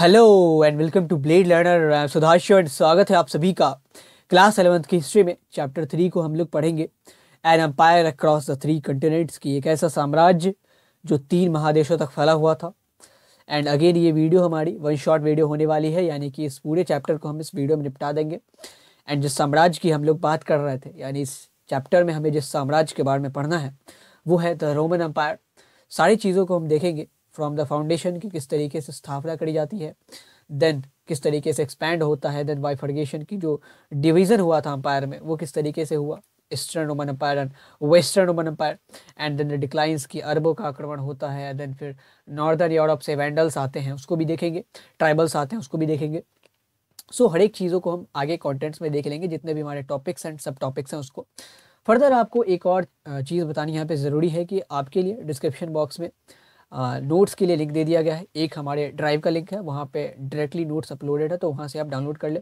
Hello and welcome to blade learner Sudhash and स्वागत है आप सभी का क्लास एलेवंथ की हिस्ट्री में चैप्टर थ्री को हम लोग पढ़ेंगे an empire across the three continents की एक ऐसा साम्राज्य जो तीन महादेशों तक फैला हुआ था एंड अगेन ये वीडियो हमारी वन शॉट वीडियो होने वाली है यानी कि इस पूरे चैप्टर को हम इस वीडियो में निपटा देंगे एंड जिस साम्राज्य की हम लोग बात कर रहे थे यानी इस चैप्टर में हमें जिस साम्राज्य के बारे में पढ़ना है वो है द रोमन एम्पायर सारी चीज़ों को हम देखेंगे फ्रॉम द फाउंडेशन की किस तरीके से स्थापना करी जाती है देन किस तरीके से एक्सपैंड होता है देन बाइफर्गेशन की जो डिवीज़न हुआ था अंपायर में वो किस तरीके से हुआ eastern Roman empire and western Roman empire and then declines की अरबों का आक्रमण होता है देन फिर नॉर्दर्न यूरोप से वैंडल्स आते हैं उसको भी देखेंगे ट्राइबल्स आते हैं उसको भी देखेंगे सो so, हर एक चीज़ों को हम आगे कॉन्टेंट्स में देख लेंगे जितने भी हमारे टॉपिक्स एंड सब टॉपिक्स हैं उसको फर्दर आपको एक और चीज़ बतानी यहाँ पे ज़रूरी है कि आपके लिए डिस्क्रिप्शन बॉक्स में नोट्स के लिए लिंक दे दिया गया है एक हमारे ड्राइव का लिंक है वहाँ पे डायरेक्टली नोट्स अपलोडेड है तो वहाँ से आप डाउनलोड कर ले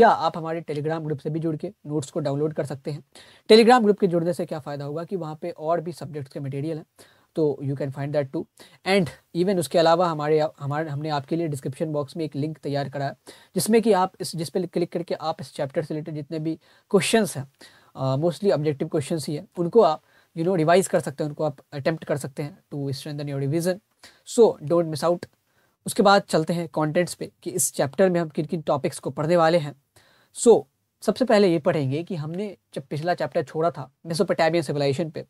या आप हमारे टेलीग्राम ग्रुप से भी जुड़ के नोट्स को डाउनलोड कर सकते हैं टेलीग्राम ग्रुप के जुड़ने से क्या फ़ायदा होगा कि वहाँ पर और भी सब्जेक्ट्स के मटेरियल हैं तो you can find that too and even उसके अलावा हमारे हमारे हमने आपके लिए डिस्क्रिप्शन बॉक्स में एक लिंक तैयार करा है जिसमें कि आप इस जिस पर क्लिक करके आप इस चैप्टर से रिलेटेड जितने भी क्वेश्चंस हैं मोस्टली ऑब्जेक्टिव क्वेश्चंस ही हैं उनको आप यू नो रिवाइज कर सकते हैं उनको आप अटैम्प्ट कर सकते हैं to strengthen your revision so don't miss out उसके बाद चलते हैं कॉन्टेंट्स पे कि इस चैप्टर में हम किन किन टॉपिक्स को पढ़ने वाले हैं सो so, सबसे पहले ये पढ़ेंगे कि हमने जब पिछला चैप्टर छोड़ा था मेसोपोटामिया सिविलाइजेशन पे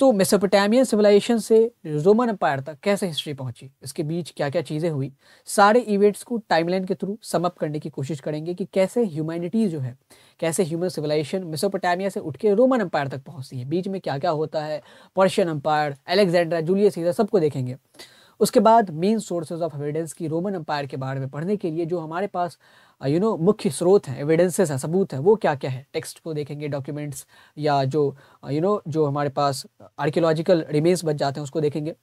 तो मेसोपोटामियन सिविलाइजेशन से रोमन एम्पायर तक कैसे हिस्ट्री पहुंची इसके बीच क्या क्या चीज़ें हुई सारे इवेंट्स को टाइमलाइन के थ्रू समअप करने की कोशिश करेंगे कि कैसे ह्यूमैनिटी जो है कैसे ह्यूमन सिविलाइजेशन मेसोपोटामिया से उठ के रोमन एम्पायर तक पहुंचती है बीच में क्या क्या होता है Persian empire Alexandra Julius Caesar सबको देखेंगे उसके बाद मेन सोर्सेज ऑफ एविडेंस की रोमन अम्पायर के बारे में पढ़ने के लिए जो हमारे पास यू uh, नो मुख्य स्रोत हैं एविडेंसेस हैं सबूत हैं वो क्या क्या है टेक्स्ट को देखेंगे डॉक्यूमेंट्स या जो यू uh, नो जो हमारे पास आर्कियोलॉजिकल रिमेन्स बच जाते हैं उसको देखेंगे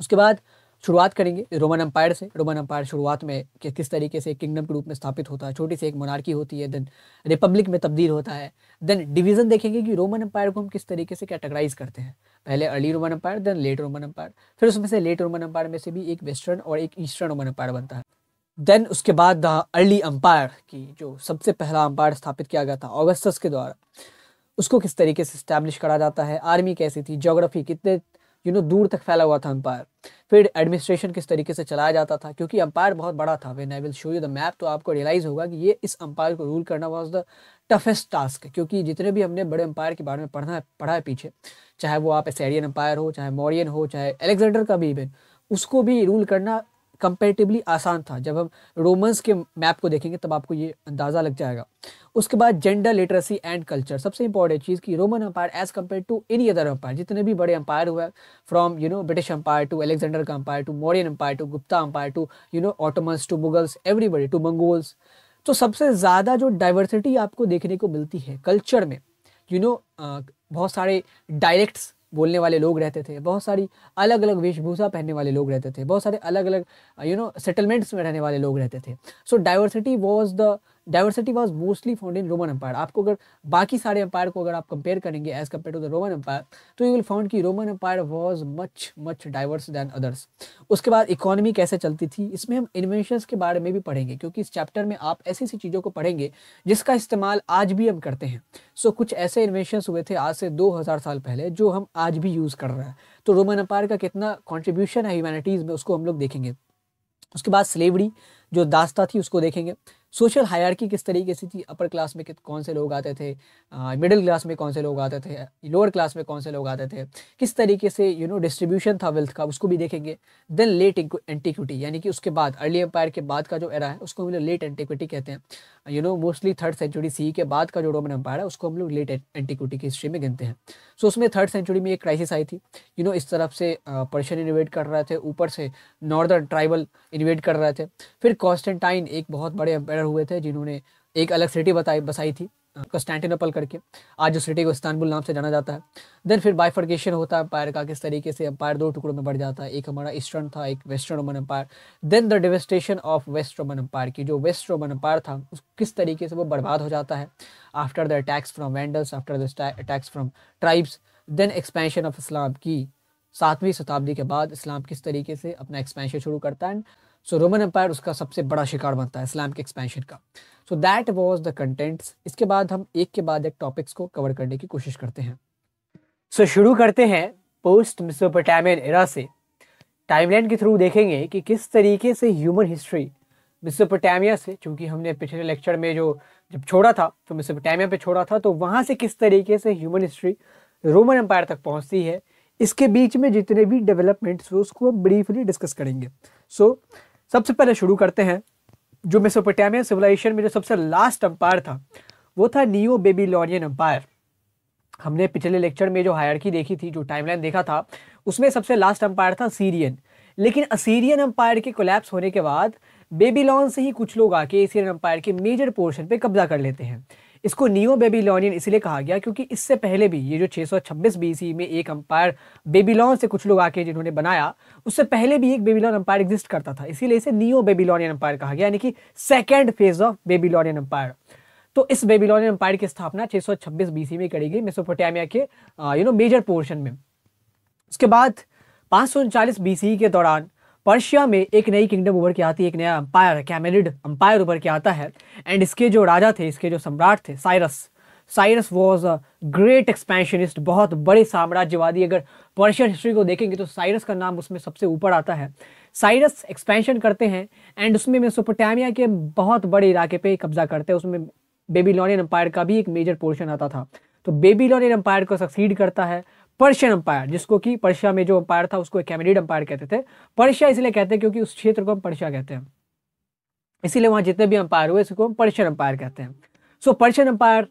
उसके बाद शुरुआत करेंगे रोमन अम्पायर से रोमन अम्पायर शुरुआत में कि किस तरीके से किंगडम के रूप में स्थापित होता है छोटी सी एक मोनार्की होती है देन रिपब्लिक में तब्दील होता है देन डिवीज़न देखेंगे कि रोमन अम्पायर को हम किस तरीके से कैटेगराइज करते हैं पहले early Roman empire then late Roman empire फिर उसमें से लेट रोमन अम्पायर में से भी एक वेस्टर्न और एक ईस्टर्न रोमन अम्पायर बनता है देन उसके बाद द अर्ली अम्पायर की जो सबसे पहला अम्पायर स्थापित किया गया था ऑगस्टस के द्वारा उसको किस तरीके से स्टैब्लिश करा जाता है आर्मी कैसी थी जोग्राफी कितने यू नो दूर तक फैला हुआ था अंपायर फिर एडमिनिस्ट्रेशन किस तरीके से चलाया जाता था क्योंकि अंपायर बहुत बड़ा था when I will show you the map तो आपको रियलाइज़ होगा कि ये इस अंपायर को रूल करना वॉज द टफेस्ट टास्क क्योंकि जितने भी हमने बड़े अंपायर के बारे में पढ़ना है पढ़ा है पीछे चाहे वो आप एसेरियन एम्पायर हो चाहे मोरियन हो चाहे एलेक्जेंडर का भी इवन उसको भी रूल करना कंपेरेटिवली आसान था जब हम रोमन्स के मैप को देखेंगे तब आपको ये अंदाज़ा लग जाएगा उसके बाद जेंडर लिटरेसी एंड कल्चर सबसे इंपॉर्टेंट चीज़ कि Roman empire as compare to any other empire जितने भी बड़े अम्पायर हुए from you know British empire to Alexander का empire to Mauryan empire to Gupta empire to you know Ottomans to Mughals everybody to Mongols तो सबसे ज़्यादा जो डाइवर्सिटी आपको देखने को मिलती है कल्चर में यू नो बहुत सारे डायलेक्ट्स बोलने वाले लोग रहते थे बहुत सारी अलग अलग वेशभूषा पहनने वाले लोग रहते थे बहुत सारे अलग अलग यू नो सेटलमेंट्स में रहने वाले लोग रहते थे so diversity was the diversity was mostly found in Roman empire आपको अगर बाकी सारे एम्पायर को अगर आप कंपेयर करेंगे as compare to the Roman empire तो यू विल फाउंड कि Roman empire was much much diverse than others उसके बाद इकोनॉमी कैसे चलती थी इसमें हम इन्वेंशन के बारे में भी पढ़ेंगे क्योंकि इस चैप्टर में आप ऐसी ऐसी चीज़ों को पढ़ेंगे जिसका इस्तेमाल आज भी हम करते हैं सो so, कुछ ऐसे इन्वेंशन हुए थे आज से हज़ार साल पहले जो हम आज भी यूज़ कर रहे हैं तो रोमन एम्पायर का कितना कॉन्ट्रीब्यूशन है ह्यूमैनिटीज़ में उसको हम लोग देखेंगे उसके बाद स्लेवरी जो दास्ता थी उसको देखेंगे सोशल हायरकी किस तरीके से थी अपर क्लास में कौन से लोग आते थे मिडिल क्लास में कौन से लोग आते थे लोअर क्लास में कौन से लोग आते थे किस तरीके से यू नो डिस्ट्रीब्यूशन था वेल्थ का उसको भी देखेंगे देन लेट एंटीक्विटी यानी कि उसके बाद अर्ली एम्पायर के बाद का जो एरा है उसको हम लोग लेट एंटीक्विटी कहते हैं you know mostly third century C के बाद का जो रोमन एम्पायर है उसको हम लोग लेट एंटीक्विटी की हिस्ट्री में गिनते हैं सो उसमें थर्ड सेंचुरी में एक क्राइसिस आई थी यू नो इस तरफ से पर्शियन इन्वेट कर रहे थे ऊपर से नॉर्दर्न ट्राइबल इन्वेट कर रहे थे फिर कॉन्स्टेंटाइन एक बहुत बड़े एम्पायर हुए थे जिन्होंने एक अलग सिटी बताई बसाई थी कॉन्स्टेंटिनोपल करके आज जो सिटी को इस्तानबुल नाम से जाना जाता है देन फिर बाइफर्केशन होता है एम्पायर का किस तरीके से एम्पायर दो टुकड़ों में बढ़ जाता है एक हमारा ईस्टर्न था एक western Roman empire then the devastation of west Roman empire की जो वेस्ट रोमन एम्पायर था उस किस तरीके से वो बर्बाद हो जाता है after the attacks from Vandals after the attacks from tribes then expansion of Islam की सातवीं शताब्दी के बाद इस्लाम किस तरीके से अपना एक्सपेंशन शुरू करता है सो रोमन एम्पायर उसका सबसे बड़ा शिकार बनता है इस्लाम के एक्सपेंशन का so that was the contents इसके बाद हम एक के बाद एक टॉपिक्स को कवर करने की कोशिश करते हैं सो so, शुरू करते हैं पोस्ट मिसोपोटामियन एरा से टाइमलाइन के थ्रू देखेंगे कि किस तरीके से ह्यूमन हिस्ट्री मिसोपोटामिया से चूँकि हमने पिछले लेक्चर में जो जब छोड़ा था तो मिसोपोटामिया पे छोड़ा था तो वहाँ से किस तरीके से ह्यूमन हिस्ट्री रोमन एम्पायर तक पहुँचती है इसके बीच में जितने भी डेवलपमेंट्स हुए उसको हम ब्रीफली डिस्कस करेंगे सो so, सबसे पहले शुरू करते हैं जो मेसोपोटामिया सिविलाइजेशन में जो सबसे लास्ट अंपायर था वो था नियो बेबीलोनियन अंपायर हमने पिछले लेक्चर में जो हायरकी देखी थी जो टाइमलाइन देखा था उसमें सबसे लास्ट अंपायर था सीरियन लेकिन असीरियन अंपायर के कोलैप्स होने के बाद बेबीलोन से ही कुछ लोग आके एसियन अंपायर के मेजर पोर्शन पे कब्जा कर लेते हैं इसको नियो बेबीलोनियन इसलिए कहा गया क्योंकि इससे पहले भी ये जो 626 बीसी में एक अंपायर बेबीलोन से कुछ लोग आके जिन्होंने बनाया उससे पहले भी एक बेबीलोन अंपायर एग्जिस्ट करता था इसीलिए इसे नियो बेबीलोनियन अंपायर कहा गया यानी कि second phase of Babylonian empire तो इस बेबीलोनियन अंपायर की स्थापना 626 बीसी में करी गई मेसोपोटामिया के यू नो मेजर पोर्शन में उसके बाद पाँच सौ के दौरान पर्शिया में एक नई किंगडम उभर के आती है एक नया अंपायर कैमेरिड अम्पायर उभर के आता है एंड इसके जो राजा थे इसके जो सम्राट थे Cyrus Cyrus was a great expansionist बहुत बड़े साम्राज्यवादी अगर पर्शियन हिस्ट्री को देखेंगे तो साइरस का नाम उसमें सबसे ऊपर आता है साइरस एक्सपेंशन करते हैं एंड उसमें में सुपटामिया के बहुत बड़े इलाके पे कब्जा करते हैं उसमें बेबीलोनियन एम्पायर का भी एक मेजर पोर्शन आता था तो बेबीलोनियन एम्पायर को सक्सीड करता है पर्शियन अंपायर जिसको कि पर्शिया में जो अंपायर था उसको कैमिडिड अंपायर कहते थे पर्शिया इसलिए कहते हैं क्योंकि उस क्षेत्र को हम पर्शिया कहते हैं इसीलिए वहां जितने भी अंपायर हुए इसको हम पर्शियन अंपायर कहते हैं सो पर्शियन अंपायर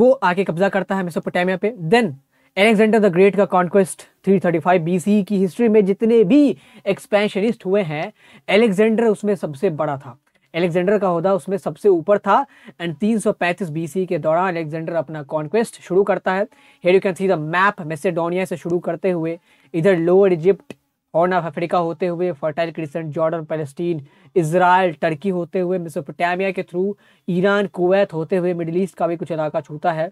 वो आके कब्जा करता है मेसोपोटामिया पे देन एलेक्जेंडर द ग्रेट का कॉन्क्वेस्ट 335 बीसी की हिस्ट्री में जितने भी एक्सपेंशनिस्ट हुए हैं एलेक्जेंडर उसमें सबसे बड़ा था एलेक्जेंडर का होदा उसमें सबसे ऊपर था एंड 335 बीसी के दौरान एलेक्जेंडर अपना कॉन्क्वेस्ट शुरू करता है here you can see the map Macedonia से शुरू करते हुए इधर lower Egypt horn of Africa होते हुए fertile crescent Jordan Palestine Israel Turkey होते हुए मिसोपोटामिया के थ्रू ईरान कुवैत होते हुए मिडिल ईस्ट का भी कुछ इलाका छूता है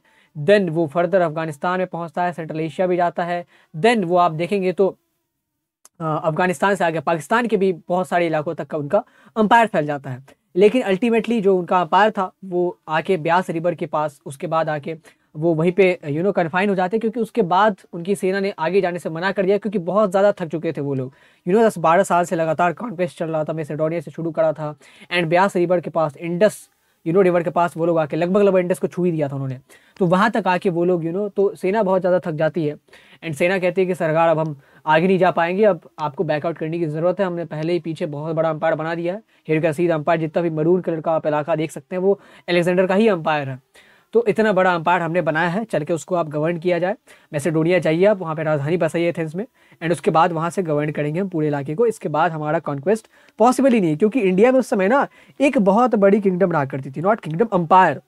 देन वो फर्दर अफगानिस्तान में पहुंचता है सेंट्रल एशिया भी जाता है देन वो आप देखेंगे तो अफगानिस्तान से आगे पाकिस्तान के भी बहुत सारे इलाकों तक का उनका अंपायर फैल जाता है लेकिन अल्टीमेटली जो उनका अंपायर था वो आके ब्यास रिवर के पास उसके बाद आके वो वहीं पे यू नो कन्फाइन हो जाते क्योंकि उसके बाद उनकी सेना ने आगे जाने से मना कर दिया क्योंकि बहुत ज़्यादा थक चुके थे वो लोग यू नो दस बारह साल से लगातार कॉन्क्वेस्ट चल रहा था मेसेडोनिया से शुरू करा था एंड ब्यास रिवर के पास इंडस यू नो रिवर के पास वो लोग आके लगभग लगभग इंडस को छू ही दिया था उन्होंने तो वहाँ तक आके वो लोग यू नो तो सेना बहुत ज़्यादा थक जाती है एंड सेना कहती है कि सरकार अब हम आगे नहीं जा पाएंगे अब आपको बैकआउट करने की ज़रूरत है हमने पहले ही पीछे बहुत बड़ा अंपायर बना दिया है हेर का सीधा अंपायर जितना भी मरून कलर का आप इलाका देख सकते हैं वो एलेक्जेंडर का ही अंपायर है तो इतना बड़ा अंपायर हमने बनाया है चल के उसको आप गवर्न किया जाए मैसेडोनिया जाइए आप वहाँ पर राजधानी बसाइए एथेंस में एंड उसके बाद वहाँ से गवर्न करेंगे हम पूरे इलाके को इसके बाद हमारा कॉन्क्वेस्ट पॉसिबल ही नहीं है क्योंकि इंडिया में उस समय ना एक बहुत बड़ी किंगडम रहा करती थी नॉट किंगडम अंपायर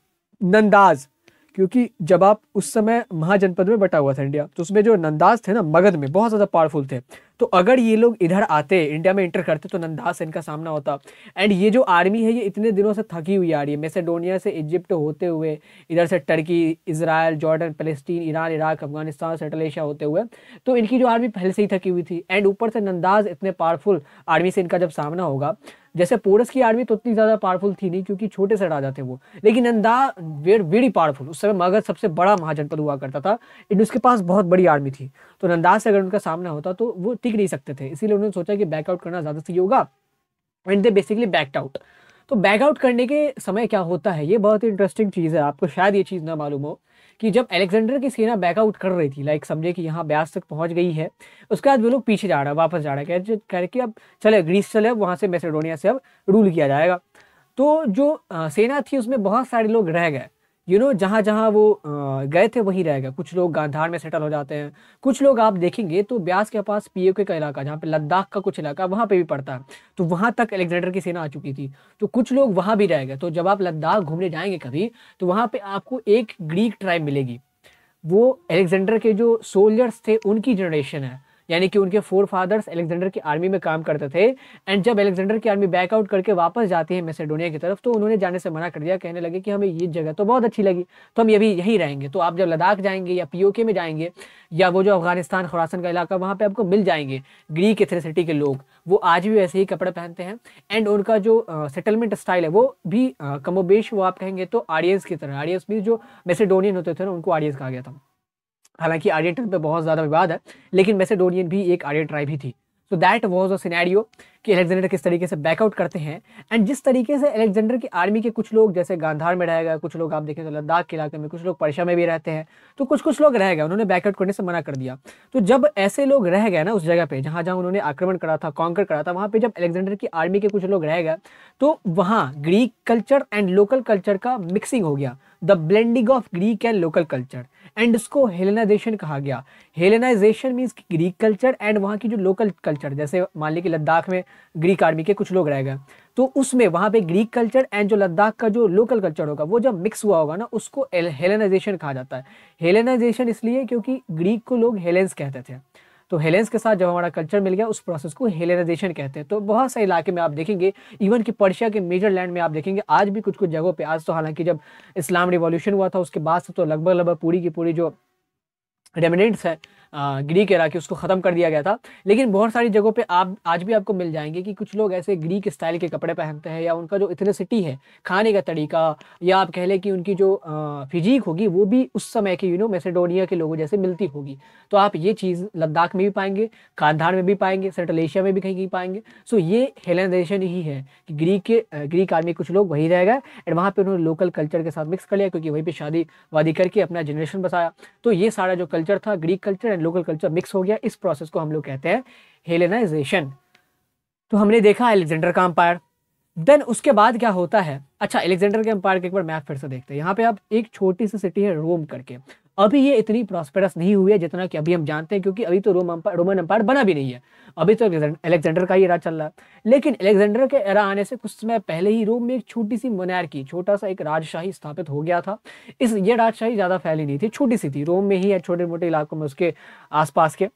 नंदाज क्योंकि जब आप उस समय महाजनपद में बटा हुआ था इंडिया तो उसमें जो नंदास थे ना मगध में बहुत ज़्यादा पावरफुल थे तो अगर ये लोग इधर आते इंडिया में इंटर करते तो नंदास इनका सामना होता एंड ये जो आर्मी है ये इतने दिनों से थकी हुई आ रही है मैसेडोनिया से इजिप्ट होते हुए इधर से टर्की इसराइल जॉर्डन फलस्तीन Iran Iraq Afghanistan Central Asia होते हुए तो इनकी जो आर्मी पहले से ही थकी हुई थी एंड ऊपर से नंदाज इतने पावरफुल आर्मी से इनका जब सामना होगा जैसे पोरस की आर्मी तो उतनी ज़्यादा पावरफुल थी नहीं क्योंकि छोटे से राजा थे वो लेकिन नंदा वेर वेरी पावरफुल उस समय मगध सबसे बड़ा महाजनपद हुआ करता था एंड उसके पास बहुत बड़ी आर्मी थी तो नंदा से अगर उनका सामना होता तो वो टिक नहीं सकते थे इसीलिए उन्होंने सोचा कि बैकआउट करना ज़्यादा सही होगा and they basically backed out तो बैकआउट करने के समय क्या होता है ये बहुत ही इंटरेस्टिंग चीज़ है आपको शायद ये चीज़ ना मालूम हो कि जब अलेक्जेंडर की सेना बैकआउट कर रही थी लाइक समझे कि यहाँ ब्यास तक पहुँच गई है उसके बाद वो लोग पीछे जा रहा है वापस जा रहा है कह कह कि अब चले ग्रीस चले अब वहाँ से मैसेडोनिया से अब रूल किया जाएगा तो जो सेना थी उसमें बहुत सारे लोग रह गए यू नो जहाँ जहाँ वो गए थे वहीं रहेगा कुछ लोग गांधार में सेटल हो जाते हैं कुछ लोग आप देखेंगे तो ब्यास के पास पी का इलाका जहाँ पे लद्दाख का कुछ इलाका वहाँ पे भी पड़ता है तो वहाँ तक एलेक्जेंडर की सेना आ चुकी थी तो कुछ लोग वहाँ भी रह गए तो जब आप लद्दाख घूमने जाएंगे कभी तो वहाँ पर आपको एक ग्रीक ट्राइब मिलेगी वो एलेक्जेंडर के जो सोल्जर्स थे उनकी जनरेशन है यानी कि उनके फोर फादर्स एलेक्जेंडर की आर्मी में काम करते थे एंड जब एलेक्जेंडर की आर्मी बैकआउट करके वापस जाती है मैसेडोनिया की तरफ तो उन्होंने जाने से मना कर दिया कहने लगे कि हमें ये जगह तो बहुत अच्छी लगी तो हम ये भी यहीं रहेंगे तो आप जब लद्दाख जाएंगे या पीओके में जाएंगे या वो जो अफगानिस्तान खुरासन का इलाका वहाँ पर आपको मिल जाएंगे ग्रीक एथनिसिटी के लोग वो आज भी वैसे ही कपड़े पहनते हैं एंड उनका जो सेटलमेंट स्टाइल है वो भी कमोबेश वो आप कहेंगे तो आर्यस की तरह आर्यस भी जो मैसेडोनियन होते थे ना उनको आडियंस कहा गया था हालांकि आर्य ट्राइब पर बहुत ज़्यादा विवाद है लेकिन मैसेडोनियन भी एक आर्य ट्राइब ही थी so that was a scenario कि एलेक्जेंडर किस तरीके से बैकआउट करते हैं एंड जिस तरीके से एलेक्जेंडर की आर्मी के कुछ लोग जैसे गांधार में गए कुछ लोग आप देखें तो लद्दाख के इलाके में कुछ लोग पर्शा में भी रहते हैं तो कुछ कुछ लोग रह गए उन्होंने बैकआउट करने से मना कर दिया तो जब ऐसे लोग रह गए ना उस जगह पर जहाँ जहाँ उन्होंने आक्रमण करा था कॉन्कर करा था वहाँ पर जब अलेक्जेंडर की आर्मी के कुछ लोग रह गए तो वहाँ Greek culture and local culture का मिक्सिंग हो गया the blending of Greek and local culture and इसको हेलेनाइजेशन कहा गया Hellenization means Greek culture and वहाँ की जो लोकल कल्चर जैसे मान ली कि लद्दाख में ग्रीक आर्मी के कुछ लोग रह गए तो उसमें वहाँ पे ग्रीक कल्चर एंड जो लद्दाख का जो लोकल कल्चर होगा वो जब मिक्स हुआ होगा ना उसको हेलेनाइजेशन कहा जाता है हेलेनाइजेशन इसलिए क्योंकि ग्रीक को लोग हेलेंस कहते थे तो हेलेंस के साथ जब हमारा कल्चर मिल गया उस प्रोसेस को हेलेनाइजेशन कहते हैं तो बहुत से इलाके में आप देखेंगे इवन कि पर्शिया के मेजर लैंड में आप देखेंगे आज भी कुछ कुछ जगहों पर आज तो हालांकि जब इस्लाम रिवॉल्यूशन हुआ था उसके बाद से तो लगभग लगभग पूरी की पूरी जो रेमिनेंट्स है ग्रीक एरा की उसको ख़त्म कर दिया गया था लेकिन बहुत सारी जगहों पे आप आज भी आपको मिल जाएंगे कि कुछ लोग ऐसे ग्रीक स्टाइल के कपड़े पहनते हैं या उनका जो इथनेसिटी है खाने का तरीका या आप कह लें कि उनकी जो फिजीक होगी वो भी उस समय के यू नो मैसेडोनिया के लोगों जैसे मिलती होगी तो आप ये चीज़ लद्दाख में भी पाएंगे कांधार में भी पाएंगे सेंट्रल एशिया में भी कहीं कहीं पाएंगे सो ये हेलेनाइजेशन ही है कि ग्रीक के ग्रीक आर्मी कुछ लोग वहीं रह गए एंड वहाँ पर उन्होंने लोकल कल्चर के साथ मिक्स कर लिया क्योंकि वहीं पर शादी वादी करके अपना जनरेशन बसाया तो ये सारा जो कल्चर था Greek culture and local culture mix हो गया इस प्रोसेस को हम लोग कहते हैं हेलेनाइजेशन तो हमने देखा एलेक्जेंडर का अंपायर देन उसके बाद क्या होता है अच्छा एलेक्जेंडर के एम्पायर के एक बार मैप फिर से देखते हैं यहाँ पे आप एक छोटी सी सिटी है रोम करके अभी ये इतनी प्रॉस्पेरस नहीं हुई है जितना कि अभी हम जानते हैं क्योंकि अभी तो रोम रोमन अंपायर बना भी नहीं है अभी तो अलेक्जेंडर का ही एरा चल रहा है लेकिन अलेक्जेंडर के एरा आने से कुछ समय पहले ही रोम में एक छोटी सी मनैर की छोटा सा एक राजशाही स्थापित हो गया था इस ये राजशाही ज़्यादा फैली नहीं थी छोटी सी थी रोम में ही है छोटे मोटे इलाकों में उसके आसपास के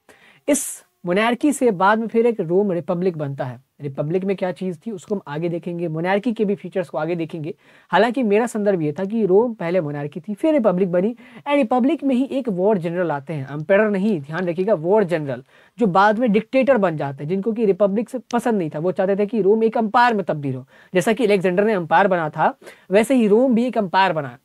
इस मोनार्की से बाद में फिर एक रोम रिपब्लिक बनता है रिपब्लिक में क्या चीज़ थी उसको हम आगे देखेंगे मोनार्की के भी फीचर्स को आगे देखेंगे हालांकि मेरा संदर्भ ये था कि रोम पहले मोनार्की थी फिर रिपब्लिक बनी एंड रिपब्लिक में ही एक वॉर जनरल आते हैं अम्पेयर नहीं ध्यान रखिएगा वॉर जनरल जो बाद में डिक्टेटर बन जाते हैं जिनको कि रिपब्लिक से पसंद नहीं था वो चाहते थे कि रोम एक अंपायर में तब्दील हो जैसा कि अलेक्जेंडर ने अंपायर बना था वैसे ही रोम भी एक अंपायर बना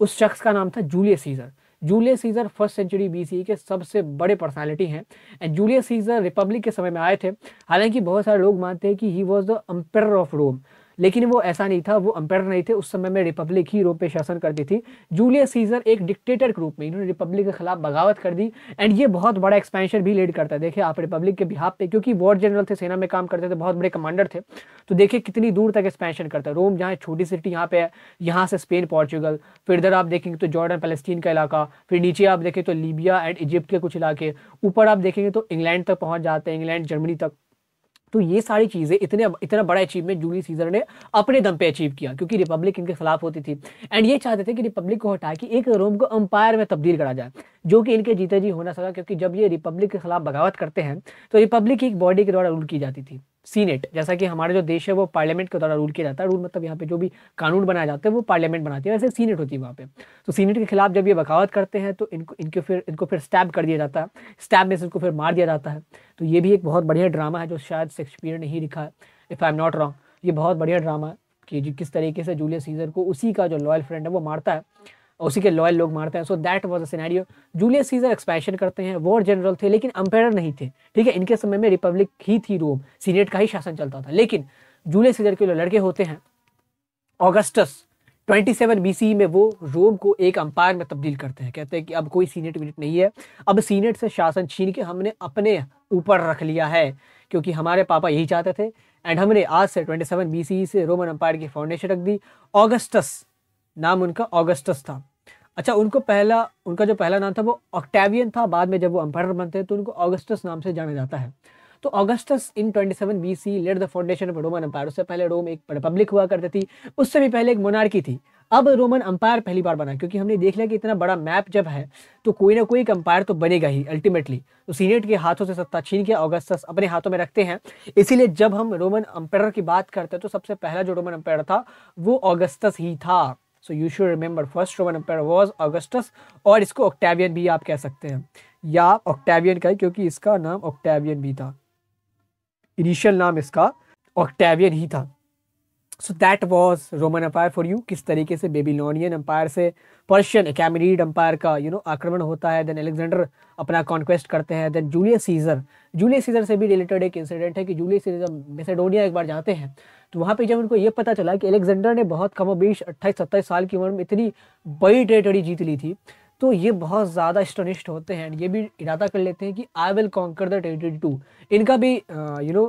उस शख्स का नाम था Julius Caesar Julius Caesar first century BC e के सबसे बड़े पर्सनालिटी हैं एंड जूलियस सीजर रिपब्लिक के समय में आए थे हालांकि बहुत सारे लोग मानते हैं कि he was the empire of Rome लेकिन वो ऐसा नहीं था वो अंपायर नहीं थे उस समय में रिपब्लिक ही रोम पे शासन करती थी जूलियस सीजर एक डिक्टेटर के रूप में इन्होंने रिपब्लिक के खिलाफ बगावत कर दी एंड ये बहुत बड़ा एक्सपेंशन भी लीड करता है देखिए आप रिपब्लिक के बिहार पे क्योंकि वॉर जनरल थे सेना में काम करते थे बहुत बड़े कमांडर थे तो देखिए कितनी दूर तक एक्सपेंशन करता है रोम जहाँ छोटी सिटी यहाँ पे है यहाँ से स्पेन पोर्चुगल फिर इधर आप देखेंगे तो जॉर्डन पैलेस्टीन का इलाका फिर नीचे आप देखें तो लीबिया एंड इजिप्ट के कुछ इलाके ऊपर आप देखेंगे तो इंग्लैंड तक पहुँच जाते हैं इंग्लैंड जर्मनी तक तो ये सारी चीज़ें इतने इतना बड़ा अचीवमेंट जूली सीजर ने अपने दम पे अचीव किया क्योंकि रिपब्लिक इनके खिलाफ होती थी एंड ये चाहते थे कि रिपब्लिक को हटा के एक रोम को अंपायर में तब्दील करा जाए जो कि इनके जीते जी होना सका क्योंकि जब ये रिपब्लिक के खिलाफ बगावत करते हैं तो रिपब्लिक की एक बॉडी के द्वारा रूल की जाती थी सीनेट जैसा कि हमारा जो देश है वो पार्लियामेंट के द्वारा रूल किया जाता है रूल मतलब यहाँ पे जो भी कानून बनाए जाते हैं वो पार्लियामेंट बनाती है वैसे सीनेट होती है वहाँ पे तो सीनेट के खिलाफ जब ये बगावत करते हैं तो इनको इनको फिर इनको फिर स्टैब कर दिया जाता है स्टैब में से इनको फिर मार दिया जाता है तो ये भी एक बहुत बढ़िया ड्रामा है जो शायद शेक्सपियर ने ही लिखा है if I am not wrong ये बहुत बढ़िया ड्रामा है कि किस तरीके से जूलियस सीजर को उसी का जो लॉयल फ्रेंड है वो मारता है उसी के लॉयल लोग मारते हैं so that was a Julius Caesar expansion करते हैं वॉर जनरल थे लेकिन अम्पायर नहीं थे ठीक है इनके समय में रिपब्लिक ही थी रोम सीनेट का ही शासन चलता था लेकिन जूलियस सीजर के लड़के होते हैं ऑगस्टस 27 बीसी में वो रोम को एक अंपायर में तब्दील करते हैं कहते हैं कि अब कोई सीनेट विनेट नहीं है अब सीनेट से शासन छीन के हमने अपने ऊपर रख लिया है क्योंकि हमारे पापा यही चाहते थे एंड हमने आज से 27 बीसी e से रोमन अंपायर की फाउंडेशन रख दी ऑगस्टस नाम उनका ऑगस्टस था अच्छा उनको पहला उनका जो पहला नाम था वो ऑक्टेवियन था बाद में जब वो अम्पायर बनते हैं तो उनको ऑगस्टस नाम से जाना जाता है तो Augustus in 27 seven B C laid the foundation of Roman empire उससे पहले रोम एक रिपब्लिक हुआ करती थी उससे भी पहले एक मोनार्की थी अब रोमन अम्पायर पहली बार बना क्योंकि हमने देख लिया कि इतना बड़ा मैप जब है तो कोई ना कोई एक अम्पायर तो बनेगा ही अल्टीमेटली तो सीनेट के हाथों से सत्ता छीन के ऑगस्टस अपने हाथों में रखते हैं इसीलिए जब हम रोमन अम्पायर की बात करते हैं तो सबसे पहला जो रोमन अम्पायर था वो ऑगस्टस ही था so you should remember first Roman empire was Augustus और इसको ऑक्टेवियन भी आप कह सकते हैं या ऑक्टेवियन का क्योंकि इसका नाम ऑक्टेवियन भी था इनिशियल नाम इसका ऑक्टेवियन ही था so that was Roman empire for you किस तरीके से बेबीलोनियन एम्पायर से पर्शियन एकेमरीड एम्पायर का यू नो आक्रमण होता है देन एलेक्जेंडर अपना कॉन्क्वेस्ट करते हैं then Julius Caesar Julius Caesar से भी रिलेटेड एक इंसिडेंट है कि जूलियस सीजर मेसेडोनिया एक बार जाते हैं तो वहाँ पे जब उनको ये पता चला कि एलेक्जेंडर ने बहुत कम बीस अट्ठाईस सत्ताईस साल की उम्र में इतनी बड़ी टेरिटरी जीत ली थी तो ये बहुत ज़्यादा स्टनिस्ट होते हैं ये भी इरादा कर लेते हैं कि I will conquer the territory too इनका भी यू नो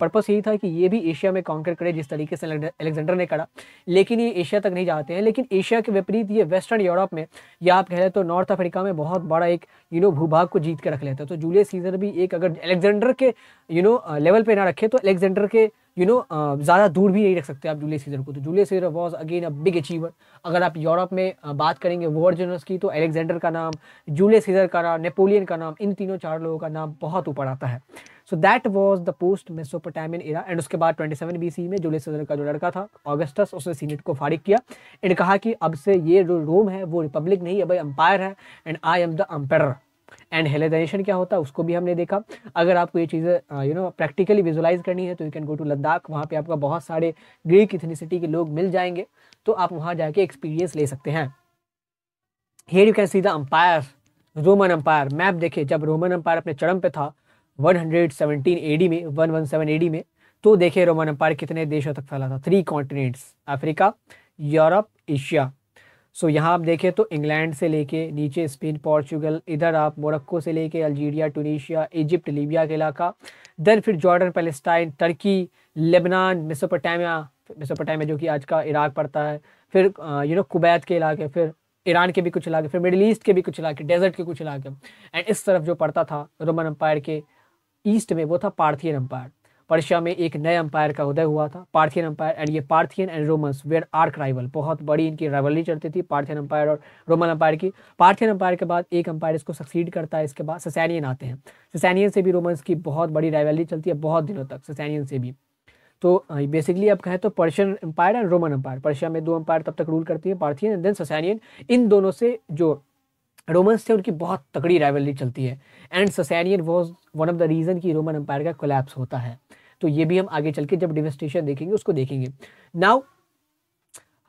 पर्पस यही था कि ये भी एशिया में कॉन्कर करे जिस तरीके से अलेक्जेंडर ने करा लेकिन ये एशिया तक नहीं जाते हैं लेकिन एशिया के विपरीत ये वेस्टर्न यूरोप में या आप कह रहे तो नॉर्थ अफ्रीका में बहुत बड़ा एक यू नो भूभाग को जीत के रख लेते हैं तो जूलियस सीजर भी एक अगर अलेक्जेंडर के यू नो लेवल पर ना रखे तो अलेक्जेंडर के यू नो uh, ज़्यादा दूर भी नहीं रख सकते आप जूलियस सीजर को तो Julius Caesar was again a big achiever अगर आप यूरोप में uh, बात करेंगे वॉर जनरल्स की तो अलेक्जेंडर का नाम जूलियस सीजर का नाम नेपोलियन का नाम इन तीनों चार लोगों का नाम बहुत ऊपर आता है so that was the post Mesopotamian era and उसके बाद ट्वेंटी सेवन बी सी में जूलियस सीजर का जो लड़का था ऑगस्टस उसने सीनेट को फारिग किया एंड कहा कि अब से ये जो रोम है वो रिपब्लिक नहीं है भाई अम्पायर है and I am the empire and Hellenization क्या होता है उसको भी हमने देखा अगर आपको ये चीज़ें यू नो प्रैक्टिकली विजुलाइज करनी है तो you can go to Ladakh वहाँ पे आपका बहुत सारे ग्रीक इथनीसिटी के लोग मिल जाएंगे तो आप वहाँ जाके एक्सपीरियंस ले सकते हैं here you can see the empire Roman empire map देखे जब रोमन अम्पायर अपने चरम पे था 117 एडी में 117 एडी में तो देखे रोमन अम्पायर कितने देशों तक फैला था three continents Africa Europe Asia so यहाँ आप देखें तो इंग्लैंड से लेके नीचे स्पेन पोर्चुगल इधर आप मोरक्को से लेके अल्जीरिया टूनिशिया इजिप्ट लीबिया का इलाका देन फिर Jordan Palestine Turkey Lebanon Mesopotamia Mesopotamia जो कि आज का इराक पड़ता है फिर यू नो कुबैत के इलाके फिर ईरान के भी कुछ इलाके फिर मिडिल ईस्ट के भी कुछ इलाके डेजर्ट के कुछ इलाके एंड इस तरफ जो पड़ता था रोमन अम्पायर के ईस्ट में वो था पार्थियन अम्पायर पर्शिया में एक नए अंपायर का उदय हुआ था पार्थियन अंपायर एंड ये Parthian and Romans were arch rival बहुत बड़ी इनकी राइवलरी चलती थी पार्थियन अंपायर और रोमन अम्पायर की पार्थियन अम्पायर के बाद एक अंपायर इसको सक्सीड करता है इसके बाद ससैनियन आते हैं ससैनियन से भी रोमन्स की बहुत बड़ी राइवलरी चलती है बहुत दिनों तक ससैनियन से भी तो बेसिकली अब कहें तो Persian empire and Roman empire Persia में दो अंपायर तब तक रूल करती है पार्थियन एंड देन ससैनियन इन दोनों से जो रोमन्स थे उनकी बहुत तगड़ी राइवलरी चलती है and Sasanian was one of the reason कि रोमन एम्पायर का कोलैप्स होता है तो ये भी हम आगे चल के जब डिवेस्टेशन देखेंगे उसको देखेंगे नाउ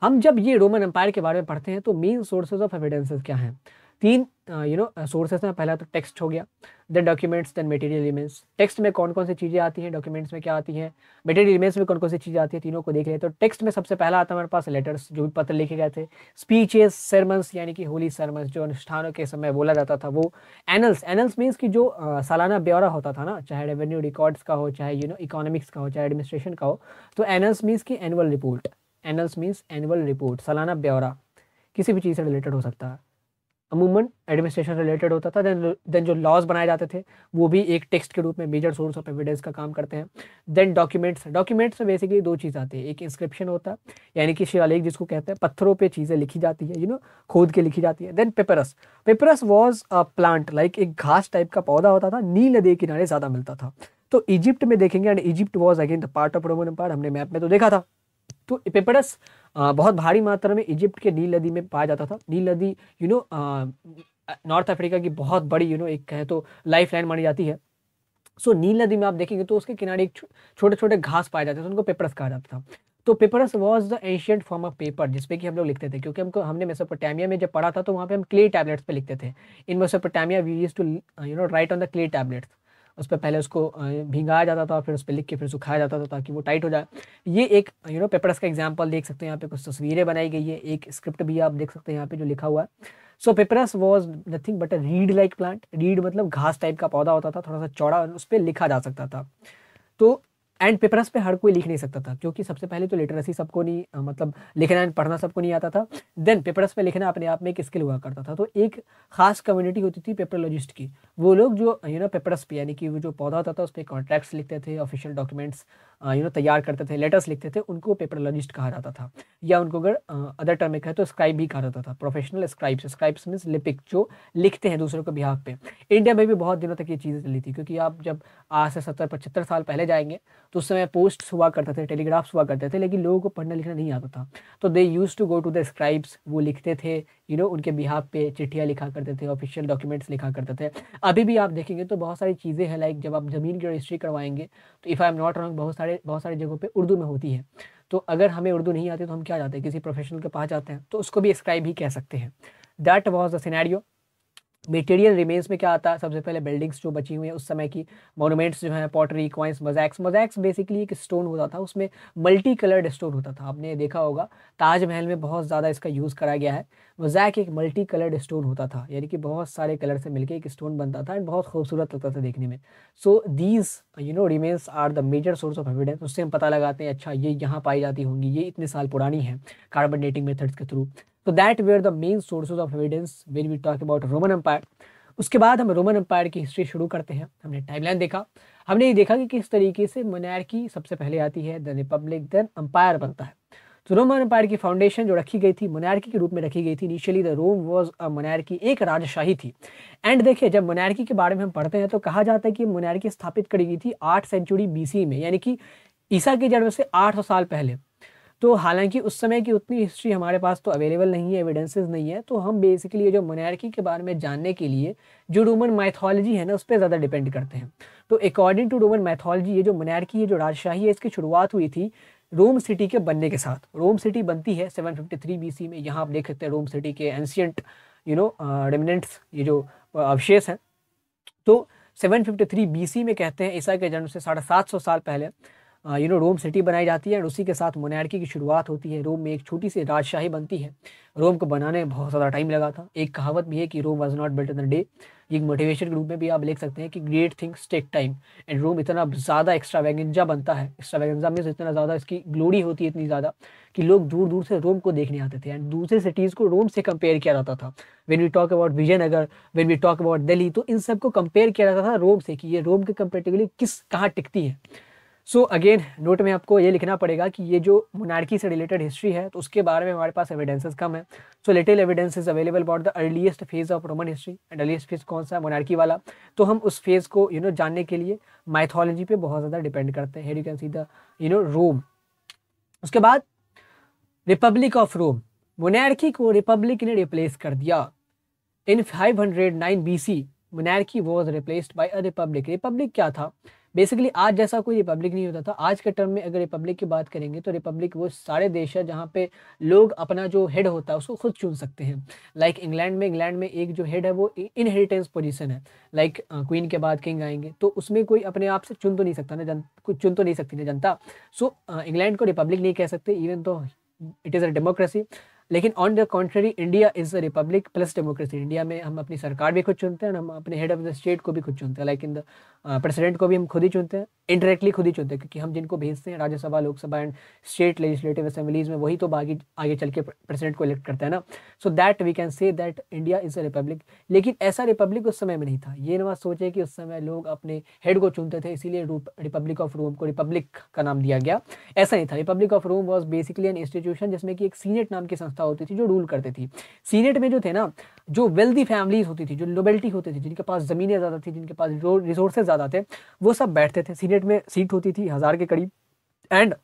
हम जब ये रोमन एम्पायर के बारे में पढ़ते हैं तो मेन सोर्सेज ऑफ एविडेंसेस क्या हैं तीन यू नो सोर्सेस में पहला तो टेक्स्ट हो गया then documents then material elements text में कौन कौन सी चीज़ें आती हैं डॉक्यूमेंट्स में क्या आती हैं मटेरियल एलिमेंट्स में कौन कौन सी चीज़ें आती हैं तीनों को देख लें तो टेक्स्ट में सबसे पहला आता है हमारे पास लेटर्स जो भी पत्र लिखे गए थे स्पीचेस सरमन्स यानी कि होली सरमन्स जो अनुष्ठानों के समय बोला जाता था वो एनल्स एनल्स मीन्स की जो आ, सालाना ब्यौरा होता था ना चाहे रेवेन्यू रिकॉर्ड्स का हो चाहे यू नो इकोनॉमिक्स का हो चाहे एडमिनिस्ट्रेशन का हो तो एनल्स मीन्स की annual report annals means annual report सालाना ब्यौरा किसी भी चीज़ से रिलेटेड हो सकता है अमूमन एडमिनिस्ट्रेशन रिलेटेड होता था देन देन जो लॉज बनाए जाते थे वो भी एक टेक्स्ट के रूप में मेजर सोर्स ऑफ एविडेंस का काम करते हैं देन डॉक्यूमेंट्स डॉक्यूमेंट्स में बेसिकली दो चीज़ आती है एक इंस्क्रिप्शन होता है यानी कि शिवालेख जिसको कहते हैं पत्थरों पर चीज़ें लिखी जाती है यू नो खोद के लिखी जाती है then papyrus papyrus was a plant like एक घास टाइप का पौधा होता था नील नदी किनारे ज़्यादा मिलता था तो इजिप्ट में देखेंगे and Egypt was again the part of Roman empire हमने मैप में तो देखा था तो पेपरस बहुत भारी मात्रा में इजिप्ट के नील नदी में पाया जाता था नील नदी यू नो नॉर्थ अफ्रीका की बहुत बड़ी यू नो एक कहें तो लाइफ लाइन मानी जाती है सो नील नदी में आप देखेंगे तो उसके किनारे एक छोटे छोटे घास पाए जाते थे उनको पेपरस कहा जाता था तो papyrus was the ancient form of paper जिसपे कि हम लोग लिखते थे क्योंकि हमको हमने मेसोपोटामिया में जब पढ़ा था तो वहाँ पे हम क्ले टैबलेट्स पे लिखते थे in Mesopotamia we used to you know write on the clay tablets उस पर पहले उसको भींगाया जाता था फिर उस पर लिख के फिर सुखाया जाता था ताकि वो टाइट हो जाए ये एक यू नो पेपर्स का एग्जाम्पल देख सकते हैं यहाँ पे कुछ तस्वीरें बनाई गई है एक स्क्रिप्ट भी आप देख सकते हैं यहाँ पे जो लिखा हुआ है so papyrus was nothing but a reed like plant reed मतलब घास टाइप का पौधा होता था थोड़ा सा चौड़ा उस पर लिखा जा सकता था तो एंड पेपर्स पे हर कोई लिख नहीं सकता था क्योंकि सबसे पहले तो लिटरेसी सबको नहीं मतलब लिखना एंड पढ़ना सबको नहीं आता था देन पेपर्स पे लिखना अपने आप में एक स्किल हुआ करता था तो एक खास कम्युनिटी होती थी पेपरोलॉजिस्ट की वो लोग जो यू नो पेपर्स पे यानी कि वो जो पौधा होता था उस पर कॉन्ट्रैक्ट्स लिखते थे ऑफिशियल डॉक्यूमेंट्स यू नो तैयार करते थे लेटर्स लिखते थे उनको पेपरोलॉजिस्ट कहा जाता था या उनको अगर अदर टर्म में कहे तो स्क्राइब भी कहा जाता था प्रोफेशनल स्क्राइब्स स्क्राइब्स मीन्स लिपिक जो लिखते हैं दूसरों के बिहाफ पे इंडिया में भी बहुत दिनों तक ये चीज़ें चली थी क्योंकि आप जब आज से सत्तर पचहत्तर साल पहले जाएंगे तो उस समय पोस्ट हुआ करते थे टेलीग्राफ्स हुआ करते थे लेकिन लोगों को पढ़ना लिखना नहीं आता था तो they used to go to the scribes वो लिखते थे यू नो उनके बिहाफ पे चिट्ठियाँ लिखा करते थे ऑफिशियल डॉक्यूमेंट्स लिखा करते थे अभी भी आप देखेंगे तो बहुत सारी चीज़ें हैं लाइक जब आप ज़मीन की रजिस्ट्री करवाएंगे तो if I am not wrong बहुत सारे सारे बहुत सारी जगहों पे उर्दू में होती है तो अगर हमें उर्दू नहीं आती तो हम क्या जाते हैं किसी प्रोफेशनल के पास जाते हैं तो उसको भी एक्सक्राइब ही कह सकते हैं that was the scenario material remains में क्या आता है सबसे पहले बिल्डिंग्स जो बची हुई हैं उस समय की मोनूमेंट्स जो हैं pottery coins mosaics mosaics basically एक स्टोन होता था उसमें मल्टी कलर्ड स्टोन होता था आपने देखा होगा ताजमहल में बहुत ज़्यादा इसका यूज़ करा गया है मजैक एक मल्टी कलर्ड स्टोन होता था यानी कि बहुत सारे कलर से मिलकर एक स्टोन बनता था एंड बहुत खूबसूरत लगता था देखने में so these you know remains are the major source of evidence उससे हम पता लगाते हैं अच्छा ये यहाँ पाई जाती होंगी ये इतने साल पुरानी है कार्बन डेटिंग मेथड्स के थ्रू तो that were the main sources of evidence when we talk about Roman empire उसके बाद हम रोमन एम्पायर की हिस्ट्री शुरू करते हैं हमने टाइमलाइन देखा हमने ये देखा कि किस तरीके से मोनार्की सबसे पहले आती है द रिपब्लिक देन अम्पायर बनता है तो रोमन एम्पायर की फाउंडेशन जो रखी गई थी मोनार्की के रूप में रखी गई थी initially the Rome was a monarchy एक राजशाही थी एंड देखिए जब मोनार्की के बारे में हम पढ़ते हैं तो कहा जाता है कि मोनार्की स्थापित करी गई थी आठ सेंचुरी बीसी में यानी कि ईसा के जन्म से 800 साल पहले तो हालांकि उस समय की उतनी हिस्ट्री हमारे पास तो अवेलेबल नहीं है एविडेंसेस नहीं है तो हम बेसिकली ये जो मोनार्की के बारे में जानने के लिए जो रोमन माइथोलॉजी है ना उस पर ज़्यादा डिपेंड करते हैं तो अकॉर्डिंग टू रोमन माइथोलॉजी ये जो मोनार्की है जो राजशाही है इसकी शुरुआत हुई थी रोम सिटी के बनने के साथ रोम सिटी बनती है सेवन फिफ्टी में यहाँ आप देख सकते हैं रोम सिटी के एंशियंट यू नो रेमिनेंट्स ये जो uh, अवशेष हैं तो 753 फिफ्टी में कहते हैं ईसा के जन्म से साढ़े सात सौ साल पहले यू नो रोम सिटी बनाई जाती है और उसी के साथ मोनार्की की शुरुआत होती है रोम में एक छोटी सी राजशाही बनती है रोम को बनाने में बहुत ज़्यादा टाइम लगा था एक कहावत भी है कि Rome was not built in the day एक मोटिवेशन के रूप में भी आप लिख सकते हैं कि great things take time and Rome इतना ज़्यादा एक्स्ट्रा वैगनजा बनता है एक्स्ट्रा वैगेंजा मीन्स इतना ज़्यादा इसकी ग्लोरी होती है इतनी ज़्यादा कि लोग दूर दूर से रोम को देखने आते थे एंड दूसरे सिटीज़ को रोम से कंपेयर किया जाता था when we talk about Vijayanagar when we talk about Delhi तो इन सब को कंपेयर किया जाता था रोम से कि ये रोम के कंपेरेटिवली किस कहाँ टिकती है सो अगेन नोट में आपको ये लिखना पड़ेगा कि ये जो मोनार्की से रिलेटेड हिस्ट्री है तो उसके बारे में हमारे पास एविडेंसेस कम है so little evidence is available about the earliest phase of Roman history and earliest phase कौन सा है मोनार्की वाला तो हम उस फेज को यू you नो know, जानने के लिए माइथोलॉजी पे बहुत ज़्यादा डिपेंड करते हैं you can see the you know Rome उसके बाद रिपब्लिक ऑफ रोम मोनार्की को रिपब्लिक ने रिप्लेस कर दिया in B C monarchy was replaced by a republic republic क्या था बेसिकली आज जैसा कोई रिपब्लिक नहीं होता था आज के टर्म में अगर रिपब्लिक की बात करेंगे तो रिपब्लिक वो सारे देश है जहाँ पे लोग अपना जो हेड होता है उसको खुद चुन सकते हैं लाइक like इंग्लैंड में इंग्लैंड में एक जो हेड है वो इनहेरिटेंस पोजिशन है लाइक like, क्वीन के बाद किंग आएंगे तो उसमें कोई अपने आप से चुन तो नहीं सकता ना जन कुछ चुन तो नहीं सकती ना जनता सो so, इंग्लैंड को रिपब्लिक नहीं कह सकते even though it is a democracy लेकिन on the contrary India is a republic plus democracy India में हम अपनी सरकार भी खुद चुनते हैं और हम अपने हेड ऑफ द स्टेट को भी खुद चुनते हैं लाइक इन द प्रेसिडेंट को भी हम खुद ही चुनते हैं इंडायरेक्टली खुद ही चुनते हैं क्योंकि हम जिनको भेजते हैं Rajya Sabha Lok Sabha and state legislative assemblies में वही तो आगे आगे चल के प्रेसिडेंट को इलेक्ट करते हैं ना so that we can say that India is a republic लेकिन ऐसा रिपब्लिक उस समय में नहीं था ये ना सोचे कि उस समय लोग अपने हेड को चुनते थे इसीलिए रिपब्लिक ऑफ रोम को रिपब्लिक का नाम दिया गया ऐसा नहीं था republic of Rome was basically an institution जिसमें कि एक सीनेट नाम की संस्था संस्था होती थी जो रूल करती थी सीनेट में जो थे ना जो वेल्दी फैमिलीज होती थी जो नोबेल्टी होती थी जिनके पास ज़मीनें ज़्यादा थी जिनके पास रिसोर्सेज ज़्यादा थे वो सब बैठते थे सीनेट में सीट होती थी हज़ार के करीब एंड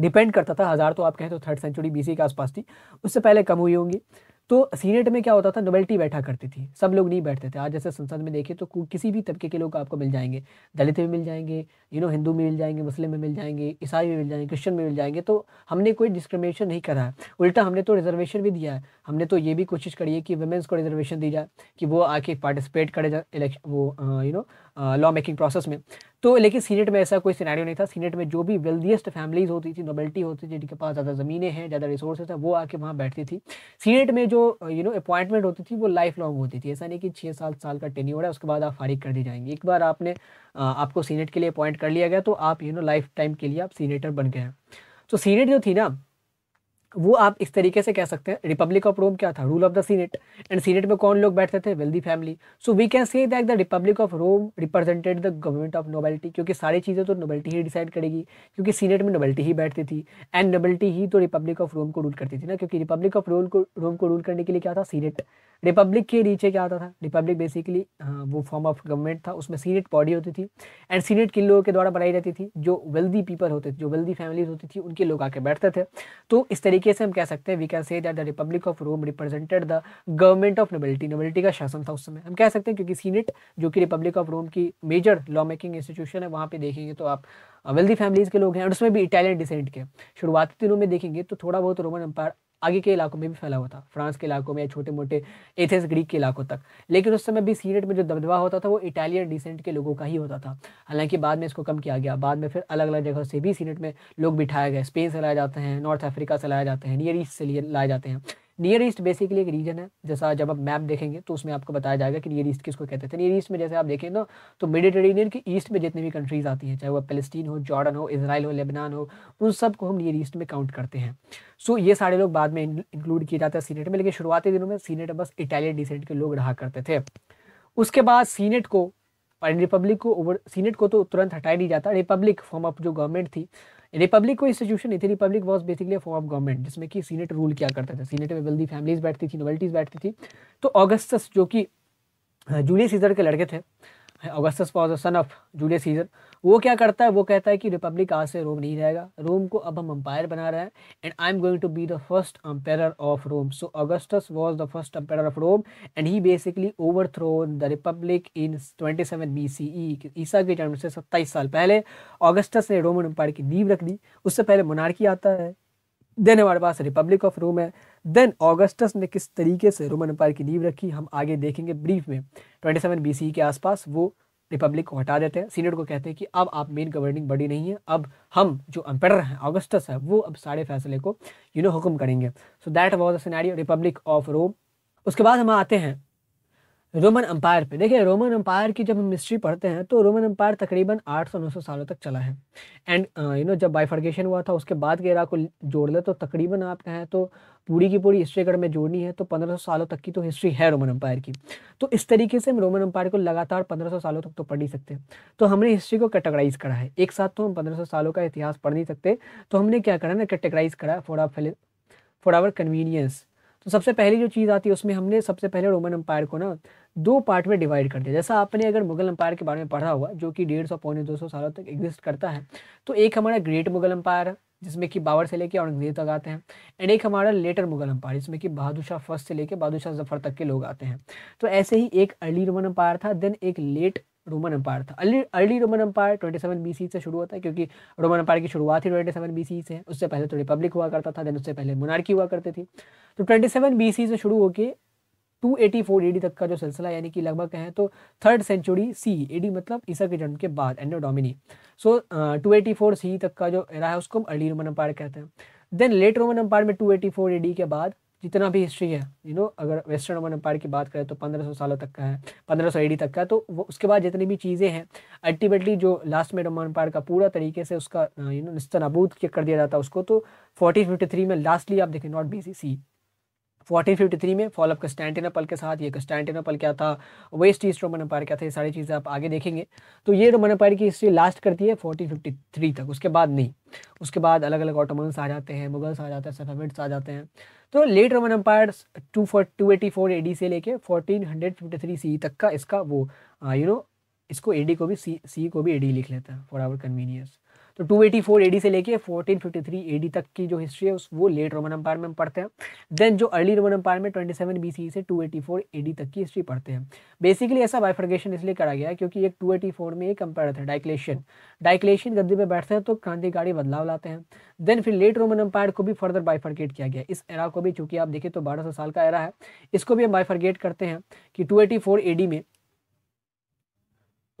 डिपेंड करता था हज़ार तो आप कहें तो थर्ड सेंचुरी बीसी के आसपास थी उससे पहले कम हुई होंगी तो सीनेट में क्या होता था नोबेल्टी बैठा करती थी सब लोग नहीं बैठते थे आज जैसे संसद में देखें तो किसी भी तबके के लोग आपको मिल जाएंगे दलित में मिल जाएंगे यू नो हिंदू में मिल जाएंगे मुस्लिम में मिल जाएंगे ईसाई में मिल जाएंगे क्रिश्चियन में मिल जाएंगे तो हमने कोई डिस्क्रिमिनेशन नहीं करा है उल्टा हमने तो रिजर्वेशन भी दिया है हमने तो ये भी कोशिश करी है कि वुमेंस को रिजर्वेशन दी जाए कि वो आके पार्टिसिपेट करे वो you know law making process में तो लेकिन सीनेट में ऐसा कोई सिनेरियो नहीं था सीनेट में जो भी वेल्दीस्ट फैमिलीज होती थी नोबेल्टी होती थी जिनके पास ज़्यादा ज़मीनें हैं ज़्यादा रिसोर्सेज हैं वो आके वहाँ बैठती थी सीनेट में जो यू नो अपॉइंटमेंट होती थी वो लाइफ लॉन्ग होती थी ऐसा नहीं कि छः सात साल का टेन्यू है उसके बाद आप फारिग कर दी जाएंगे एक बार आपने आपको सीनेट के लिए अपॉइंट कर लिया गया तो आप यू नो लाइफ टाइम के लिए आप सीनेटर बन गए हैं तो सीनेट जो थी ना वो आप इस तरीके से कह सकते हैं रिपब्लिक ऑफ रोम क्या था rule of the senate and senate में कौन लोग बैठते थे wealthy family so we can say that the republic of Rome represented the government of nobility क्योंकि सारी चीज़ें तो नोबेल्टी ही डिसाइड करेगी क्योंकि सीनेट में नोबेल्टी ही बैठती थी एंड नोबेल्टी ही तो रिपब्लिक ऑफ रोम को रूल करती थी ना क्योंकि रिपब्लिक ऑफ रोम को रोम को रूल करने के लिए क्या था सीनेट रिपब्लिक के नीचे क्या आता था रिपब्लिक बेसिकली वो फॉर्म ऑफ गवर्नमेंट था उसमें सीनेट बॉडी होती थी एंड सीनेट किन लोगों के द्वारा बनाई जाती थी जो वेल्दी पीपल होते थे जो वेल्दी फैमिलीज होती थी उनके लोग आके बैठते थे तो इस तरीके तरीके से हम कह सकते हैं we can say that the republic of Rome represented the government of nobility nobility का शासन था उस समय हम कह सकते हैं क्योंकि सीनेट जो कि रिपब्लिक ऑफ रोम की मेजर लॉ मेकिंग इंस्टीट्यूशन है वहाँ पे देखेंगे तो आप वेल्दी फैमिलीज़ के लोग हैं और उसमें भी इटालियन डिसेंट के शुरुआती दिनों में देखेंगे तो थोड़ा बहुत रोमन एम्पायर आगे के इलाकों में भी फैला हुआ था फ्रांस के इलाकों में या छोटे मोटे एथेंस ग्रीक के इलाकों तक लेकिन उस समय भी सीनेट में जो दबदबा होता था वो इटालियन डिसेंट के लोगों का ही होता था हालांकि बाद में इसको कम किया गया बाद में फिर अलग अलग जगहों से भी सीनेट में लोग बिठाए गए स्पेन से लाए जाते हैं नॉर्थ अफ्रीका से लाए जाते हैं नियर ईस्ट से लाए जाते हैं नियर ईस्ट बेसिकली एक रीजन है जैसा जब आप मैप देखेंगे तो उसमें आपको बताया जाएगा कि नियर ईस्ट किसको कहते थे नियर ईस्ट में जैसे आप देखें ना तो मेडिटेरेनियन के ईस्ट में जितनी भी कंट्रीज़ आती हैं चाहे वो पेलस्टीन हो जॉर्डन हो इसराइल हो लेबनान हो उन सब को हम नियर ईस्ट में काउंट करते हैं सो ये सारे लोग बाद में इंक्लूड किए जाते हैं सीनेट में लेकिन शुरुआती दिनों में सीनेट बस इटालियन डिसेंट के लोग रहा करते थे उसके बाद सीनेट को रिपब्लिक को ओवर सीनेट को तो तुरंत हटाया नहीं जाता रिपब्लिक फॉर्म ऑफ जो गवर्नमेंट थी रिपब्लिक कोई इंस्टीट्यूशन नहीं थी republic was basically form of government जिसमें कि सीनेट रूल किया करता था सीनेट में वेल्दी फैमिलीज बैठती थी नोवेल्टीज बैठती थी तो ऑगस्टस जो कि जूलियस सीजर के लड़के थे Augustus was son of Julius Caesar वो क्या करता है वो कहता है कि रिपब्लिक आज से रोम नहीं रहेगा रोम को अब हम अम्पायर बना रहे हैं and I am going to be the first emperor of Rome so Augustus was the first emperor of Rome and he basically overthrown the republic in twenty seven B C E ईसा के जन्म से सत्ताईस साल पहले Augustus ने Roman empire की नींव रख दी उससे पहले मोनार्की आता है देन हमारे पास रिपब्लिक ऑफ रोम है देन ऑगस्टस ने किस तरीके से रोमन एम्पायर की नींव रखी हम आगे देखेंगे ब्रीफ में 27 सी e के आसपास वो रिपब्लिक को हटा देते हैं सीनेट को कहते हैं कि अब आप मेन गवर्निंग बॉडी नहीं है अब हम जो अम्पायर हैं ऑगस्टस है वो अब सारे फैसले को यू नो हुक्म करेंगे so that was a scenario republic of Rome उसके बाद हम आते हैं रोमन अम्पायर पे देखिए रोमन अम्पायर की जब हम हिस्ट्री पढ़ते हैं तो रोमन अम्पायर तकरीबन 800 900 सालों तक चला है एंड यू नो जब बाइफर्गेशन हुआ था उसके बाद के को जोड़ ले तो तकरीबन आप कहें तो पूरी की पूरी हिस्ट्री अगर में जोड़नी है तो 1500 सालों तक की तो हिस्ट्री है रोमन अम्पायर की तो इस तरीके से हम रोमन अम्पायर को लगातार पंद्रह सालों तक तो पढ़ नहीं सकते तो हमने हिस्ट्री को कैटेगराइज करा है एक साथ तो हम पंद्रह सालों का इतिहास पढ़ नहीं सकते तो हमने क्या करा ना कैटेगराइज करा फॉर फॉर आवर कन्वीनियंस तो सबसे पहली जो चीज़ आती है उसमें हमने सबसे पहले रोमन अम्पायर को ना दो पार्ट में डिवाइड कर दिया जैसा आपने अगर मुगल अंपायर के बारे में पढ़ा होगा जो कि डेढ़ सौ पौने दो सौ सालों तक एग्जिस्ट करता है तो एक हमारा ग्रेट मुगल अंपायर है जिसमें कि बाबर से लेकर औरंगजेब तक आते हैं एंड एक हमारा लेटर मुगल अम्पायर जिसमें कि बहादुर शाह फर्स्ट से लेकर बहादुर शाह जफर तक के लोग आते हैं तो ऐसे ही एक अर्ली रोमन अम्पायर था देन एक लेट रोमन अम्पायर था early early Roman empire 27 C से शुरू होता है क्योंकि रोमन अम्पायर की शुरुआत ही 27 सी से है उससे पहले तो रिपब्लिक हुआ करता था देन उससे पहले मोनार्की हुआ करती थी तो 27 सी से शुरू होकर टू एटी फोर एडी तक का जो सिलसिला यानी कि लगभग कहें तो थर्ड सेंचुरी सी एडी मतलब ईसा के जन्म के बाद anno domini so two eighty four C तक का जो एरा है उसको हम अर्ली रोमन अम्पायर कहते हैं देन लेट रोमन अम्पायर में टू एटी फोर एडी के बाद जितना भी हिस्ट्री है यू नो अगर वेस्टर्न रोमन अम्पायर की बात करें तो पंद्रह सौ सालों तक का है पंद्रह सौ एडी तक का तो वो उसके बाद जितनी भी चीज़ें हैं अल्टीमेटली जो लास्ट में रोमन अम्पायर का पूरा तरीके से उसका यू नो नस्त कर दिया जाता है उसको तो फिफ्टी थ्री में लास्टली आप देखें not B C C 1453 fifty three में फॉलोअप कस्टेंटिनोपल के साथ ये कस्टैंटिनापल क्या था वेस्ट ईस्ट रोमन अपायर क्या था ये सारी चीज़ें आप आगे देखेंगे तो ये रोमन अपायर की हिस्ट्री लास्ट करती है 1453 फिफ्टी थ्री तक उसके बाद नहीं उसके बाद अलग अलग ऑटोमन्स आ जाते हैं मुगल्स आ जाते हैं सफेविट्स आ जाते हैं तो late Roman empire two four two eighty four A D से लेके fourteen hundred fifty three C तक का इसका वो यू नो इसको ए डी को भी सी सी e को भी ए डी लिख लेता है फॉर आवर कन्वीनियंस तो 284 एडी से लेके 1453 एडी तक की जो हिस्ट्री है उस वो लेट रोमन अम्पायर में हम पढ़ते हैं देन जो अर्ली रोमन अम्पायर में 27 बीसी e से 284 एडी तक की हिस्ट्री पढ़ते हैं बेसिकली ऐसा बाइफर्गेशन इसलिए करा गया क्योंकि एक 284 में एक अम्पायर था डाइक्लेशन डाइक्लेशन गद्दी पे बैठते हैं तो क्रांतिकारी बदलाव लाते हैं देन फिर लेट रोमन अम्पायर को भी फर्दर बाइफर्गेट किया गया इस एरा को भी चूंकि आप देखें तो बारह साल का एरा है इसको भी हम बाइफर्गेट करते हैं कि टू एटी में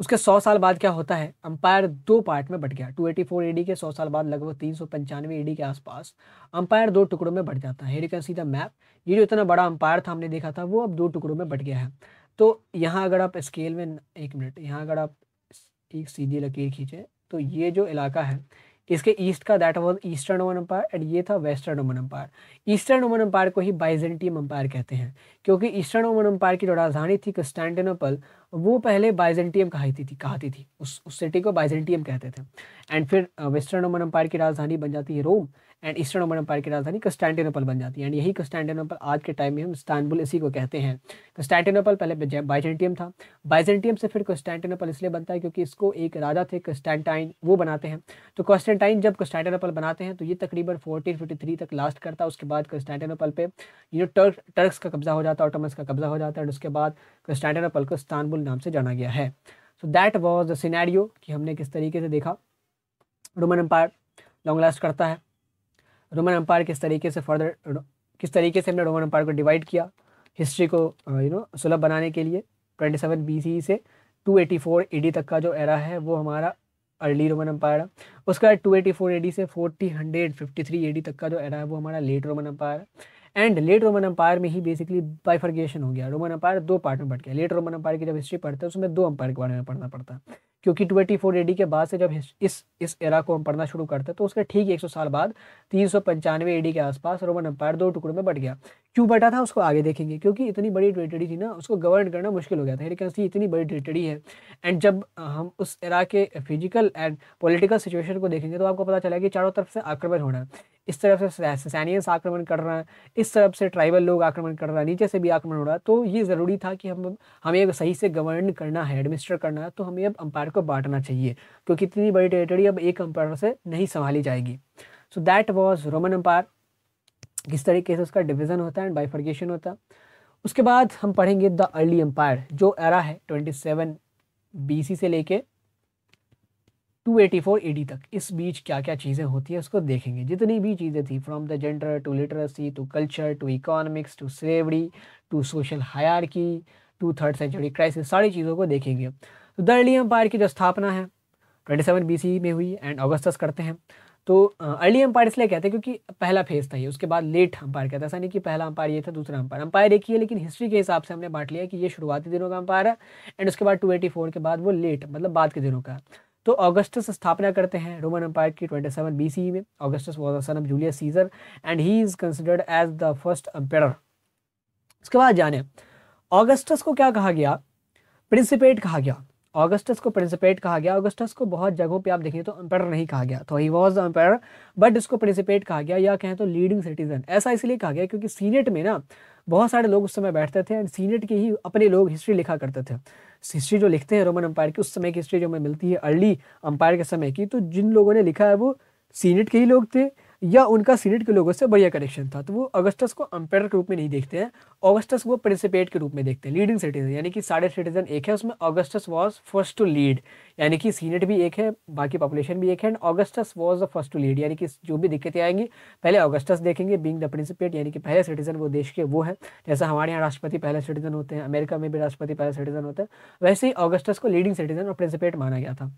उसके सौ साल बाद क्या होता है अंपायर दो पार्ट में बट गया 284 एडी के सौ साल बाद लगभग तीन सौ पंचानवे एडी के आसपास अंपायर दो टुकड़ों में बट जाता है कैन सी द मैप ये जो इतना बड़ा अंपायर था हमने देखा था वो अब दो टुकड़ों में बट गया है तो यहाँ अगर आप स्केल में एक मिनट यहाँ अगर आप एक सीधी लकीर खींचें तो ये जो इलाका है इसके ईस्ट का that was eastern Roman empire and ये था western Roman empire eastern Roman empire को ही बाइजेंटियम अम्पायर कहते हैं क्योंकि ईस्टर्न रोमन अम्पायर की जो राजधानी थी कंस्टेंटिनोपल वो पहले बाइजेंटियम कहती थी कहती थी उस उस सिटी को बाइजेंटियम कहते थे एंड फिर वेस्टर्न रोमन अम्पायर की राजधानी बन जाती है Rome and eastern Roman empire की राजधानी कस्टेंटिनोपल बन जाती है एंड यही कस्टेंटिनोपल आज के टाइम में हम इस्तानबुल इसी को कहते हैं कस्टेंटिनोपल पहले बाइजेंटियम था बाइजेंटियम से फिर कस्टेंटिनोपल इसलिए बनता है क्योंकि इसको एक राजा थे कस्टैंटाइन वो बनाते हैं तो कॉस्टेंटाइन जब कस्टेंटिनोपल बनाते हैं तो ये तकरीबन फोर्टीन तक लास्ट करता है उसके बाद पर यू नो टर्क टर्क्स का कब्जा हो जाता है ऑटोमस का कब्जा हो जाता है एंड उसके बाद कस्टेंटिनोपल को इस्तानबुल नाम से जाना गया है so that was the scenario कि हमने किस तरीके से देखा रोमन एम्पायर लॉन्ग लास्ट करता है रोमन अम्पायर किस तरीके से फर्दर किस तरीके से हमने रोमन अम्पायर को डिवाइड किया हिस्ट्री को यू uh, नो सुलभ बनाने के लिए ट्वेंटी सेवन बी सी से two eighty four A D तक का जो एरा है वो हमारा अर्ली रोमन अम्पायर है उसके बाद two eighty four A D से forty hundred fifty three A D तक का जो एरा है वो हमारा लेट रोमन अम्पायर है एंड लेट रोमन अम्पायर में ही बेसिकली बाइफर्गेशन हो गया रोमन अम्पायर दो पार्ट में बढ़ गया लेट रोमन अम्पायर की जब हिस्ट्री पढ़ते हैं उसमें दो अम्पायर के बारे में पढ़ना पड़ता है क्योंकि एटी एडी के बाद से जब इस इस एरा को हम पढ़ना शुरू करते हैं तो उसके ठीक 100 साल बाद तीन सौ पंचानवे एडी के आसपास रोमन एम्पायर दो टुकड़ों में बट गया क्यों बटा था उसको आगे देखेंगे क्योंकि इतनी बड़ी टेरिटरी थी ना उसको गवर्न करना मुश्किल हो गया था उसकी इतनी बड़ी टेरिटरी है एंड जब हम उस एरा के फिजिकल एंड पोलिटिकल सिचुएशन को देखेंगे तो आपको पता चला कि चारों तरफ से आक्रमण होना है इस तरफ से सैनियंस आक्रमण कर रहा है इस तरफ से ट्राइबल लोग आक्रमण कर रहा है नीचे से भी आक्रमण हो रहा है तो ये ज़रूरी था कि हम हमें सही से गवर्न करना है एडमिनिस्टर करना है तो हमें अब अंपायर को बांटना चाहिए क्योंकि इतनी बड़ी टेरिटरी अब एक एम्पायर से नहीं संभाली जाएगी so that was Roman empire किस तरीके से उसका डिविजन होता है एंड बाइफर्गेशन होता है उसके बाद हम पढ़ेंगे द अर्ली एम्पायर जो एरा है ट्वेंटी सेवन बी सी से लेके 284 एडी तक इस बीच क्या क्या चीज़ें होती हैं उसको देखेंगे जितनी भी चीज़ें थी from the gender to literacy to culture to economics to slavery to social hierarchy to third century crisis सारी चीज़ों को देखेंगे तो दर्ली एम्पायर की जो स्थापना है ट्वेंटी सेवन बी में हुई एंड अगस्तस करते हैं तो अर्ली अंपायर इसलिए कहते हैं क्योंकि पहला फेज था ये उसके बाद लेट अंपायर कहता है ऐसा नहीं कि पहला अंपायर ये था दूसरा अंपायर अंपायर एक ही है लेकिन हिस्ट्री के हिसाब से हमने बांट लिया कि ये शुरुआती दिनों का अंपायर है एंड उसके बाद 284 के बाद वो लेट मतलब बाद के दिनों का तो ऑगस्टस स्थापना करते हैं रोमन अम्पायर की बी सी e में Augustus was son of Julius Caesar and he is considered as the first emperor उसके बाद जाने ऑगस्टस को क्या कहा गया प्रिंसिपेट कहा गया ऑगस्टस को प्रिंसिपेट कहा गया ऑगस्टस को बहुत जगहों पे आप देखें तो अम्पायर नहीं कहा गया तो ही वॉज अम्पायर बट उसको प्रिंसिपेट कहा गया या कहें तो लीडिंग सिटीजन ऐसा इसलिए कहा गया क्योंकि सीनेट में ना बहुत सारे लोग उस समय बैठते थे एंड सीनेट के ही अपने लोग हिस्ट्री लिखा करते थे हिस्ट्री जो लिखते हैं रोमन अम्पायर की उस समय की हिस्ट्री जो हमें मिलती है अर्ली अम्पायर के समय की तो जिन लोगों ने लिखा है वो सीनेट के ही लोग थे या उनका सीनेट के लोगों से बढ़िया कनेक्शन था तो वो अगस्टस को अम्पेयर के रूप में नहीं देखते हैं ऑगस्टस को प्रिंसिपेट के रूप में देखते हैं लीडिंग सिटीजन यानी कि सारे सिटीजन एक है उसमें Augustus was first to lead यानी कि सीनेट भी एक है बाकी पॉपुलेशन भी एक है and Augustus was the first to lead यानी कि जो भी दिक्कतें आएंगी पहले ऑगस्टस देखेंगे बींग द प्रिंसिपेट यानी कि पहले सिटीजन वो देश के वो है जैसा हमारे यहाँ राष्ट्रपति पहले सिटीजन होते हैं अमेरिका में भी राष्ट्रपति पहले सिटीजन होते हैं वैसे ही ऑगस्टस को लीडिंग सिटीजन और प्रिंसिपेट माना गया था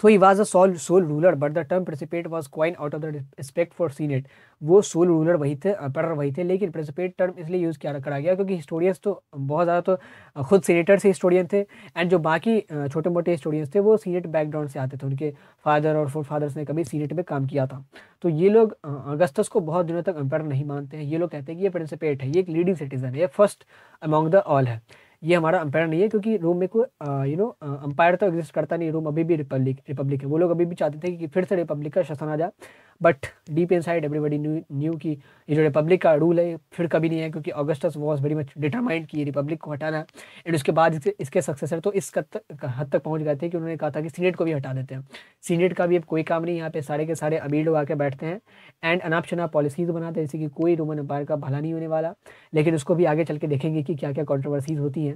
तो he was a sole sole ruler but the term principate was coined out of the respect for senate वो सोल रूलर वही थे पर वही थे लेकिन प्रिंसिपेट टर्म इसलिए यूज़ किया करा गया क्योंकि हिस्टोरियंस तो बहुत ज़्यादा तो खुद सीनेटर से हिस्टोरियन थे एंड जो बाकी छोटे मोटे हिस्टोरियंस थे वो सीनेट बैकग्राउंड से आते थे उनके फादर और फोर फादर्स ने कभी सीनेट में काम किया था तो ये लोग अगस्तस को बहुत दिनों तक एम्पायर नहीं मानते हैं ये लोग कहते हैं कि ये प्रिंसिपेट है ये एक लीडिंग सिटीजन है ये फर्स्ट अमॉन्ग द ऑल है ये हमारा अंपायर नहीं है क्योंकि रोम में कोई यू नो अंपायर तो एग्जिस्ट करता नहीं रोम अभी भी रिपब्लिक रिपब्लिक है वो लोग अभी भी चाहते थे कि फिर से रिपब्लिक का शासन आ जाए but deep inside everybody knew knew की ये जो रिपब्लिक का रूल है फिर कभी नहीं है क्योंकि Augustus was very much determined कि रिपब्लिक को हटाना एंड उसके बाद इसके इसके सक्सेसर तो इस हद तक पहुँच गए थे कि उन्होंने कहा था कि सीनेट को भी हटा देते हैं सीनेट का भी अब कोई काम नहीं यहाँ पे सारे के सारे अमीर लोग आके बैठते हैं एंड अनाप शनाप पॉलिसीज बनाते हैं जैसे कि कोई रोमन अंपायर का भला नहीं होने वाला लेकिन उसको भी आगे चल के देखेंगे कि क्या क्या कॉन्ट्रोवर्सीज होती हैं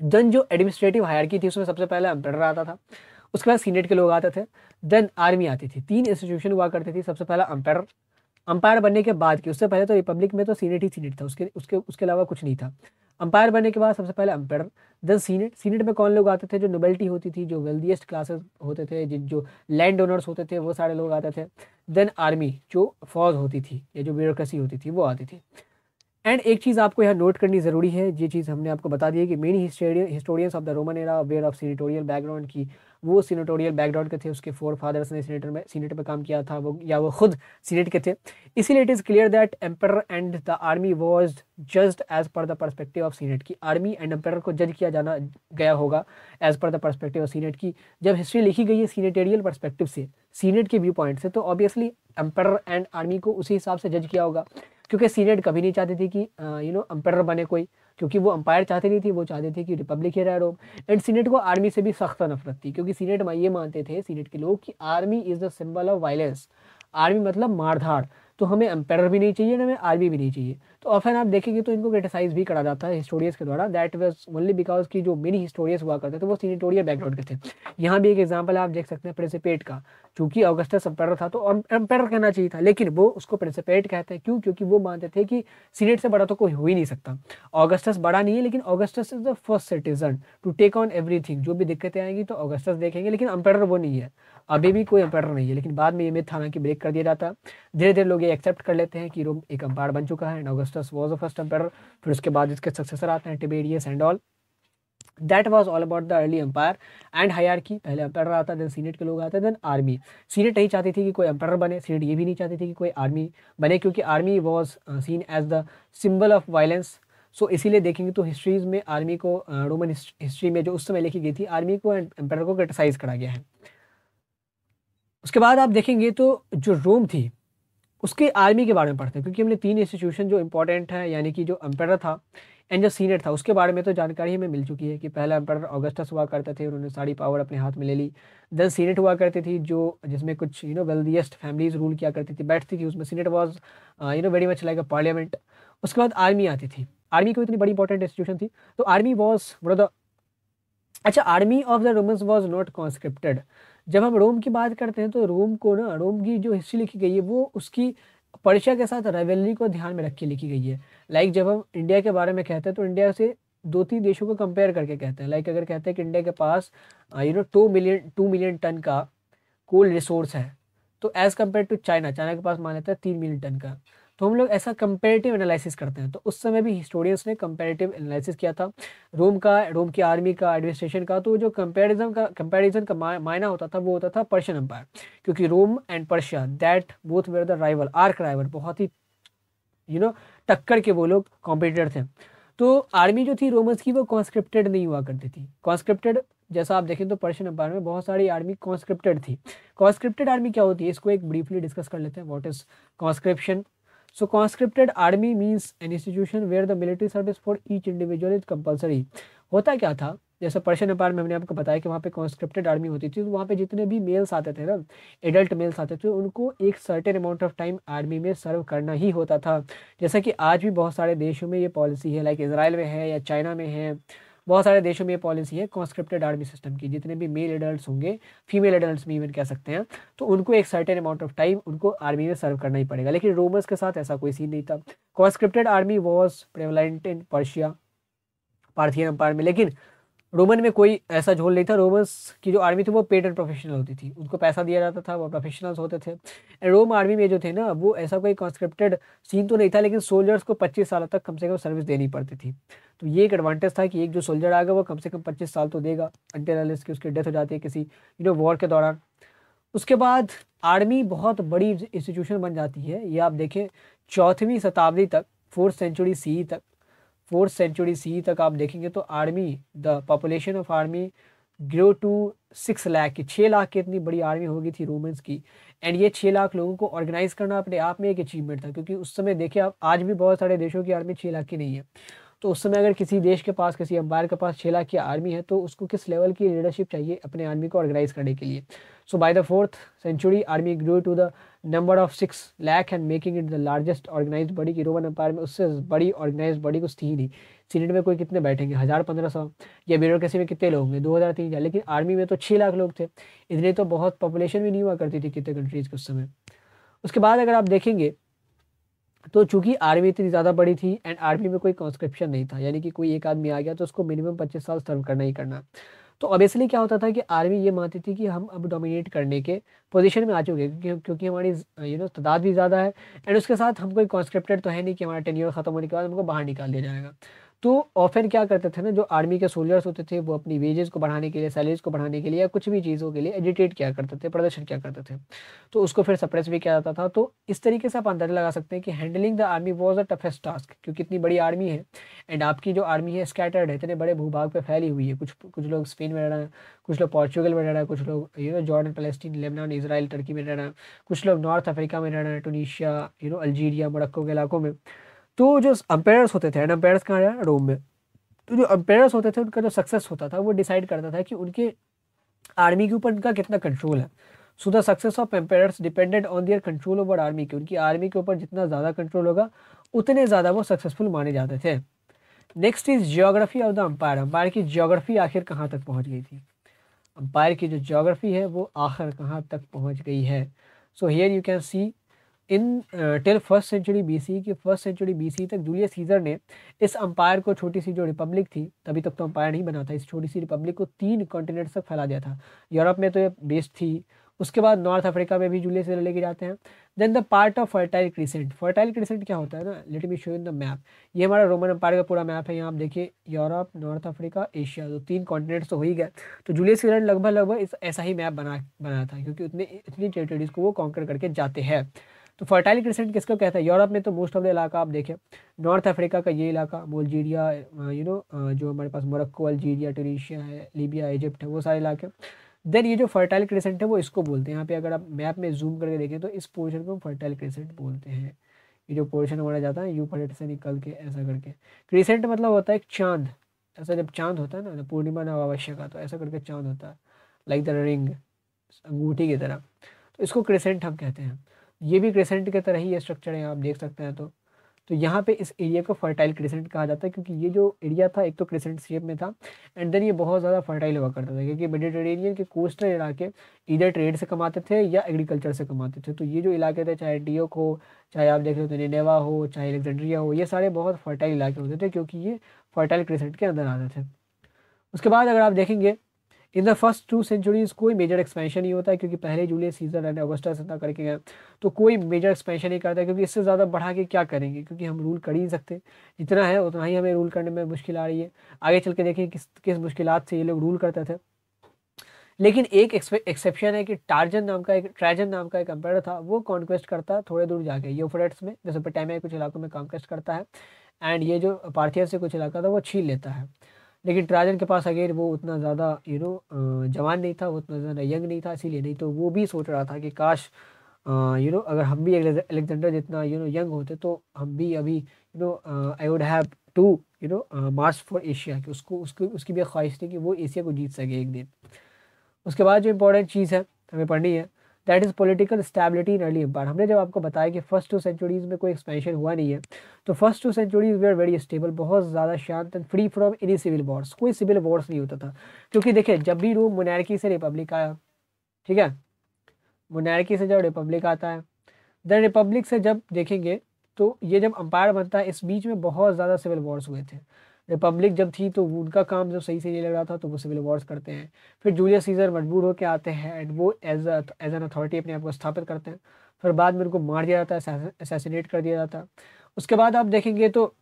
देन जो एडमिनिस्ट्रेटिव की थी उसमें सबसे पहले एम्बेडर आता था उसके बाद सीनेट के लोग आते थे देन आर्मी आती थी तीन इंस्टीट्यूशन हुआ करती थी सबसे पहला अंपायर अंपायर बनने के बाद की उससे पहले तो रिपब्लिक में तो सीनेट ही सीनेट था उसके उसके उसके अलावा कुछ नहीं था अंपायर बनने के बाद सबसे पहले अंपायर देन सीनेट सीनेट में कौन लोग आते थे जो नोबेल्टी होती थी जो वेल्दीएस्ट क्लासेस होते थे जिन जो लैंड ओनर्स होते थे वो सारे लोग आते थे देन आर्मी जो फौज होती थी या जो ब्यूरोक्रेसी होती थी वो आती थी एंड एक चीज़ आपको यहाँ नोट करनी ज़रूरी है ये चीज़ हमने आपको बता दी है कि many historians of the Roman era aware of senatorial background की वो सीनेटोरियल बैकग्राउंड के थे उसके फोर फादर्स ने सीनेटर में सीनेट पर काम किया था वो या वो खुद सीनेट के थे इसीलिए it is clear that emperor and the army was just as per the perspective of senate की आर्मी एंड एम्पर को जज किया जाना गया होगा as per the perspective of senate की जब हिस्ट्री लिखी गई है सीनेटेरियल परस्पेक्टिव से सीनेट के व्यू पॉइंट से तो ऑब्वियसली एम्पर एंड आर्मी को उसी हिसाब से जज किया होगा क्योंकि सीनेट कभी नहीं चाहती थी कि यू नो अम्पायर बने कोई क्योंकि वो अंपायर चाहते नहीं थी वो चाहते थे कि रिपब्लिक ही रहे रोम एंड सीनेट को आर्मी से भी सख्त नफरत थी क्योंकि सीनेट ये मानते थे सीनेट के लोग कि army is the symbol of violence army मतलब मारधाड़ तो हमें अंपायर भी नहीं चाहिए हमें आर्मी भी नहीं चाहिए तो ऑफन आप देखेंगे तो इनको क्रिटिसाइज भी करा जाता है हिस्टोरियस के द्वारा दैट वॉज ओनली बिकॉज की जो मेरी हिस्टोरियस हुआ करते थे वो सीनिटोरियल बैकग्राउंड के थे यहाँ भी एक एग्जाम्पल आप देख सकते हैं प्रिंसिपेट का चूंकि अगस्तस एम्पायर था तो एम्पायर कहना चाहिए था लेकिन वो उसको प्रिंसिपेट कहते हैं क्यों क्योंकि वो मानते थे कि सीनेट से बड़ा तो कोई हो ही नहीं सकता ऑगस्टस बड़ा नहीं है लेकिन Augustus is the first citizen to take on everything जो भी दिक्कतें आएंगी तो ऑगस्टस देखेंगे लेकिन एम्पेयर वो नहीं है अभी भी कोई एम्पायर नहीं है लेकिन बाद में ये मिथ कि ब्रेक कर दिया जाता धीरे धीरे लोग ये एक्सेप्ट कर लेते हैं कि रोम एक अंपायर बन चुका है and August Augustus was the first empire फिर उसके बाद इसके सक्सेसर आते हैं Tiberius and all that was all about the early empire and higher की पहले एम्पायर आता देन सीनेट के लोग आते देन आर्मी सीनेट नहीं चाहती थी कि कोई एम्पायर बने सीनेट ये भी नहीं चाहती थी कि कोई आर्मी बने क्योंकि army was seen as the symbol of violence so इसीलिए देखेंगे तो हिस्ट्रीज में आर्मी को रोमन uh, हिस्ट्री में जो उस समय लिखी गई थी आर्मी को एंड एम्पायर को क्रिटिसाइज करा गया है उसके बाद आप देखेंगे तो जो रोम थी उसके आर्मी के बारे में पढ़ते हैं क्योंकि हमने तीन इंस्टीट्यूशन जो इंपॉर्टेंट है यानी कि जो एम्पायर था एंड जो सीनेट था उसके बारे में तो जानकारी हमें मिल चुकी है कि पहला एम्पायर ऑगस्टस हुआ करते थे उन्होंने सारी पावर अपने हाथ में ले ली देन सीनेट हुआ करती थी जो जिसमें कुछ you know wealthiest families rule किया करती थी बैठती थी उसमें senate was you know very much like a parliament उसके बाद आर्मी आती थी आर्मी को इतनी बड़ी इंपॉर्टेंट इंस्टीट्यूशन थी तो army was one of the अच्छा army of the Romans was not conscripted जब हम रोम की बात करते हैं तो रोम को ना रोम की जो हिस्ट्री लिखी गई है वो उसकी परीक्षा के साथ रेवेलरी को ध्यान में रख के लिखी गई है लाइक जब हम इंडिया के बारे में कहते हैं तो इंडिया से दो तीन देशों को कंपेयर करके कहते हैं लाइक अगर कहते हैं कि इंडिया के पास you know two million two million ton का कोल रिसोर्स है तो as compare to China China के पास मान लेते हैं तीन मिलियन टन का तो हम लोग ऐसा कंपेरेटिव एनालिसिस करते हैं तो उस समय भी हिस्टोरियंस ने कंपेरेटिव एनालिसिस किया था रोम का रोम की आर्मी का एडमिनिस्ट्रेशन का तो जो कंपेरिजन का कंपेरिजन का मायना होता था वो होता था पर्शियन एम्पायर क्योंकि Rome and Persia that both were the rival arch rival बहुत ही यू नो टक्कर के वो लोग कॉम्पिटिटर थे तो आर्मी जो थी रोमन्स की वो कॉन्स्क्रिप्टेड नहीं हुआ करती थी कॉन्स्क्रिप्टेड जैसा आप देखें तो पर्शियन एम्पायर में बहुत सारी आर्मी कॉन्स्क्रिप्टेड थी कॉन्स्क्रिप्टेड आर्मी क्या होती है इसको एक ब्रीफली डिस्कस कर लेते हैं what is conscription So conscripted army means an institution where the military service for each individual is compulsory. होता क्या था जैसे पर्शियन अपार में हमने आपको बताया कि वहाँ पे कॉन्स्क्रिप्टेड आर्मी होती थी तो वहाँ पे जितने भी मेल्स आते थे ना एडल्ट मेल्स आते थे उनको एक certain amount of time army में सर्व करना ही होता था जैसा कि आज भी बहुत सारे देशों में ये पॉलिसी है लाइक इसराइल में है या चाइना में है बहुत सारे देशों में ये पॉलिसी है कॉन्स्क्रिप्टेड आर्मी सिस्टम की जितने भी मेल एडल्ट होंगे फीमेल एडल्ट भी इवन कह सकते हैं तो उनको एक सर्टेन अमाउंट ऑफ टाइम उनको आर्मी में सर्व करना ही पड़ेगा लेकिन रोमर्स के साथ ऐसा कोई सीन नहीं था conscripted army was prevalent in Persia Parthian empire में लेकिन रोमन में कोई ऐसा झोल नहीं था रोमन्स की जो आर्मी थी वो पेड एंड प्रोफेशनल होती थी उनको पैसा दिया जाता था वो प्रोफेशनल्स होते थे एंड रोम आर्मी में जो थे ना वो ऐसा कोई कॉन्स्क्रिप्टेड सीन तो नहीं था लेकिन सोल्जर्स को पच्चीस साल तक कम से कम सर्विस देनी पड़ती थी तो ये एक एडवांटेज था कि एक जो सोल्जर आएगा वो कम से कम पच्चीस साल तो देगा अंटेनालिस की उसकी डेथ हो जाती है किसी यू नो वॉर के दौरान उसके बाद आर्मी बहुत बड़ी इंस्टीट्यूशन बन जाती है ये आप देखें चौथवीं शताब्दी तक फोर्थ सेंचुरी सी तक फोर्थ सेंचुरी सी तक आप देखेंगे तो army the population of army grow to six lakh की छः लाख की इतनी बड़ी आर्मी हो गई थी रोमन्स की एंड ये छः लाख लोगों को ऑर्गेनाइज करना अपने आप में एक अचीवमेंट था क्योंकि उस समय देखिए आप आज भी बहुत सारे देशों की आर्मी छः लाख की नहीं है तो उस समय अगर किसी देश के पास किसी अंबायर के पास छः लाख की आर्मी है तो उसको किस लेवल की लीडरशिप चाहिए अपने आर्मी को ऑर्गेनाइज करने के लिए so by the fourth century army grow to the number of six lakh and making it the largest organise body की रोमन अंपायर में उससे बड़ी ऑर्गेनाइज बॉडी कुछ थी नहीं सीनेट में कोई कितने बैठेंगे हज़ार पंद्रह सौ या ब्यूरोसी में कितने लोग होंगे दो हज़ार तीन हज़ार लेकिन आर्मी में तो छः लाख लोग थे इतने तो बहुत पॉपुलेशन भी नहीं हुआ करती थी कितने कंट्रीज़ के उस समय उसके बाद अगर आप देखेंगे तो चूंकि आर्मी इतनी ज़्यादा बड़ी थी एंड आर्मी में कोई कॉन्स्क्रिप्शन नहीं था यानी कि कोई एक आदमी आ गया तो उसको मिनिमम पच्चीस साल सर्व करना ही करना तो ऑब्वियसली क्या होता था कि आर्मी ये मानती थी कि हम अब डोमिनेट करने के पोजीशन में आ चुके हैं क्योंकि हमारी यू नो तादाद भी ज़्यादा है एंड उसके साथ हम कोई कॉन्स्क्रिप्टेड तो है नहीं कि हमारा टेन ईयर ख़त्म होने के बाद हमको बाहर निकाल दिया जाएगा तो ऑफन क्या करते थे ना जो आर्मी के सोल्जर्स होते थे वो अपनी वेजेस को बढ़ाने के लिए सैलरीज को बढ़ाने के लिए या कुछ भी चीज़ों के लिए एजिटेट क्या करते थे प्रदर्शन क्या करते थे तो उसको फिर सप्रेस भी किया जाता था तो इस तरीके से आप अंदाजा लगा सकते हैं कि handling the army was a toughest task क्योंकि इतनी बड़ी आर्मी है एंड आपकी जो आर्मी है स्कैटर्ड है इतने बड़े भूभाग पर फैली हुई है कुछ कुछ लोग स्पेन में रह रहे हैं कुछ लोग पॉर्चुगल में रह रहे हैं कुछ लोग यू नो जॉर्डन फलस्तीन लेबनान इसराइल टर्की में रहना कुछ लोग नॉर्थ अफ्रीका में हैं Tunisia you know Algeria Morocco के इलाकों में तो जो अंपेयर्स होते थे एंड अंपेयर्स कहाँ जाए रोम में तो जो अंपेयर्स होते थे उनका जो सक्सेस होता था वो डिसाइड करता था कि उनके आर्मी के ऊपर उनका कितना कंट्रोल है so the success of empires depended on their control over army की उनकी आर्मी के ऊपर जितना ज़्यादा कंट्रोल होगा उतने ज़्यादा वो सक्सेसफुल माने जाते थे next is geography of the empire empire की जियोग्राफी आखिर कहाँ तक पहुँच गई थी अम्पायर की जो जियोग्राफी है वो आखिर कहाँ तक पहुँच गई है so here you can see in till first century BC के फर्स्ट सेंचुरी बीसी तक जूलियस सीजर ने इस अंपायर को छोटी सी जो रिपब्लिक थी तभी तक तो अंपायर नहीं बना था इस छोटी सी रिपब्लिक को तीन कॉन्टिनेंट्स तक फैला दिया था यूरोप में तो ये बेस्ट थी उसके बाद नॉर्थ अफ्रीका में भी जूलियस सीजर लेके जाते हैं then the part of fertile crescent fertile crescent क्या होता है ना let me show in the map ये हमारा रोमन अंपायर का पूरा मैप है यहाँ आप देखिए यूरोप नॉर्थ अफ्रीका एशिया तो तीन कॉन्टिनेंट्स तो हो ही गए तो जूलियस सीजर लगभग लगभग ऐसा ही मैप बना बनाया था क्योंकि उतने इतनी टेरिटरीज को वो कॉन्कर करके जाते हैं तो फर्टाइल क्रिसेंट किसको कहता है यूरोप में तो मोस्ट ऑफ द इलाका आप देखें नॉर्थ अफ्रीका का ये इलाका मोलजीरिया यू नो जो हमारे पास मोरक्को अल्जीरिया टूनिशिया है लीबिया इजिप्ट है वो सारे इलाके देन ये जो फर्टाइल क्रिसेंट है वो इसको बोलते हैं यहाँ पे अगर आप मैप में जूम करके देखें तो इस पोर्शन को हम फर्टाइल क्रिसेंट बोलते हैं ये जो पोर्शन हमारा जाता है यू फर्ट से निकल के ऐसा करके क्रिसेंट मतलब होता है एक चांद ऐसा जब चांद होता है ना पूर्णिमा नवावश्य का तो ऐसा करके चांद होता है लाइक द रिंग अंगूठी की तरह तो इसको क्रिसेंट हम कहते हैं ये भी क्रेसेंट की तरह ही ये स्ट्रक्चर है आप देख सकते हैं तो तो यहाँ पे इस एरिया को फर्टाइल क्रेसेंट कहा जाता है क्योंकि ये जो एरिया था एक तो क्रेसेंट शेप में था एंड देन ये बहुत ज़्यादा फर्टाइल हुआ करता था क्योंकि मेडिटेरेनियन के कोस्टल इलाके इधर ट्रेड से कमाते थे या एग्रीकल्चर से कमाते थे तो ये जो इलाके थे चाहे डीओक हो चाहे आप देख रहे हो निनेवा तो हो चाहे अलेक्जेंड्रिया हो ये सारे बहुत फर्टाइल इलाके होते थे क्योंकि ये फर्टाइल क्रेसेंट के अंदर आते थे उसके बाद अगर आप देखेंगे in the first two centuries कोई मेजर एक्सपेंशन नहीं होता है क्योंकि पहले जूलियस सीजर एंड अगस्टस इतना करके गए तो कोई मेजर एक्सपेंशन नहीं करता क्योंकि इससे ज़्यादा बढ़ा के क्या करेंगे क्योंकि हम रूल कर ही नहीं सकते जितना है उतना ही हमें रूल करने में मुश्किल आ रही है आगे चल के देखें किस किस मुश्किल से ये लोग रूल करते थे लेकिन एक एक्सेप्शन है कि टार्जन नाम का एक ट्रैजन नाम का एक कंपेयर था वो कॉन्क्वेस्ट करता है थोड़े दूर जाके यूफ्रेट्स में जैसे पटामिया कुछ इलाकों में कॉन्क्वेस्ट करता है एंड ये जो पार्थियन से कुछ इलाका था वो छीन लेता है लेकिन ट्राजन के पास अगेन वो उतना ज़्यादा यू नो जवान नहीं था वो उतना ज़्यादा यंग नहीं था इसीलिए नहीं तो वो भी सोच रहा था कि काश यू नो अगर हम भी अलेक्जेंडर जितना यू नो यंग होते तो हम भी अभी you know I would have to you know march for Asia कि उसको उसको उसकी भी ख्वाहिश थी कि वो एशिया को जीत सके एक दिन उसके बाद जो इम्पोर्टेंट चीज़ है हमें पढ़नी है that is political stability in early empire हमने जब आपको बताया कि फर्स्ट टू सेंचुरीज़ में कोई एक्सपेंशन हुआ नहीं है तो first two centuries they are very stable बहुत ज़्यादा शांत and free from any civil wars कोई सिविल वॉर्स नहीं होता था क्योंकि देखिए जब भी रूम मोनार्की से रिपब्लिक आया ठीक है मोनार्की से जब रिपब्लिक आता है दैन रिपब्लिक से जब देखेंगे तो ये जब अम्पायर बनता है इस बीच में बहुत ज़्यादा सिविल वॉर्स हुए थे रिपब्लिक जब थी तो उनका काम जब सही से नहीं लग रहा था तो वो सिविल वॉर्स करते हैं फिर जूलियस सीजर मजबूर होकर आते हैं एंड वो एज एज एन अथॉरिटी अपने आप को स्थापित करते हैं फिर बाद में उनको मार दिया जाता है असैसिनेट कर दिया जाता है उसके बाद आप देखेंगे तो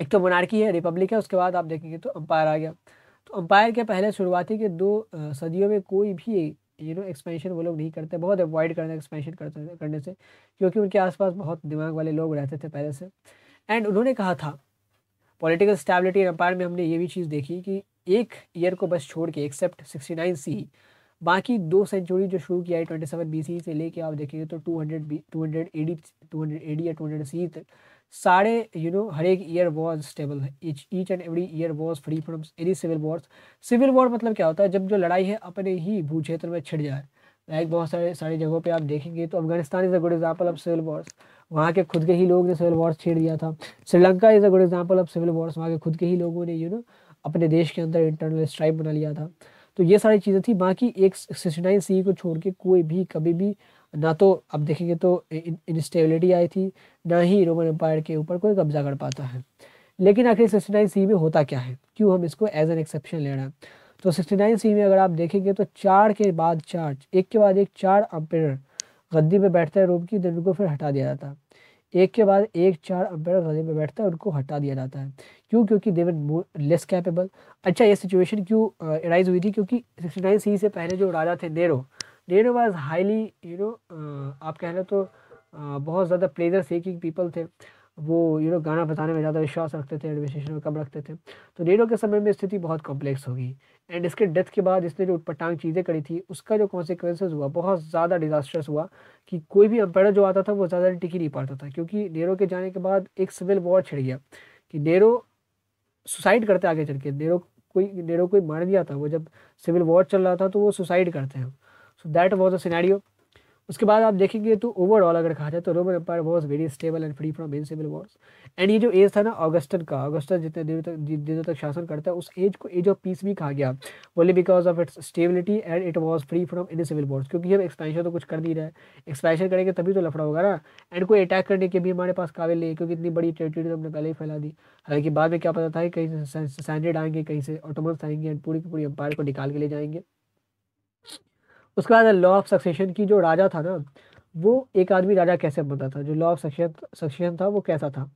एक तो मोनार्की है रिपब्लिक है उसके बाद आप देखेंगे तो अम्पायर आ गया तो अम्पायर के पहले शुरुआती के दो सदियों में कोई भी यू नो एक्सपेंशन वो लोग नहीं करते बहुत अवॉइड करते एक्सपेंशन करते करने से क्योंकि उनके आसपास बहुत दिमाग वाले लोग रहते थे पहले से एंड उन्होंने कहा था पॉलिटिकल स्टेबिलिटी एम्पायर में हमने ये भी चीज़ देखी कि एक ईयर को बस छोड़ के एक्सेप्ट सिक्सटी नाइन सी बाकी दो सेंचुरी जो शुरू किया है ट्वेंटी सेवन बी सी से लेके आप देखेंगे तो two hundred B two hundred AD two hundred AD या टू हंड्रेड सी तक सारे यू नो हर एक ईयर वॉज स्टेबल है each and every year was free from any civil wars civil war मतलब क्या होता है जब जो लड़ाई है अपने ही भूक्षेत्र में छिड़ जाए लाइक बहुत सारे सारी जगहों पे आप देखेंगे तो Afghanistan is a good example of civil wars वहाँ के खुद के ही लोगों ने सिविल वॉर्स छेड़ दिया था Sri Lanka is a good example of civil wars वहाँ के खुद के ही लोगों ने यू नो अपने देश के अंदर इंटरनल स्ट्राइक बना लिया था तो ये सारी चीज़ें थी बाकी एक सिक्सटी नाइन सी को छोड़ के कोई भी कभी भी ना तो आप देखेंगे तो इंस्टेबिलिटी आई थी ना ही रोमन एम्पायर के ऊपर कोई कब्जा कर पाता है लेकिन आखिर सिक्सटी नाइन सी में होता क्या है क्यों हम इसको एज एन एक्सेप्शन ले रहे हैं तो 69 सी में अगर आप देखेंगे तो चार के बाद चार एक के बाद एक चार अम्पेयर गद्दी पे बैठता है रोम की दिन उनको फिर हटा दिया जाता है एक के बाद एक चार अम्पेयर गद्दी पे बैठता है उनको हटा दिया जाता है क्यों क्योंकि देवर लेस कैपेबल अच्छा ये सिचुएशन क्यों एडाइज हुई थी क्योंकि सिक्सटी नाइन सी से पहले जो राजा थे Nero Nero was highly you know आप कह रहे तो बहुत ज़्यादा प्लेजर सेकिंग पीपल थे वो यू नो गाना बताने में ज़्यादा विश्वास रखते थे एडमिनिस्ट्रेशन में कम रखते थे तो नेहरू के समय में स्थिति बहुत कॉम्प्लेक्स होगी एंड इसके डेथ के बाद इसने जो उटपटांग चीज़ें करी थी उसका जो कॉन्सिक्वेंसेज हुआ बहुत ज़्यादा डिजास्टर्स हुआ कि कोई भी अंपायर जो आता था वो ज़्यादा टिक ही नहीं पाता था क्योंकि नेहरू के जाने के बाद एक सिविल वॉर छिड़ गया कि नेहरू सुसाइड करते आगे चल के नेहरू कोई नेरो कोई मार दिया था वो जब सिविल वॉर चल रहा था तो वो सुसाइड करते हैं so that was a scenario उसके बाद आप देखेंगे तो ओवरऑल अगर कहा जाए तो Roman empire was very stable and free from in civil wars and ये जो एज था ना ऑगस्टन का ऑगस्टन जितने दिनों तक दिनों तक शासन करता है उस एज को एज ऑफ पीस भी कहा गया only because of its stability and it was free from civil wars क्योंकि हम एक्सपेंशन तो कुछ कर नहीं रहे एक्सपेंशन करेंगे तभी तो लफड़ा होगा ना एंड कोई अटैक करने के भी हमारे पास काबिल नहीं है क्योंकि इतनी बड़ी टेरिटरी तो हमने पहले ही फैला दी हालांकि बाद में क्या पता था कहीं से सैंडेड आएंगे कहीं से ऑटोमन्स आएंगे एंड पूरी की पूरी एम्पायर को निकाल के ले जाएंगे उसके बाद लॉ ऑफ सक्सेशन की जो राजा था ना वो एक आदमी राजा कैसे बनता था जो लॉ ऑफ सक्सेशन सक्सेशन था वो कैसा था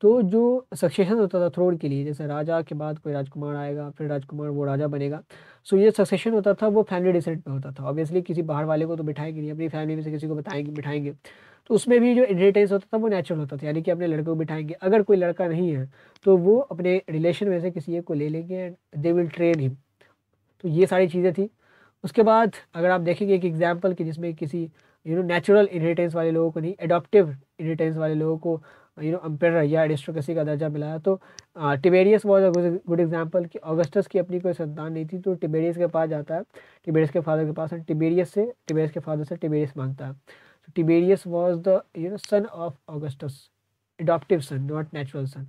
तो जो सक्सेशन होता था थ्रोन के लिए जैसे राजा के बाद कोई राजकुमार आएगा फिर राजकुमार वो राजा बनेगा सो ये सक्सेशन होता था वो फैमिली डिसेंट में होता था ऑब्वियसली किसी बाहर वाले को तो बिठाएंगे नहीं अपनी फैमिली में से किसी को बताएंगे बिठाएंगे तो उसमें भी जो इनहेरिटेंस होता था वो नेचुरल होता था यानी कि अपने लड़के को बिठाएंगे अगर कोई लड़का नहीं है तो वो अपने रिलेशन में से किसी एक को ले लेंगे and they will train him तो ये सारी चीज़ें थी उसके बाद अगर आप देखेंगे एक एग्जाम्पल कि जिसमें किसी यू नो नेचुरल इनहेरिटेंस वाले लोगों को नहीं एडोप्टिव इनहेरिटेंस वाले लोगों को यू नो अम्पेयर या एडिस्ट्रोक्रेसी का दर्जा मिला तो Tiberius was a good example कि ऑगस्टस की अपनी कोई संतान नहीं थी तो टिबेरियस के पास जाता है टिबेरियस के फादर के पास एंड टिबेरियस से टिबेरियस के फादर से टिबेरियस मांगता है तो Tiberius was the you know son of Augustus adoptive son not natural son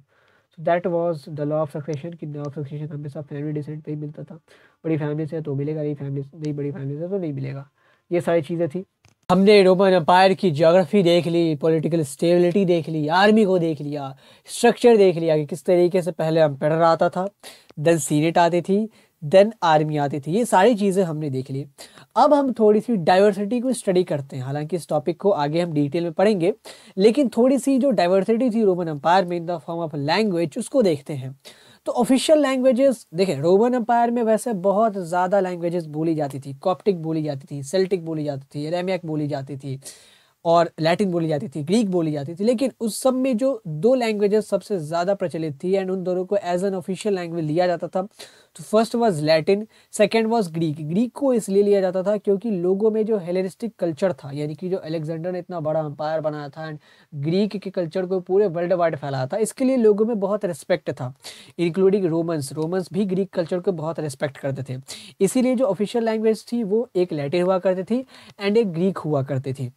that was the law of succession कि लॉ ऑफ सक्सेशन हमेशा फैमिली डिसेंट पे ही मिलता था बड़ी फैमिली से तो मिलेगा नहीं फैमिली नहीं बड़ी फैमिली से तो नहीं मिलेगा ये सारी चीज़ें थी हमने रोमन अम्पायर की जोग्राफी देख ली पॉलिटिकल स्टेबिलिटी देख ली आर्मी को देख लिया स्ट्रक्चर देख लिया कि किस तरीके से पहले एम्पायर आता था देन सीनेट आती थी देन आर्मी आती थी ये सारी चीज़ें हमने देख ली अब हम थोड़ी सी डाइवर्सिटी को स्टडी करते हैं हालांकि इस टॉपिक को आगे हम डिटेल में पढ़ेंगे लेकिन थोड़ी सी जो डाइवर्सिटी थी रोमन अम्पायर में in the form of language उसको देखते हैं तो ऑफिशियल लैंग्वेजेस देखें रोमन अम्पायर में वैसे बहुत ज़्यादा लैंग्वेजेस बोली जाती थी कॉप्टिक बोली जाती थी सेल्टिक बोली जाती थी रेमियक बोली जाती थी और लैटिन बोली जाती थी ग्रीक बोली जाती थी लेकिन उस सब में जो दो लैंग्वेजेस सबसे ज़्यादा प्रचलित थी एंड उन दोनों को एज एन ऑफिशियल लैंग्वेज लिया जाता था तो first was Latin second was Greek Greek को इसलिए लिया जाता था क्योंकि लोगों में जो हेलेनिस्टिक कल्चर था यानी कि जो अलेक्जेंडर ने इतना बड़ा अंपायर बनाया था एंड ग्रीक के कल्चर को पूरे वर्ल्ड वाइड फैलाया था इसके लिए लोगों में बहुत रिस्पेक्ट था इंक्लूडिंग रोमन्स रोमन्स भी ग्रीक कल्चर को बहुत रिस्पेक्ट करते थे इसीलिए जो ऑफिशियल लैंग्वेज थी वो एक लैटिन हुआ करती थी एंड एक ग्रीक हुआ करती थी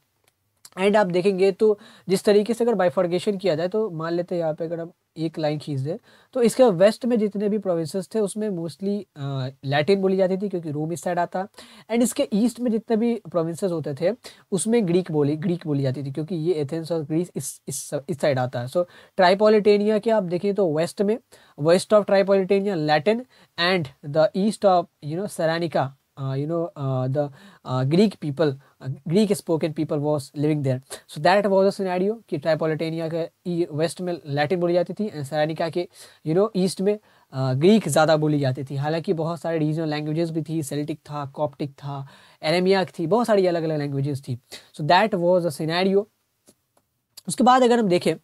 एंड आप देखेंगे तो जिस तरीके से अगर बाइफर्गेशन किया जाए तो मान लेते हैं यहाँ पे अगर हम एक लाइन खींच दें तो इसके वेस्ट में जितने भी प्रोविंसेस थे उसमें मोस्टली लैटिन बोली जाती थी क्योंकि रोम इस साइड आता एंड इसके ईस्ट में जितने भी प्रोविंसेस होते थे उसमें ग्रीक बोली ग्रीक बोली जाती थी क्योंकि ये एथेंस और ग्रीस इस इस इस साइड आता है सो ट्राईपोलिटेनिया के आप देखें तो वेस्ट में west of Tripolitania Latin and the east of you know Cyrenaica Uh, you know uh, the uh, Greek people Greek spoken people was living there so that was a scenario कि ट्राइपोलिटेनिया के waste e, में Latin बोली जाती थी and Cyrenaica के you know east में Greek ज़्यादा बोली जाती थी हालांकि बहुत सारे रीजनल लैंग्वेजेस भी थी सेल्टिक था कॉप्टिक था एरेमियाक थी बहुत सारी अलग अलग लैंग्वेजेस थी so that was a scenario उसके बाद अगर हम देखें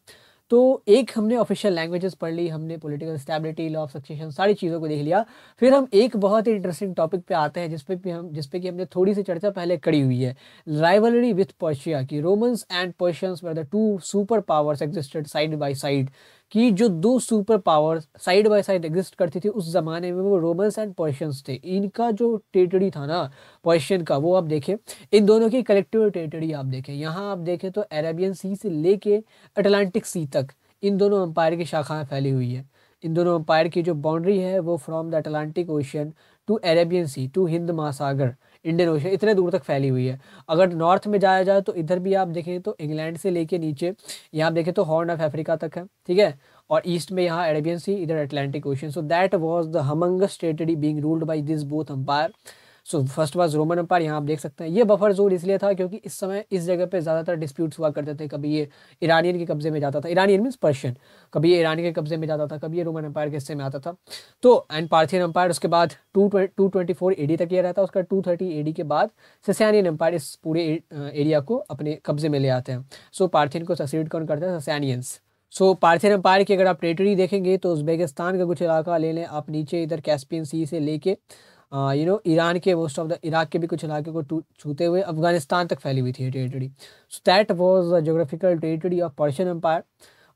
तो एक हमने ऑफिशियल लैंग्वेजेस पढ़ ली हमने political stability law of succession सारी चीज़ों को देख लिया फिर हम एक बहुत ही इंटरेस्टिंग टॉपिक पे आते हैं जिसपे भी हम जिसपे कि हमने थोड़ी सी चर्चा पहले करी हुई है राइवलरी विथ पर्शिया की Romans and Persians were the two super powers existed side by side कि जो दो super power side by side exist करती थी उस ज़माने में वो रोमन्स एंड पर्शियंस थे इनका जो टेरिटरी था ना पर्शियन का वो आप देखें इन दोनों की कलेक्टिव टेरिटरी आप देखें यहाँ आप देखें तो अरेबियन सी से लेके अटलांटिक सी तक इन दोनों अम्पायर की शाखाएँ फैली हुई है इन दोनों अम्पायर की जो बाउंड्री है वो from the Atlantic ocean to Arabian sea to Hind Mahasagar Indian ocean इतने दूर तक फैली हुई है अगर नॉर्थ में जाया जाए तो इधर भी आप देखें तो इंग्लैंड से लेके नीचे यहाँ देखें तो हॉर्न ऑफ अफ्रीका तक है ठीक है और ईस्ट में यहाँ अरेबियन सी इधर Atlantic ocean so that was the among states being ruled by this both empire so first was Roman empire यहाँ आप देख सकते हैं ये बफर जोन इसलिए था क्योंकि इस समय इस जगह पे ज़्यादातर डिस्प्यूट्स हुआ करते थे कभी ये ईरानियन के कब्जे में जाता था ईरानियन मीन्स पर्शियन कभी ये ईरानी के कब्जे में जाता था कभी ये रोमन एम्पायर के हिस्से में आता था तो एंड पार्थियन एम्पायर उसके बाद two two twenty four A D तक यह रहता उसका टू थर्टी ए डी के बाद ससैनियन एम्पायर इस पूरे एरिया को अपने कब्जे में ले आते हैं सो पार्थियन को ससीड कौन करते हैं Sassanians so so, Parthian empire की अगर आप टेरिटरी देखेंगे तो उज्बेकिस्तान का कुछ इलाका ले लें आप नीचे इधर कैस्पियन सी से लेके यू नो ईरान के मोस्ट ऑफ द इराक के भी कुछ इलाके को छूते हुए अफगानिस्तान तक फैली हुई थी ये territory so that was the geographical territory of Persian empire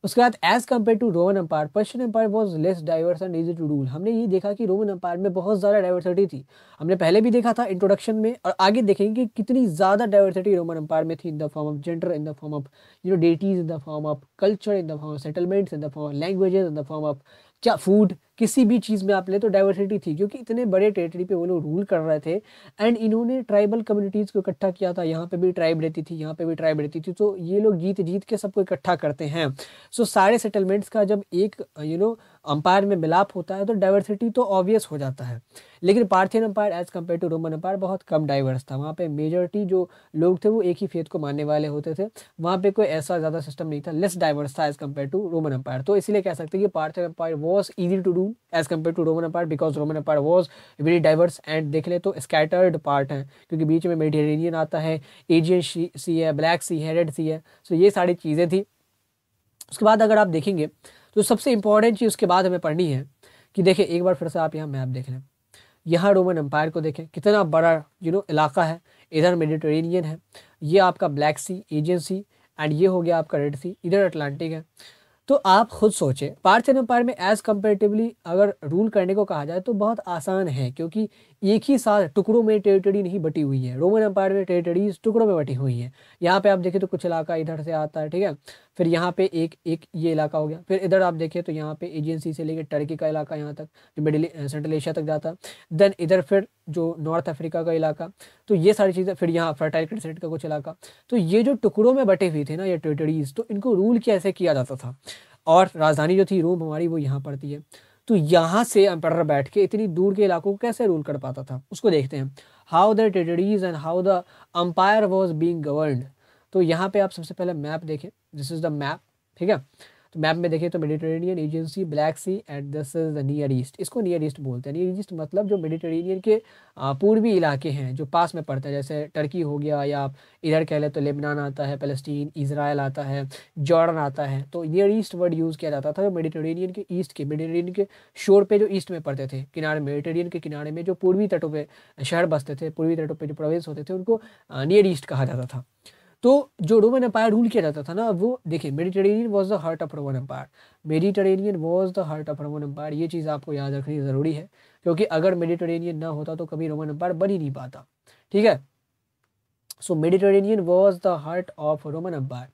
उसके बाद as compare to Roman empire Persian empire was less diverse and easy to rule हमने ये देखा कि रोमन एम्पायर में बहुत ज़्यादा डाइवर्सिटी थी हमने पहले भी देखा था इंट्रोडक्शन में और आगे देखेंगे कि कितनी ज़्यादा डाइवर्सिटी रोमन एम्पायर में थी in the form of gender in the form of you know deities in the form of culture in the form of settlements in the form of languages in the form of क्या food किसी भी चीज़ में आप ले तो diversity थी क्योंकि इतने बड़े टेरिटरी पे वो लोग रूल कर रहे थे एंड इन्होंने ट्राइबल कम्युनिटीज़ को इकट्ठा किया था यहाँ पे भी ट्राइब रहती थी यहाँ पे भी ट्राइब रहती थी तो ये लोग जीत जीत के सबको इकट्ठा करते हैं सो so, सारे सेटलमेंट्स का जब एक you you know know, empire में मिलाप होता है तो डाइवर्सिटी तो ऑब्वियस हो जाता है लेकिन Parthian empire as compare to Roman empire बहुत कम डाइवर्स था वहाँ पे मेजोरिटी जो लोग थे वो एक ही फेथ को मानने वाले होते थे वहाँ पे कोई ऐसा ज़्यादा सिस्टम नहीं था लेस डाइवर्स था as compare to Roman empire तो इसलिए कह सकते हैं कि Parthian empire was easy to do as compare to Roman empire because Roman empire was very diverse and देख ले तो स्कैटर्ड पार्ट है क्योंकि बीच में मेडिटेरेनियन आता है एजियन सी है ब्लैक सी है रेड सी है सो ये सारी चीज़ें थी उसके बाद अगर आप देखेंगे तो सबसे इंपॉर्टेंट चीज़ उसके बाद हमें पढ़नी है कि देखें एक बार फिर से आप यहाँ मैप देख लें यहाँ रोमन एम्पायर को देखें कितना बड़ा यू नो इलाका है इधर मेडिटेरेनियन है ये आपका black sea Aegean sea and ये हो गया आपका रेड सी इधर अटलांटिक है तो आप खुद सोचें पार्थियन एम्पायर में एज़ कंपेरेटिवली अगर रूल करने को कहा जाए तो बहुत आसान है क्योंकि एक ही साथ टुकड़ों में टेरिटरी नहीं बटी हुई है रोमन एम्पायर में टेरिटरीज टुकड़ों में बटी हुई है यहाँ पे आप देखें तो कुछ इलाका इधर से आता है ठीक है फिर यहाँ पे एक एक ये इलाका हो गया फिर इधर आप देखें तो यहाँ पे एजेंसी से लेकर टर्की का इलाका यहाँ तक जो मिडिल सेंट्रल एशिया तक जाता देन इधर फिर जो नॉर्थ अफ्रीका का इलाका तो ये सारी चीज़ें फिर यहाँ फर्टाइल क्रिसेट का कुछ इलाका तो ये जो टुकड़ों में बटे हुए थे ना ये टेरिटरीज तो इनको रूल कैसे किया जाता था और राजधानी जो थी रूम हमारी वो यहाँ पड़ती है तो यहाँ से एम्पायर बैठ के इतनी दूर के इलाकों को कैसे रूल कर पाता था उसको देखते हैं how the territories and how the empire was being governed तो यहाँ पे आप सबसे पहले मैप देखें दिस इज़ द मैप ठीक है तो मैप में देखें तो Mediterranean Aegean black sea and this is the near east इसको नियर ईस्ट बोलते हैं नियर ईस्ट मतलब जो मेडिटेरेनियन के पूर्वी इलाके हैं जो पास में पड़ते हैं जैसे टर्की हो गया या आप इधर कह लें तो लेबनान आता है फ़लस्तीन इसराइल आता है जॉर्डन आता है तो नियर ईस्ट वर्ड यूज़ किया जाता था जो मेडिटेरेनियन के ईस्ट के मेडिटेरेनियन के शोर पर जो ईस्ट में पड़ते थे किनारे मेडिटेरेनियन के किनारे में जो पूर्वी तटों पर शहर बसते थे पूर्वी तटों पर जो प्रोवेंस होते थे उनको नियर ईस्ट कहा जाता था तो जो रोमन एम्पायर रूल किया जाता था ना वो देखिए Mediterranean was the heart of Roman empire Mediterranean was the heart of Roman empire ये चीज़ आपको याद रखनी ज़रूरी है क्योंकि अगर मेडिटेरेनियन ना होता तो कभी रोमन एम्पायर बन ही नहीं पाता ठीक है so Mediterranean was the heart of Roman empire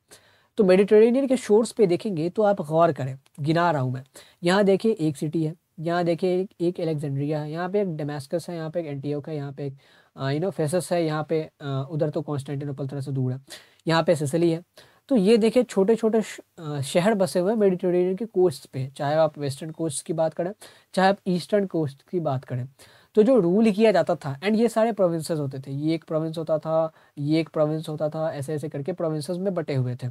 तो मेडिटेरेनियन के शोर्स पे देखेंगे तो आप गौर करें गिना रहा हूँ मैं यहाँ देखिए एक सिटी है यहाँ देखिए एक एलेक्जेंड्रिया है यहाँ पे एक डेमेस्कस है यहाँ पे एक एंटीओक है यहाँ पे एक यू नो फेसस है यहाँ पे उधर तो कॉन्स्टेंटिनोपल थोड़ा सा दूर है यहाँ पे सिसली है तो ये देखिए छोटे छोटे शहर बसे हुए मेडिटेरेनियन के कोस्ट पे चाहे आप वेस्टर्न कोस्ट की बात करें चाहे आप ईस्टर्न कोस्ट की बात करें तो जो रूल किया जाता था एंड ये सारे प्रोविंसेस होते थे ये एक प्रोविंस होता था ये एक प्रोविंस होता था ऐसे ऐसे करके प्रोविंसेस में बटे हुए थे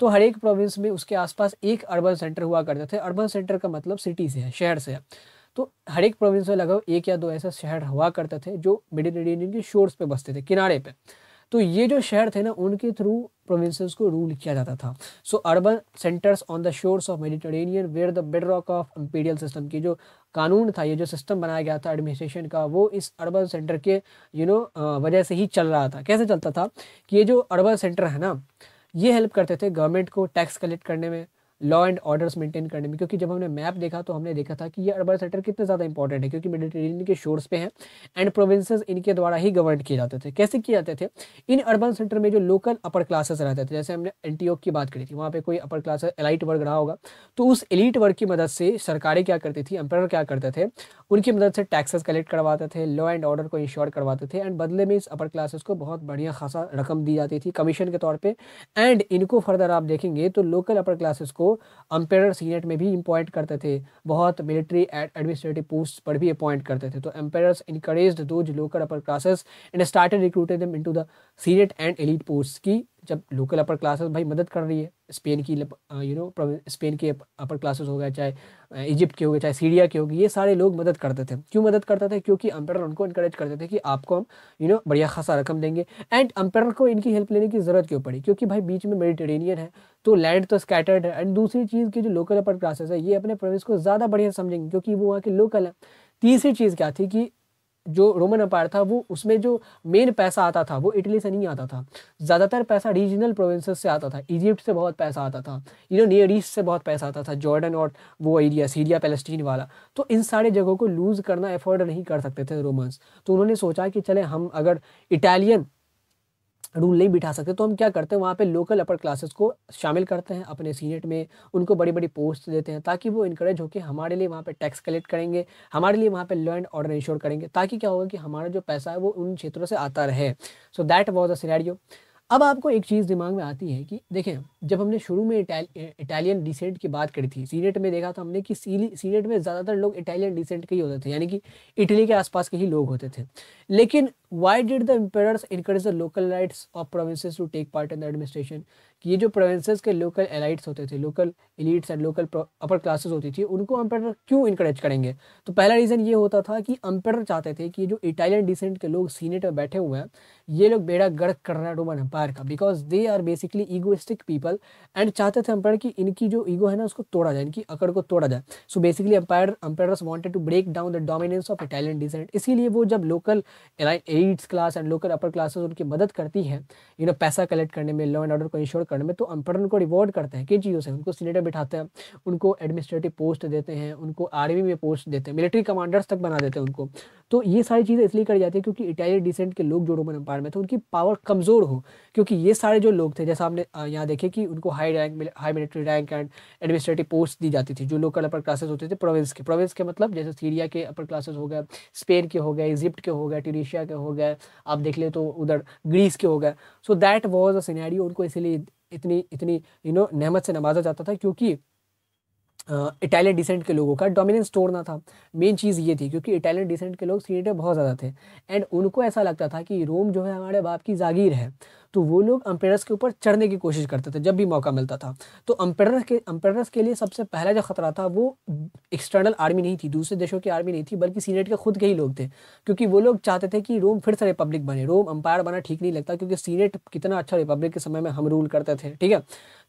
तो हर एक प्रोविंस में उसके आसपास एक अर्बन सेंटर हुआ करते थे अर्बन सेंटर का मतलब सिटी से है शहर से है तो हर एक प्रोविंस में लगभग एक या दो ऐसा शहर हुआ करते थे जो मेडिटेरेनियन के शोर्स पे बसते थे किनारे पे तो ये जो शहर थे ना उनके थ्रू प्रोविंसेस को रूल किया जाता था so urban centres on the shores of Mediterranean where the bed rock of imperial system की जो कानून था ये जो सिस्टम बनाया गया था एडमिनिस्ट्रेशन का वो इस अर्बन सेंटर के यू नो वजह से ही चल रहा था कैसे चलता था कि ये जो अर्बन सेंटर है ना ये हेल्प करते थे गवर्नमेंट को टैक्स कलेक्ट करने में लॉ एंड ऑर्डर्स मेंटेन करने में क्योंकि जब हमने मैप देखा तो हमने देखा था कि ये अर्बन सेंटर कितने ज़्यादा इंपॉर्टेंट है क्योंकि मेडिटेरेनियन के शोर्स पे हैं एंड प्रोविंसेस इनके द्वारा ही गवर्न किए जाते थे कैसे किए जाते थे इन अर्बन सेंटर में जो लोकल अपर क्लासेस रहते थे जैसे हमने एन की बात करी थी वहाँ पर कोई अपर क्लास एलाइट वर्ग रहा होगा तो उस एलिट वर्ग की मदद से सरकारें क्या करती थी एम्पायर क्या करते थे उनकी मदद से टैक्सेस कलेक्ट करवाते थे लॉ एंड ऑर्डर को इंश्योर करवाते थे एंड बदले में इस अपर क्लासेस को बहुत बढ़िया खासा रकम दी जाती थी कमीशन के तौर पर एंड इनको फर्दर आप देखेंगे तो लोकल अपर क्लासेस को को एम्पेयर सीनेट में भी अपॉइंट करते थे बहुत मिलिट्री एंड एडमिनिस्ट्रेटिव पोस्ट पर भी अपॉइंट करते थे तो emperors encourage the lower upper classes and started recruited them into the senate and elite post की जब लोकल अपर क्लासेस भाई मदद कर रही है स्पेन की यू नो स्पेन के अपर क्लासेस हो गए चाहे इजिप्ट uh, के हो गए चाहे सीरिया के हो गए ये सारे लोग मदद करते थे क्यों मदद करते थे क्योंकि अंपायर उनको इनक्रेज करते थे कि आपको हम यू नो बढ़िया खासा रकम देंगे एंड अंपायर को इनकी हेल्प लेने की ज़रूरत क्यों पड़ी क्योंकि भाई बीच में मेडिटेरेनियन है तो लैंड तो स्कैटर्ड है एंड दूसरी चीज़ की जो लोकल अपर क्लासेस है ये अपने प्रोविंस को ज़्यादा बढ़िया समझेंगे क्योंकि वो वहाँ के लोकल है तीसरी चीज़ क्या थी कि जो रोमन अम्पायर था वो उसमें जो मेन पैसा आता था वो इटली से नहीं आता था ज़्यादातर पैसा रीजनल प्रोविंसेस से आता था इजिप्ट से बहुत पैसा आता था यू नो नियर ईस्ट से बहुत पैसा आता था जॉर्डन और वो एरिया सीरिया पैलेस्टीन वाला तो इन सारे जगहों को लूज़ करना एफोर्ड नहीं कर सकते थे रोमन्स तो उन्होंने सोचा कि चले हम अगर इटालियन रूल नहीं बिठा सकते तो हम क्या करते हैं वहाँ पे लोकल अपर क्लासेस को शामिल करते हैं अपने सीनेट में उनको बड़ी बड़ी पोस्ट देते हैं ताकि वो इंकरेज होकर हमारे लिए वहाँ पे टैक्स कलेक्ट करेंगे हमारे लिए वहाँ पे लॉ एंड ऑर्डर इंश्योर करेंगे ताकि क्या होगा कि हमारा जो पैसा है वो उन क्षेत्रों से आता रहे so that was a scenario अब आपको एक चीज़ दिमाग में आती है कि देखें जब हमने शुरू में इटाल, इटालियन डिसेंट की बात करी थी सीनेट में देखा था हमने कि सीनेट में ज़्यादातर लोग इटालियन डिसेंट के ही होते थे यानी कि इटली के आसपास के ही लोग होते थे लेकिन why did the emperor encourage the local elites of provinces to take part in the administration कि ये जो प्रोवेंसेज के लोकल एलाइट्स होते थे local elites and local upper classes होती थी उनको अम्पायर क्यों इंकरेज करेंगे तो पहला रीज़न ये होता था कि अम्पायर चाहते थे कि जो इटालियन डिसेंट के लोग सीनेट में बैठे हुए हैं ये लोग बेड़ा गर्क हैं रोमन अम्पायर का because they are basically egoistic people and चाहते थे अम्पायर कि इनकी जो ईगो है ना उसको तोड़ा जाए इनकी अकड़ को तोड़ा जाए so basically empire emperors wanted to break down the dominance of Italian descent इसीलिए वो जब local elites class and local upper classes उनकी मदद करती है यू नो पैसा कलेक्ट करने में लॉ एंड ऑर्डर को इंश्योर प्रकरण में तो अनपढ़ उनको रिवॉर्ड करते हैं किन चीज़ों से उनको सीनेटर बिठाते हैं उनको एडमिनिस्ट्रेटिव पोस्ट देते हैं उनको आर्मी में पोस्ट देते हैं मिलिट्री कमांडर्स तक बना देते हैं उनको तो ये सारी चीज़ें इसलिए करी जाती है क्योंकि इटालियन डिसेंट के लोग जो रोमन एम्पायर में थे उनकी पावर कमज़ोर हो क्योंकि ये सारे जो लोग थे जैसा आपने यहाँ देखे कि उनको high rank high military rank and administrative post दी जाती थी जो लोकल अपर क्लासेस होते थे प्रोविंस के प्रोविंस के मतलब जैसे सीरिया के अपर क्लासेस हो गए स्पेन के हो गए इजिप्ट के हो गए टूनिशिया के हो गए आप देख ले तो उधर ग्रीस के हो गए so that was a scenario उनको इसीलिए इतनी इतनी यू नो नहमत से नवाजा जाता था क्योंकि इटालियन डिसेंट के लोगों का डोमिनेंस तोड़ना था मेन चीज़ ये थी क्योंकि इटालियन डिसेंट के लोग सीनेटर बहुत ज़्यादा थे एंड उनको ऐसा लगता था कि रोम जो है हमारे बाप की जागीर है तो वो लोग अम्पेयर्स के ऊपर चढ़ने की कोशिश करते थे जब भी मौका मिलता था तो अम्पेयर के अम्पेयर्स के लिए सबसे पहला जो खतरा था वो एक्सटर्नल आर्मी नहीं थी दूसरे देशों की आर्मी नहीं थी बल्कि सीनेट के खुद के ही लोग थे क्योंकि वो लोग चाहते थे कि रोम फिर से रिपब्लिक बने रोम अम्पायर बना ठीक नहीं लगता क्योंकि सीनेट कितना अच्छा रिपब्लिक के समय में हम रूल करते थे ठीक है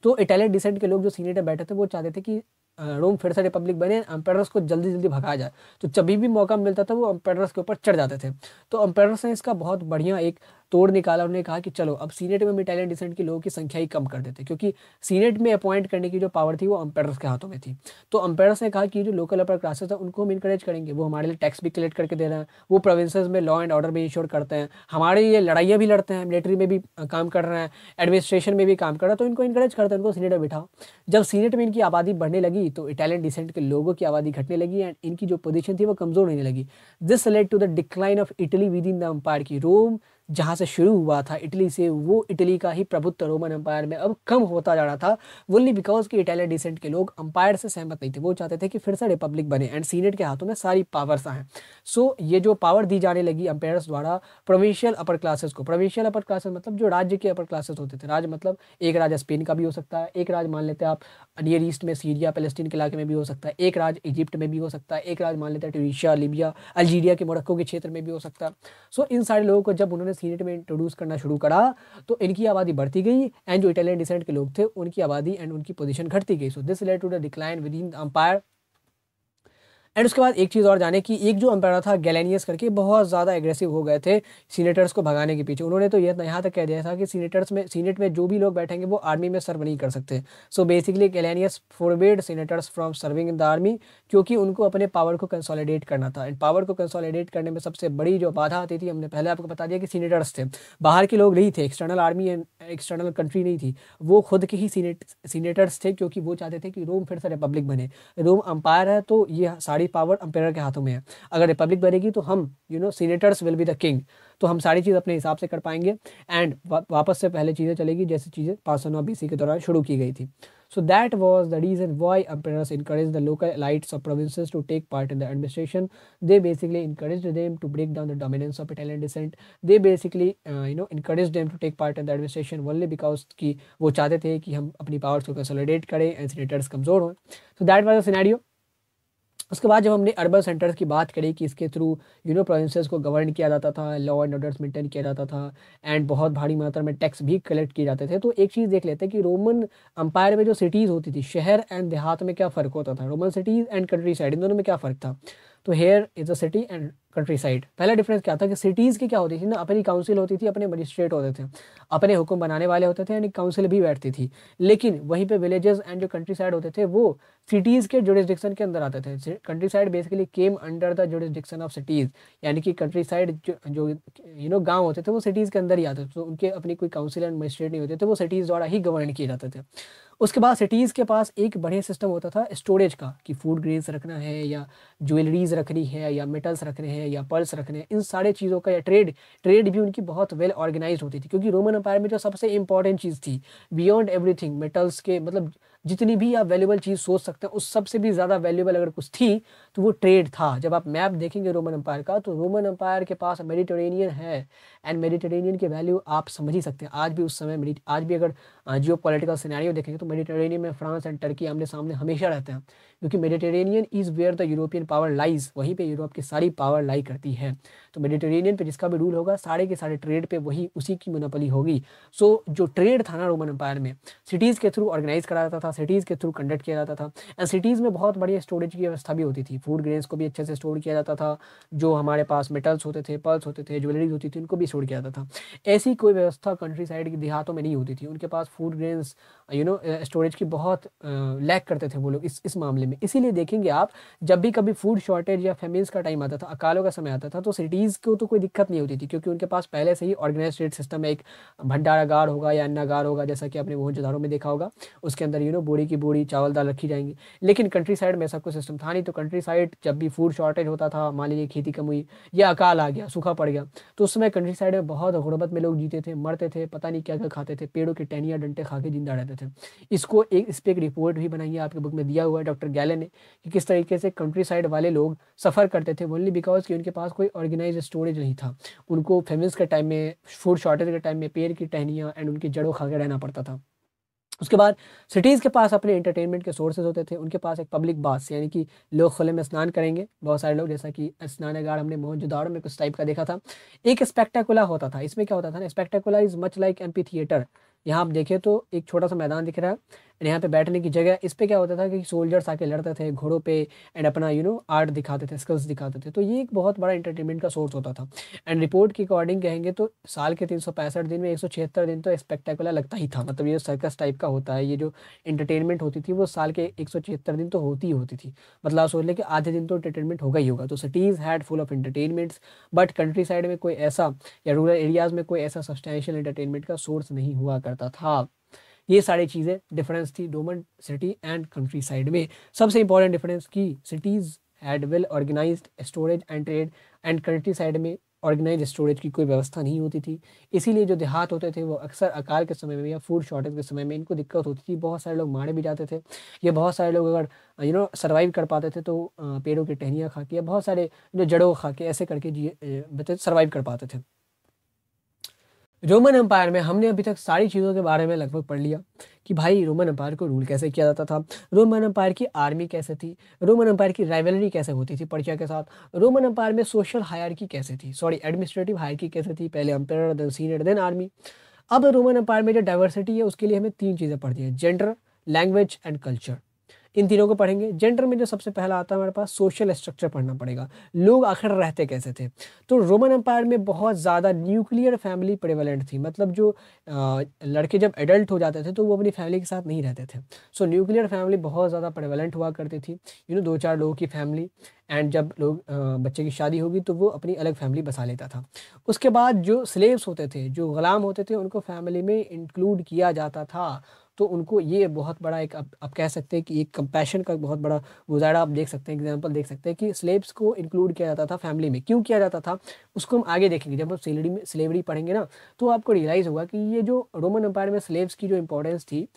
तो इटालियन डिसेंट के लोग जो सीनेटर बैठे थे वो चाहते थे कि रोम फिर से रिपब्लिक बने अम्पेडर्स को जल्दी जल्दी भगाया जाए तो जब भी मौका मिलता था वो अम्पेडर्स के ऊपर चढ़ जाते थे तो अम्पेडर्स ने इसका बहुत बढ़िया एक तोड़ निकाला उन्होंने कहा कि चलो अब सीनेट में हम इटालियन डिसेंट के लोगों की संख्या ही कम कर देते क्योंकि सीनेट में अपॉइंट करने की जो पावर थी वो अंपेयर्स के हाथों में थी तो अंपेयर्स ने कहा कि जो लोकल अपर क्लासेस है उनको हम इंकरेज करेंगे वो हमारे लिए टैक्स भी कलेक्ट करके दे रहे हैं वो प्रोविंसेस में लॉ एंड ऑर्डर भी इंश्योर करते हैं हमारे ये लड़ाइयाँ भी लड़ते हैं मिलिट्री में भी काम कर रहे हैं एडमिनिस्ट्रेशन में भी काम कर रहे हैं तो इनको इंकरेज करते हैं उनको सीनेट में बिठाओ जब सीनेट में इनकी आबादी बढ़ने लगी तो इटालियन डिसेंट के लोगों की आबादी घटने लगी एंड इनकी जो पोजीशन थी वो कमज़ोर होने लगी this led to the decline of Italy within the empire की रोम जहाँ से शुरू हुआ था इटली से वो इटली का ही प्रभुत्व रोमन अम्पायर में अब कम होता जा रहा था वनली बिकॉज कि इटालियन डिसेंट के लोग अंपायर से सहमत नहीं थे वो चाहते थे कि फिर से रिपब्लिक बने एंड सीनेट के हाथों में सारी पावर्स आएँ सो ये जो पावर दी जाने लगी अम्पायर्स द्वारा प्रोविंशियल अपर क्लासेस को प्रोविंशियल अपर क्लासेस मतलब जो राज्य के अपर क्लासेस होते थे राज्य मतलब एक राज्य स्पेन का भी हो सकता है एक राज्य मान लेते हैं आप नियर ईस्ट में सीरिया पेलेस्टीन के इलाके में भी हो सकता है एक राज्य इजिप्ट में भी हो सकता है एक राज्य मान लेते हैं ट्यूनिशिया लीबिया अल्जीरिया के मोरक्को के क्षेत्र में भी हो सकता है सो इन सारे लोगों को जब उन्होंने सीनेट में इंट्रोड्यूस करना शुरू करा तो इनकी आबादी बढ़ती गई एंड जो इटालियन डिसेंट के लोग थे उनकी आबादी एंड उनकी पोजीशन घटती गई so this led to the decline within empire and उसके बाद एक चीज़ और जाने कि एक जो अंपायर था गैलेनियस करके बहुत ज़्यादा एग्रेसिव हो गए थे सीनेटर्स को भगाने के पीछे उन्होंने तो यह यहाँ तक कह दिया था कि सीनेटर्स में सीनेट में जो भी लोग बैठेंगे वो आर्मी में सर्व नहीं कर सकते so basically Gallienus forbade senators from serving in the army क्योंकि उनको अपने पावर को कंसॉलीडेट करना था एंड पावर को कंसॉलीडेट करने में सबसे बड़ी जो बाधा आती थी हमने पहले आपको बता दिया कि सीनेटर्स थे बाहर के लोग नहीं थे external army and external country नहीं थी वो खुद के ही सीनेटर्स थे क्योंकि वो चाहते थे कि रोम फिर से रिपब्लिक बने रोम अंपायर है तो ये सारी पावर अम्पेयर के हाथों में है अगर रिपब्लिक बनेगी तो हम you know senators will be the king तो हम सारी चीज़ अपने हिसाब से कर पाएंगे एंड वा, वापस से पहले चीज़ें चलेगी जैसे चीज़ें पाँच सौ नौ बी के दौरान शुरू की गई थी so that was the reason why emperors encourage the local elites of provinces to take part in the administration they basically encourage them to break down the dominance of Italian descent they basically you know encourage them to take part in the administration only because की वो चाहते थे कि हम अपनी powers को consolidate करें and senators कमजोर हों so that was a scenario उसके बाद जब हमने अर्बन सेंटर्स की बात करी कि इसके थ्रू यू नो प्रोविंसेस को गवर्न किया जाता था लॉ एंड ऑर्डर्स मेंटेन किया जाता था एंड बहुत भारी मात्रा में टैक्स भी कलेक्ट किए जाते थे तो एक चीज़ देख लेते हैं कि रोमन अंपायर में जो सिटीज़ होती थी शहर एंड देहात में क्या फ़र्क होता था Roman cities and countryside इन दोनों में क्या फ़र्क था तो here is a city and countryside पहला डिफरेंस क्या था कि सिटीज़ की क्या होती थी ना अपनी काउंसिल होती थी अपने मजिस्ट्रेट होते थे अपने हुक्म बनाने वाले होते थे एंड काउंसिल भी बैठती थी लेकिन वहीं पे विलेजेस एंड जो कंट्री साइड होते थे वो सिटीज़ के जोडिस्डिक्शन के अंदर आते थे countryside basically came under the jurisdiction of cities यानी कि कंट्री साइड जो, यू नो गांव होते थे वो सिटीज़ के अंदर ही आते थे तो उनके अपनी कोई काउंसिल एंड मजिस्ट्रेट नहीं होते थे वो सिटीज़ द्वारा ही गवर्न किए जाते थे उसके बाद सिटीज़ के पास एक बढ़िया सिस्टम होता था स्टोरेज का कि फूड ग्रेन्स रखना है या ज्वेलरीज रखनी है या मेटल्स रखने हैं या पर्ल्स रखने हैं इन सारे चीज़ों का या ट्रेड ट्रेड भी उनकी बहुत वेल ऑर्गेनाइज होती थी क्योंकि रोमन अम्पायर में जो सबसे इंपॉर्टेंट चीज़ थी बियॉन्ड एवरीथिंग मेटल्स के मतलब जितनी भी आप वैल्यूबल चीज़ सोच सकते हैं उस सबसे भी ज़्यादा वैल्यूबल अगर कुछ थी तो वो ट्रेड था जब आप मैप देखेंगे रोमन अम्पायर का तो रोमन अम्पायर के पास मेडिटेरेनियन है एंड मेडिटेरेनियन की वैल्यू आप समझ ही सकते हैं आज भी उस समय आज भी अगर जियो पॉलिटिकल सिनेरियो देखेंगे तो मेडिटेरेनियन में फ्रांस एंड टर्की आमने सामने हमेशा रहते हैं क्योंकि Mediterranean is where the European power lies वहीं पे यूरोप की सारी पावर लाई करती है तो मेडिटेरेनियन पे जिसका भी रूल होगा सारे के सारे ट्रेड पे वही उसी की मुनपली होगी सो so, जो ट्रेड था ना रोमन एम्पायर में सिटीज़ के थ्रू ऑर्गेनाइज करा जाता था सिटीज़ के थ्रू कंडक्ट किया जाता था एंड सिटीज़ में बहुत बढ़िया स्टोरेज की व्यवस्था भी होती थी फूड ग्रेन्स को भी अच्छे से स्टोर किया जाता था जो हमारे पास मेटल्स होते थे पर्ल्स होते थे ज्वेलरीज होती थी उनको भी स्टोर किया जाता था ऐसी कोई व्यवस्था कंट्री साइड के देहातों में नहीं होती थी उनके पास food grains you know storage की बहुत लैक uh, करते थे वो लोग इस इस मामले में इसीलिए देखेंगे आप जब भी कभी फूड शॉर्टेज या फेमिन्स का टाइम आता था अकालों का समय आता था तो सिटीज़ को तो कोई दिक्कत नहीं होती थी क्योंकि उनके पास पहले से ही ऑर्गेनाइज ट्रेड सिस्टम है एक भंडारागार होगा या अन्नागार होगा जैसा कि आपने मोहनजोदारों में देखा होगा उसके अंदर यू नो बोरी की बोरी चावल दाल रखी जाएंगी लेकिन कंट्री साइड में ऐसा कोई सिस्टम था नहीं तो कंट्री साइड जब भी फूड शॉर्टेज होता था मान लीजिए खेती कम हुई या अकाल आ गया सूखा पड़ गया तो उस समय कंट्री साइड में बहुत गुर्बत में लोग जीते थे मरते थे पता नहीं क्या क्या खाते थे पेड़ों के टहनिया डंटे खा के जिंदा रहते थे थे इसको एक इस पर एक रिपोर्ट भी बनाई है आपके बुक में दिया हुआ है डॉक्टर गैले ने कि किस तरीके से कंट्री साइड वाले लोग सफ़र करते थे ओनली बिकॉज कि उनके पास कोई ऑर्गेनाइज स्टोरेज नहीं था उनको फेमस के टाइम में फूड शॉर्टेज के टाइम में पेड़ की टहनियाँ एंड उनकी जड़ों खा के रहना पड़ता था उसके बाद सिटीज़ के पास अपने एंटरटेनमेंट के सोर्सेज होते थे उनके पास एक पब्लिक बास यानी कि लोग खुले में स्नान करेंगे बहुत सारे लोग जैसा कि स्नानागार हमने मोहनजोदाड़ो में कुछ टाइप का देखा था एक स्पेक्टाकुला होता था इसमें क्या होता था ना spectacula is much like amphitheatre यहाँ आप देखें तो एक छोटा सा मैदान दिख रहा है एंड यहाँ पे बैठने की जगह इस पर क्या होता था कि सोल्जर्स आके लड़ते थे घोड़ों पे एंड अपना यू नो आर्ट दिखाते थे स्किल्स दिखाते थे तो ये एक बहुत बड़ा इंटरटेनमेंट का सोर्स होता था एंड रिपोर्ट के अकॉर्डिंग कहेंगे तो साल के तीन दिन में एक दिन तो स्पेक्टेकुलर लगता ही था मतलब ये सर्कस टाइप का होता है ये जो इंटरटेनमेंट होती थी वो साल के एक दिन तो होती ही होती थी मतलब आप सोच लें कि आधे दिन तो इंटरटेनमेंट होगा ही होगा तो cities had full of entertainments but countryside में कोई ऐसा या रूरल एरियाज़ में कोई ऐसा सब्सटैशियल इंटरटेनमेंट का सोर्स नहीं हुआ करता था ये सारी चीज़ें डिफरेंस थी Roman city and countryside में सबसे इंपॉर्टेंट डिफरेंस की cities had well organise storage and trade and countryside में ऑर्गेनाइज स्टोरेज की कोई व्यवस्था नहीं होती थी इसीलिए जो देहात होते थे वो अक्सर अकाल के समय में या फूड शॉर्टेज के समय में इनको दिक्कत होती थी बहुत सारे लोग मारे भी जाते थे या बहुत सारे लोग अगर यू नो सर्वाइव कर पाते थे तो पेड़ों की टहनियाँ खा के या बहुत सारे जो जड़ों खा के ऐसे करके जिए सर्वाइव कर पाते थे रोमन एम्पायर में हमने अभी तक सारी चीज़ों के बारे में लगभग पढ़ लिया कि भाई रोमन एम्पायर को रूल कैसे किया जाता था रोमन एम्पायर की आर्मी कैसे थी रोमन एम्पायर की राइवलरी कैसे होती थी पर्चा के साथ रोमन एम्पायर में सोशल हायर की कैसे थी सॉरी एडमिनिस्ट्रेटिव हायर की कैसे थी पहले empire then senior then army अब रोमन एम्पायर में जो डाइवर्सिटी है उसके लिए हमें तीन चीज़ें पढ़ती हैं जेंडर लैंग्वेज एंड कल्चर इन तीनों को पढ़ेंगे जेंडर में जो सबसे पहला आता है हमारे पास सोशल स्ट्रक्चर पढ़ना पड़ेगा लोग आखिर रहते कैसे थे तो रोमन एम्पायर में बहुत ज़्यादा न्यूक्लियर फैमिली प्रेवलेंट थी मतलब जो लड़के जब एडल्ट हो जाते थे तो वो अपनी फैमिली के साथ नहीं रहते थे सो न्यूक्लियर फैमिली बहुत ज़्यादा प्रेवलेंट हुआ करती थी यू नो दो चार लोगों की फैमिली एंड जब लोग बच्चे की शादी होगी तो वो अपनी अलग फैमिली बसा लेता था उसके बाद जो स्लेव्स होते थे जो ग़ुलाम होते थे उनको फैमिली में इंक्लूड किया जाता था तो उनको ये बहुत बड़ा एक आप, कह सकते हैं कि एक कंपैशन का बहुत बड़ा गुजारा आप देख सकते हैं एग्जाम्पल देख सकते हैं कि स्लेब्स को इंक्लूड किया जाता था फैमिली में क्यों किया जाता था उसको हम आगे देखेंगे जब हम स्लेवरी में स्लेवरी पढ़ेंगे ना तो आपको रियलाइज़ होगा कि ये जो रोमन एम्पायर में स्लेब्स की जो इंपॉर्टेंस थी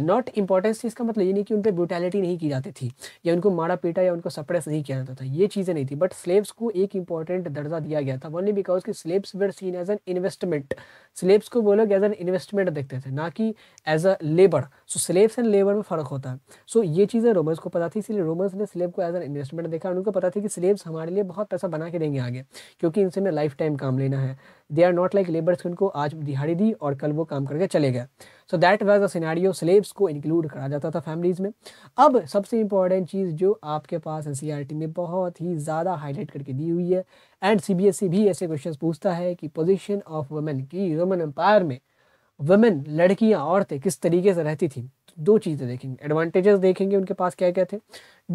नॉट इंपॉर्टेंस इसका मतलब ये नहीं कि उन पर ब्यूटैलिटी नहीं की जाती थी या उनको मारा पीटा या उनको सप्रेस नहीं किया जाता था ये चीज़ें नहीं थी बट स्लेब्स को एक इंपॉर्टेंट दर्जा दिया गया था ओनली बिकॉज की slaves were seen as an investment slaves को बोलोग एज एन इन्वेस्टमेंट देखते थे ना कि as a labour so slaves and labour में फ़र्क होता है सो so, ये चीज़ें रोमर्स को पता थी इसलिए रोमन्स ने स्लेब को एज एन इन्वेस्टमेंट देखा उनको पता थी कि स्लेब्स हमारे लिए बहुत पैसा बना के देंगे आगे क्योंकि इनसे हमें लाइफ टाइम काम लेना है they are not like labours उनको आज दिहाड़ी दी और कल वो काम करके चले गए so that was a scenario students को इंक्लूड करा जाता था फैमिलीज़ में अब सबसे इंपॉर्टेंट चीज़ जो आपके पास एन में बहुत ही ज़्यादा हाईलाइट करके दी हुई है एंड सी e भी ऐसे क्वेश्चन पूछता है कि पोजिशन ऑफ वमेन की रोमन एम्पायर में वमेन लड़कियाँ औरतें किस तरीके से रहती थी दो चीज़ें देखेंगे एडवांटेजेस देखेंगे उनके पास क्या क्या थे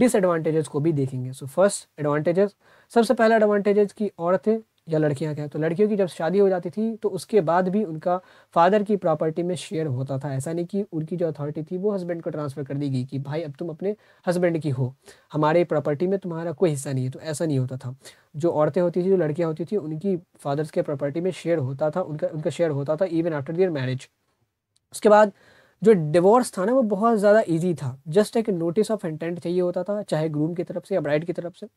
डिसएडवांटेजेस को भी देखेंगे सो फर्स्ट एडवांटेजेस सबसे पहला एडवांटेजेस की औरतें या लड़कियां कहें तो लड़कियों की जब शादी हो जाती थी तो उसके बाद भी उनका फादर की प्रॉपर्टी में शेयर होता था ऐसा नहीं कि उनकी जो अथॉरिटी थी वो हस्बैंड को ट्रांसफ़र कर दी गई कि भाई अब तुम अपने हस्बैंड की हो हमारे प्रॉपर्टी में तुम्हारा कोई हिस्सा नहीं है तो ऐसा नहीं होता था जो औरतें होती थी जो लड़कियाँ होती थी उनकी फादर्स के प्रॉपर्टी में शेयर होता था उनका उनका शेयर होता था इवन आफ्टर दियर मैरिज उसके बाद जो डिवोर्स था ना वो बहुत ज़्यादा इजी था जस्ट एक नोटिस ऑफ इंटेंट चाहिए होता था चाहे ग्रूम की तरफ से या ब्राइड की तरफ से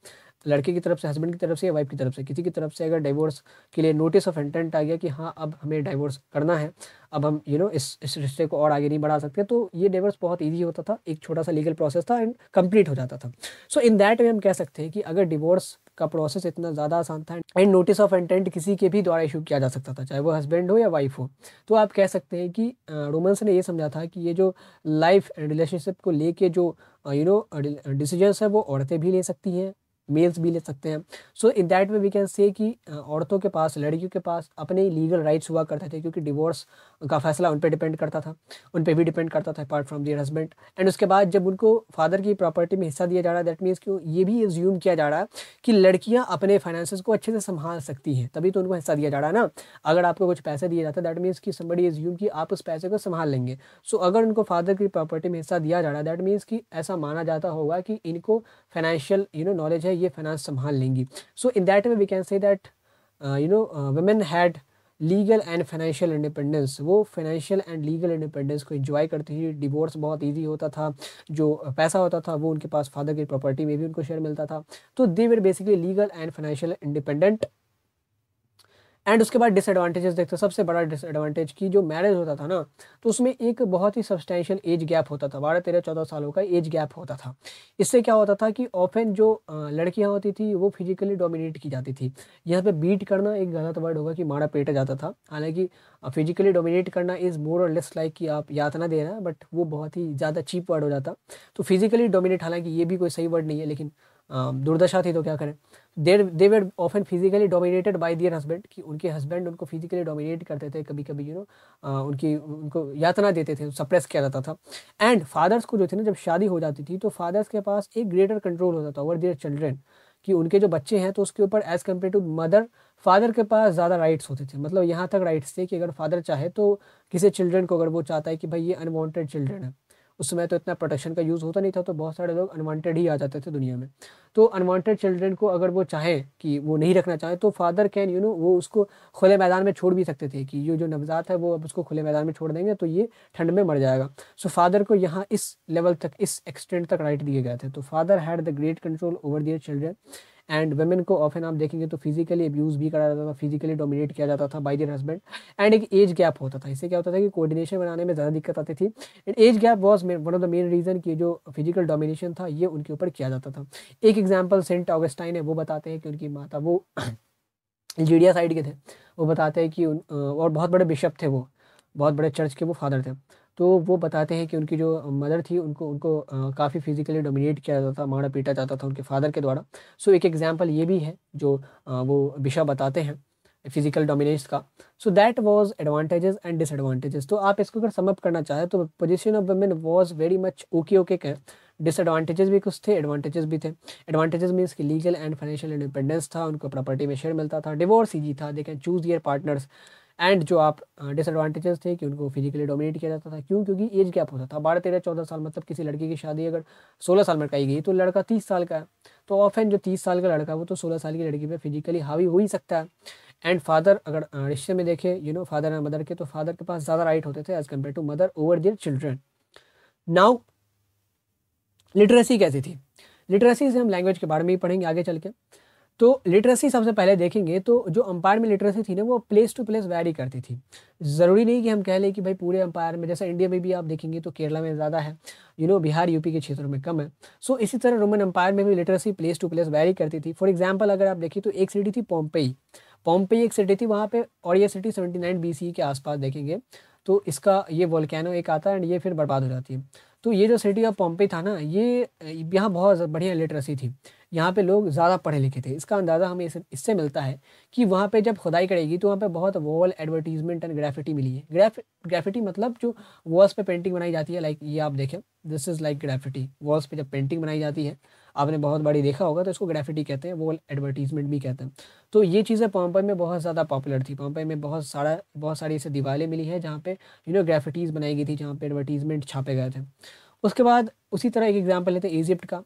लड़के की तरफ से हस्बैंड की तरफ से या वाइफ की तरफ से किसी की तरफ से अगर डिवोर्स के लिए नोटिस ऑफ इंटेंट आ गया कि हाँ अब हमें डिवोर्स करना है अब हम यू you नो know, इस इस रिश्ते को और आगे नहीं बढ़ा सकते तो ये डिवोर्स बहुत ईजी होता था एक छोटा सा लीगल प्रोसेस था एंड कंप्लीट हो जाता था सो इन दैट वे हम कह सकते हैं कि अगर डिवोर्स का प्रोसेस इतना ज़्यादा आसान था एंड नोटिस ऑफ इंटेंट किसी के भी द्वारा इशू किया जा सकता था चाहे वो हस्बैंड हो या वाइफ हो तो आप कह सकते हैं कि रोमांस ने ये समझा था कि ये जो लाइफ एंड रिलेशनशिप को लेके जो यू नो डिसीजंस है वो औरतें भी ले सकती हैं मेल्स भी ले सकते हैं so in that way we can say कि औरतों के पास लड़कियों के पास अपने लीगल राइट्स हुआ करते थे क्योंकि डिवोर्स का फैसला उन पर डिपेंड करता था उन पर भी डिपेंड करता था apart from their husband and उसके बाद जब उनको फादर की प्रॉपर्टी में हिस्सा दिया जा रहा है दैट मीन्स कि ये भी एज्यूम किया जा रहा है कि लड़कियाँ अपने फाइनेंस को अच्छे से संभाल सकती हैं तभी तो उनको हिस्सा दिया जा रहा है ना अगर आपको कुछ पैसे दिए जाता है दैट मीन्स कि समबड़ी एज्यूम कि आप उस पैसे को संभाल लेंगे सो अगर उनको फादर की प्रॉपर्टी में हिस्सा दिया जा रहा है दैट मीन्स कि ऐसा माना जाता होगा कि इनको फाइनेंशियल यू नो नॉलेज है है ये फाइनेंस संभाल लेंगी so in that way we can say that you know women had legal and financial independence वो फाइनेंशियल एंड लीगल इंडिपेंडेंस को इन्जॉय करती थी डिवोर्स बहुत ईजी होता था जो uh, पैसा होता था वो उनके पास फादर की प्रॉपर्टी में भी उनको शेयर मिलता था तो they were basically legal and financial independent and उसके बाद डिसएडवांटेजेस देखते हैं सबसे बड़ा डिसएडवांटेज कि जो मैरिज होता था ना तो उसमें एक बहुत ही सब्सटैशियल एज गैप होता था बारह तेरह चौदह सालों का एज गैप होता था इससे क्या होता था कि ऑफेन जो लड़कियाँ होती थी वो फिजिकली डोमिनेट की जाती थी यहाँ पे बीट करना एक गलत वर्ड होगा कि माड़ा पेटा जाता था हालांकि फिजिकली डोमिनेट करना is more or less like कि आप यातना दे रहे हैं बट वो बहुत ही ज़्यादा चीप वर्ड हो जाता तो फिजिकली डोमिनेट हालांकि ये भी कोई सही वर्ड नहीं है लेकिन दुर्दशा थी तो क्या करें there they were often physically dominated by their husband कि उनके हस्बैंड उनको फिजिकली डोमिनेट करते थे कभी कभी यू you नो know, उनकी उनको यातना देते थे सप्रेस किया जाता था एंड फादर्स को जो थे ना जब शादी हो जाती थी तो फादर्स के पास एक ग्रेटर कंट्रोल होता था ओवर दियर चिल्ड्रेन कि उनके जो बच्चे हैं तो उसके ऊपर as compare to mother father के पास ज़्यादा राइट्स होते थे मतलब यहाँ तक राइट्स थे कि अगर फादर चाहे तो किसी चिल्ड्रेन को अगर वो चाहता है कि भाई ये अनवॉन्टेड चिल्ड्रेन है उस समय तो इतना प्रोटेक्शन का यूज़ होता नहीं था तो बहुत सारे लोग अनवांटेड ही आ जाते थे दुनिया में तो अनवांटेड चिल्ड्रेन को अगर वो चाहें कि वो नहीं रखना चाहें तो फादर कैन यू नो वो उसको खुले मैदान में छोड़ भी सकते थे कि ये जो नवजात है वो अब उसको खुले मैदान में छोड़ देंगे तो ये ठंड में मर जाएगा सो फादर को यहाँ इस लेवल तक इस एक्सटेंट तक राइट दिए गए थे तो father had the great control over their children and women को ऑफन आप देखेंगे तो फिजिकली अब्यूज़ भी करा जाता था फिजिकली डोमिनेट किया जाता था बाई देर हस्बैंड एंड एक एज गैप होता था इससे क्या होता था कि कोऑर्डिनेशन बनाने में ज़्यादा दिक्कत आती थी and age gap was one of the main reason कि जो फिजिकल डोमिनेशन था ये उनके ऊपर किया जाता था एक एग्जाम्पल सेंट ऑगस्टाइन है वो बताते हैं कि उनकी माता वो अल्जीरिया साइड के थे वो बताते हैं कि उन और बहुत बड़े बिशप थे वो बहुत बड़े चर्च के वो फादर थे तो वो बताते हैं कि उनकी जो मदर थी उनको उनको काफ़ी फिजिकली डोमिनेट किया जाता था मारा पीटा जाता था उनके फादर के द्वारा सो एक एग्जाम्पल ये भी है जो वो विशा बताते हैं फिजिकल डोमिनेंस का so that was advantages and disadvantages तो आप इसको अगर समअप करना चाहें तो position of women was very much okay okay कहें डिसएडवांटेजेस भी कुछ थे एडवांटेजेस भी थे एडवांटेजेस मीन्स की लीगल एंड फाइनेंशियल इंडिपेंडेंस था उनको प्रॉपर्टी में शेयर मिलता था डिवोर्स ईजी था they can choose your partners and जो आप डिसएडवांटेजेस थे कि उनको फिजिकली डोमिनेट किया जाता था क्यों क्योंकि एज गैप होता था बारह तेरह चौदह साल मतलब किसी लड़की की शादी अगर सोलह साल में कराई गई तो लड़का तीस साल का है तो ऑफेन जो तीस साल का लड़का है वो तो सोलह साल की लड़की पर फिजिकली हावी हो ही सकता है एंड फादर अगर रिश्ते में देखें you know father and mother के तो फादर के पास ज़्यादा राइट होते थे as compare to mother over their children now literacy कैसी थी लिटरेसी से हम लैंग्वेज के बारे में ही पढ़ेंगे आगे चल के तो लिटरेसी सबसे पहले देखेंगे तो जो अंपायर में लिटरेसी थी ना वो प्लेस टू प्लेस वैरी करती थी ज़रूरी नहीं कि हम कह लें कि भाई पूरे अंपायर में जैसे इंडिया में भी आप देखेंगे तो केरला में ज़्यादा है यू नो बिहार यूपी के क्षेत्रों में कम है सो so, इसी तरह रोमन अंपायर में भी literacy place to place vary करती थी फॉर एग्जाम्पल अगर आप देखिए तो एक सिटी थी पॉम्पेई पॉम्पेई एक सिटी थी वहाँ पर और ये सिटी सेवेंटी नाइन के आसपास देखेंगे तो इसका ये वोल्केनो एक आता है एंड ये फिर बर्बाद हो जाती है तो ये जो सिटी ऑफ पॉम्पे था ना ये यहाँ बहुत बढ़िया लिटरेसी थी यहाँ पे लोग ज़्यादा पढ़े लिखे थे इसका अंदाज़ा हमें इससे मिलता है कि वहाँ पे जब खुदाई करेगी तो वहाँ पे बहुत वॉल एडवर्टीजमेंट एंड ग्राफिटी मिली है ग्रेफ ग्राफिटी मतलब जो वॉल्स पे पेंटिंग बनाई जाती है लाइक ये आप देखें this is like graffiti walls पे जब पेंटिंग बनाई जाती है आपने बहुत बड़ी देखा होगा तो इसको ग्रेफिटी कहते हैं वॉल एडवर्टीजमेंट भी कहते हैं तो ये चीज़ें पम्पई में बहुत ज़्यादा पॉपुलर थी पम्पई में बहुत सारा बहुत सारी ऐसे दीवारें मिली हैं जहाँ पे यू नो ग्रेफिटीज़ बनाई गई थी जहाँ पे एडवर्टीजमेंट छापे गए थे उसके बाद उसी तरह एक एग्जाम्पल लेते हैं इजिप्ट का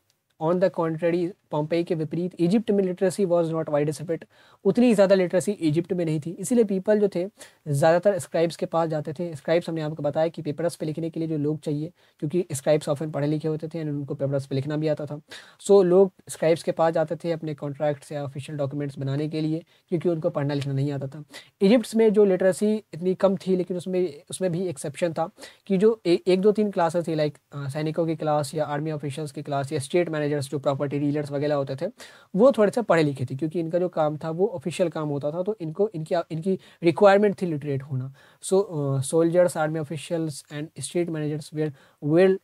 ऑन द कॉन्ट्रेरी पॉम्पेई के विपरीत इजिप्ट में literacy was not wide widespread उतनी ज़्यादा लिटरेसी इजिप्ट में नहीं थी इसीलिए पीपल जो थे ज़्यादातर स्क्राइब्स के पास जाते थे स्क्राइब्स हमने आपको बताया कि पेपर्स पे लिखने के लिए जो लोग चाहिए क्योंकि स्क्राइब्स ऑफन पढ़े लिखे होते थे एंड उनको पेपरस पे लिखना भी आता था सो so, लोग स्क्राइब्स के पास जाते थे अपने कॉन्ट्रैक्ट्स या ऑफिशियल डॉक्यूमेंट्स बनाने के लिए क्योंकि उनको पढ़ना लिखना नहीं आता था इजिप्ट में जो लिटरेसी इतनी कम थी लेकिन उसमें उसमें भी एक्सेप्शन था कि जो एक दो तीन क्लासेस थी लाइक सैनिकों की क्लास या आर्मी ऑफिशल्स की क्लास या स्टेट मैनेज मैनेजर्स जो प्रॉपर्टी डीलर्स वगैरह होते थे वो थोड़े से पढ़े लिखे थे क्योंकि इनका जो काम था वो ऑफिशियल काम होता था तो इनको इनकी इनकी रिक्वायरमेंट थी लिटरेट होना so soldiers army officials and state managers well well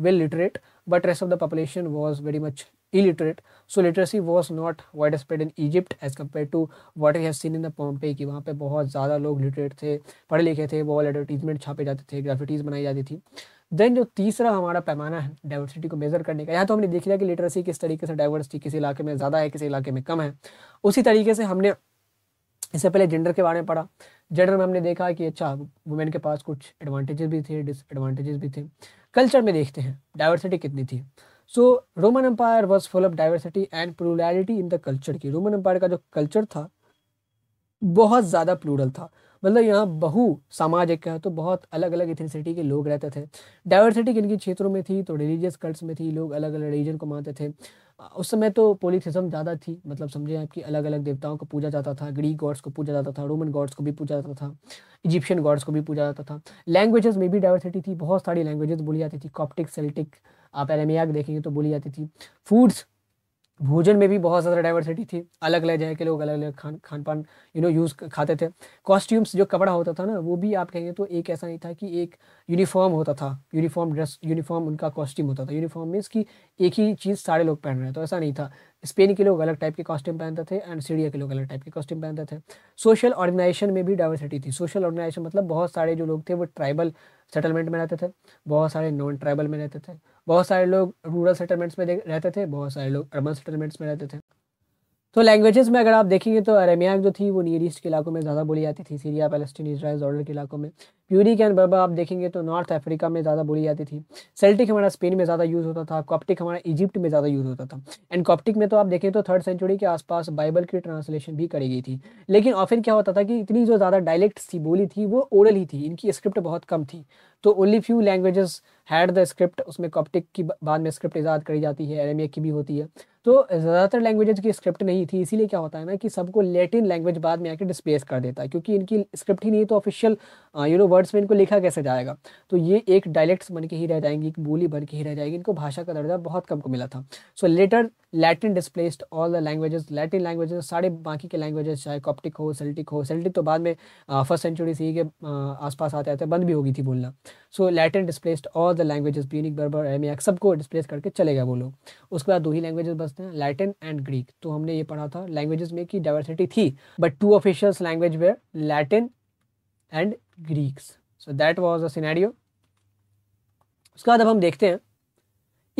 well literate but rest of the population was very much illiterate so literacy was not wide spread in Egypt as compare to what we have seen in the Pompeii कि वहाँ पर बहुत ज़्यादा लोग literate थे पढ़े लिखे थे वॉल एडवर्टीजमेंट छापे जाते थे ग्राफिटीज़ बनाई जाती थी देन जो तीसरा हमारा पैमाना है डाइवर्सिटी को मेजर करने का यहाँ तो हमने देख लिया कि लिटरेसी किस तरीके से डाइवर्सिटी किसी इलाके में ज़्यादा है किसी इलाके में कम है उसी तरीके से हमने इससे पहले जेंडर के बारे में पढ़ा जेंडर में हमने देखा कि अच्छा वुमेन के पास कुछ एडवांटेजेस भी थे डिसएडवांटेजेस भी थे कल्चर में देखते हैं डाइवर्सिटी कितनी थी so Roman empire was full of diversity and plurality in the culture की रोमन एम्पायर का जो कल्चर था बहुत ज़्यादा प्लूरल था मतलब यहाँ बहु सामाजिक एक तो बहुत अलग अलग इथनिसिटी के लोग रहते थे डाइवर्सिटी किन किन क्षेत्रों में थी तो रिलीजियस कल्ट्स में थी लोग अलग अलग रिलीजन को मानते थे उस समय तो पोलिथिज्म ज़्यादा थी मतलब समझे आपकी अलग अलग देवताओं को पूजा जाता था ग्रीक गॉड्स को पूजा जाता था रोमन गॉड्स को भी पूजा जाता था इजिप्शियन गॉड्स को भी पूजा जाता था लैंग्वेजेस में भी डाइवर्सिटी थी बहुत सारी लैंग्वेजेस बोली जाती थी कॉप्टिक सेल्टिक आप एलमियाक देखेंगे तो बोली जाती थी फूड्स भोजन में भी बहुत ज़्यादा डाइवर्सिटी थी अलग अलग जगह के लोग अलग अलग खान खान पान यू नो यूज़ खाते थे कॉस्ट्यूम्स जो कपड़ा होता था ना वो भी आप कहेंगे तो एक ऐसा नहीं था कि एक यूनिफॉर्म होता था यूनिफॉर्म ड्रेस यूनिफॉर्म उनका कॉस्ट्यूम होता था यूनिफॉर्म मीन्स कि एक ही चीज़ सारे लोग पहन रहे हैं तो ऐसा नहीं था स्पेन के लोग अलग टाइप के कॉस्ट्यूम पहनते थे एंड सीरिया के लोग अलग टाइप के कॉस्ट्यूम पहनते थे सोशल ऑर्गेनाइजेशन में भी डाइवर्सिटी थी सोशल ऑर्गेनाइजेशन मतलब बहुत सारे जो लोग थे वो ट्राइबल सेटलमेंट में रहते थे बहुत सारे नॉन ट्राइबल में रहते थे बहुत सारे लोग रूरल सेटलमेंट्स में रहते थे बहुत सारे लोग अर्बन सेटलमेंट्स में रहते थे तो लैंग्वेजेस में अगर आप देखेंगे तो अरेमियाक जो थी वो नियर ईस्ट के इलाकों में ज़्यादा बोली जाती थी सीरिया पैलेस्टीन इसराइल जॉर्डन के इलाकों में प्यूरी कैन बर्बर आप देखेंगे तो नॉर्थ अफ्रीका में ज़्यादा बोली जाती थी सेल्टिक हमारा स्पेन में ज़्यादा यूज़ होता था कॉप्टिक हमारा इजिप्ट में ज़्यादा यूज़ होता था एंड कॉप्टिक में तो आप देखें तो थर्ड सेंचुरी के आसपास बाइबल की ट्रांसलेशन भी करी गई थी लेकिन और फिर क्या होता था कि इतनी जो ज़्यादा डायलेक्ट थी बोली थी वो ओरल ही थी इनकी स्क्रिप्ट बहुत कम थी तो only few languages had the script उसमें कॉप्टिक की बाद में स्क्रिप्ट ईजाद करी जाती है एरमिया की भी होती है तो ज़्यादातर लैंग्वेजेज की स्क्रिप्ट नहीं थी इसीलिए क्या होता है ना कि सबको लेटिन लैंग्वेज बाद में आके डिस्प्लेस कर देता है क्योंकि इनकी स्क्रिप्ट ही नहीं तो ऑफिशियल यू नो वर्ड्स में इनको लिखा कैसे जाएगा तो ये एक डायलेक्ट्स बन के ही रह जाएंगे एक बोली बन के ही रह जाएगी इनको भाषा का दर्जा बहुत कम को मिला था so later Latin displaced all the languages Latin languages सारे बाकी के लैंग्वेजेस चाहे कॉप्टिक हो सेल्टिक हो सेल्टिक तो बाद में फर्स्ट सेंचुरी से ही के आसपास आते आते बंद भी होगी थी बोलना so Latin displaced all the languages Punic Berber Aramaic सबको डिस्प्लेस करके चले गए बोलो उसके बाद दो ही लैंग्वेजेस बचते हैं लैटिन एंड ग्रीक तो हमने ये पढ़ा था लैंग्वेजेस में की डाइवर्सिटी थी but two official language were Latin and Greeks so that was a scenario उसके बाद अब हम देखते हैं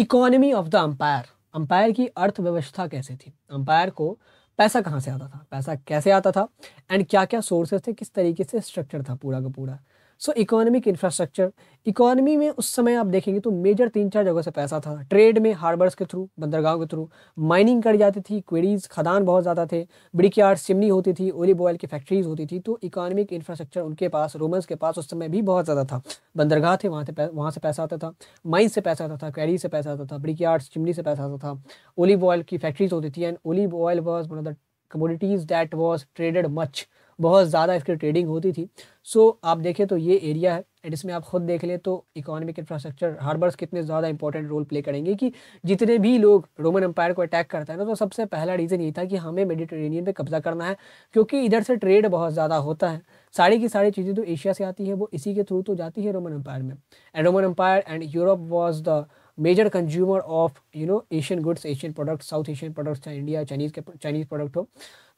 economy of the empire empire की अर्थव्यवस्था कैसे थी अम्पायर को पैसा कहाँ से आता था पैसा कैसे आता था एंड क्या क्या सोर्सेज थे किस तरीके से स्ट्रक्चर था पूरा का पूरा सो इकोनॉमिक इंफ्रास्ट्रक्चर इकोनॉमी में उस समय आप देखेंगे तो मेजर तीन चार जगहों से पैसा था ट्रेड में हार्बर्स के थ्रू बंदरगाहों के थ्रू माइनिंग कर जाती थी क्वेरीज खदान बहुत ज़्यादा थे ब्रिक यार्ड होती थी ओलिव ऑयल की फैक्ट्रीज होती थी तो इकोनॉमिक इंफ्रास्ट्रक्चर उनके पास रोमन्स के पास उस समय भी बहुत ज़्यादा था बंदरगाह थे वहाँ से वहाँ से पैसा आता था माइन से पैसा आता था क्वेरीज से पैसा आता था ब्रिक यार्ड चिमनी से पैसा आता था ओलिव ऑयल की फैक्ट्रीज होती थी and olive oil was one of the commodities that was traded much बहुत ज़्यादा इसकी ट्रेडिंग होती थी सो so, आप देखें तो ये एरिया है एंड इसमें आप खुद देख लें तो इकोनॉमिक इंफ्रास्ट्रक्चर हार्बर्स कितने ज़्यादा इंपॉर्टेंट रोल प्ले करेंगे कि जितने भी लोग रोमन एम्पायर को अटैक करता है ना तो सबसे पहला रीज़न ये था कि हमें मेडिटेरेनियन पर कब्जा करना है क्योंकि इधर से ट्रेड बहुत ज़्यादा होता है सारी की सारी चीज़ें तो एशिया से आती है वो इसी के थ्रू तो जाती है रोमन एम्पायर में and Roman empire and Europe was the major consumer of you know Asian goods Asian product South Asian products चाहे इंडिया चाइनीज़ के चाइनीज़ प्रोडक्ट हो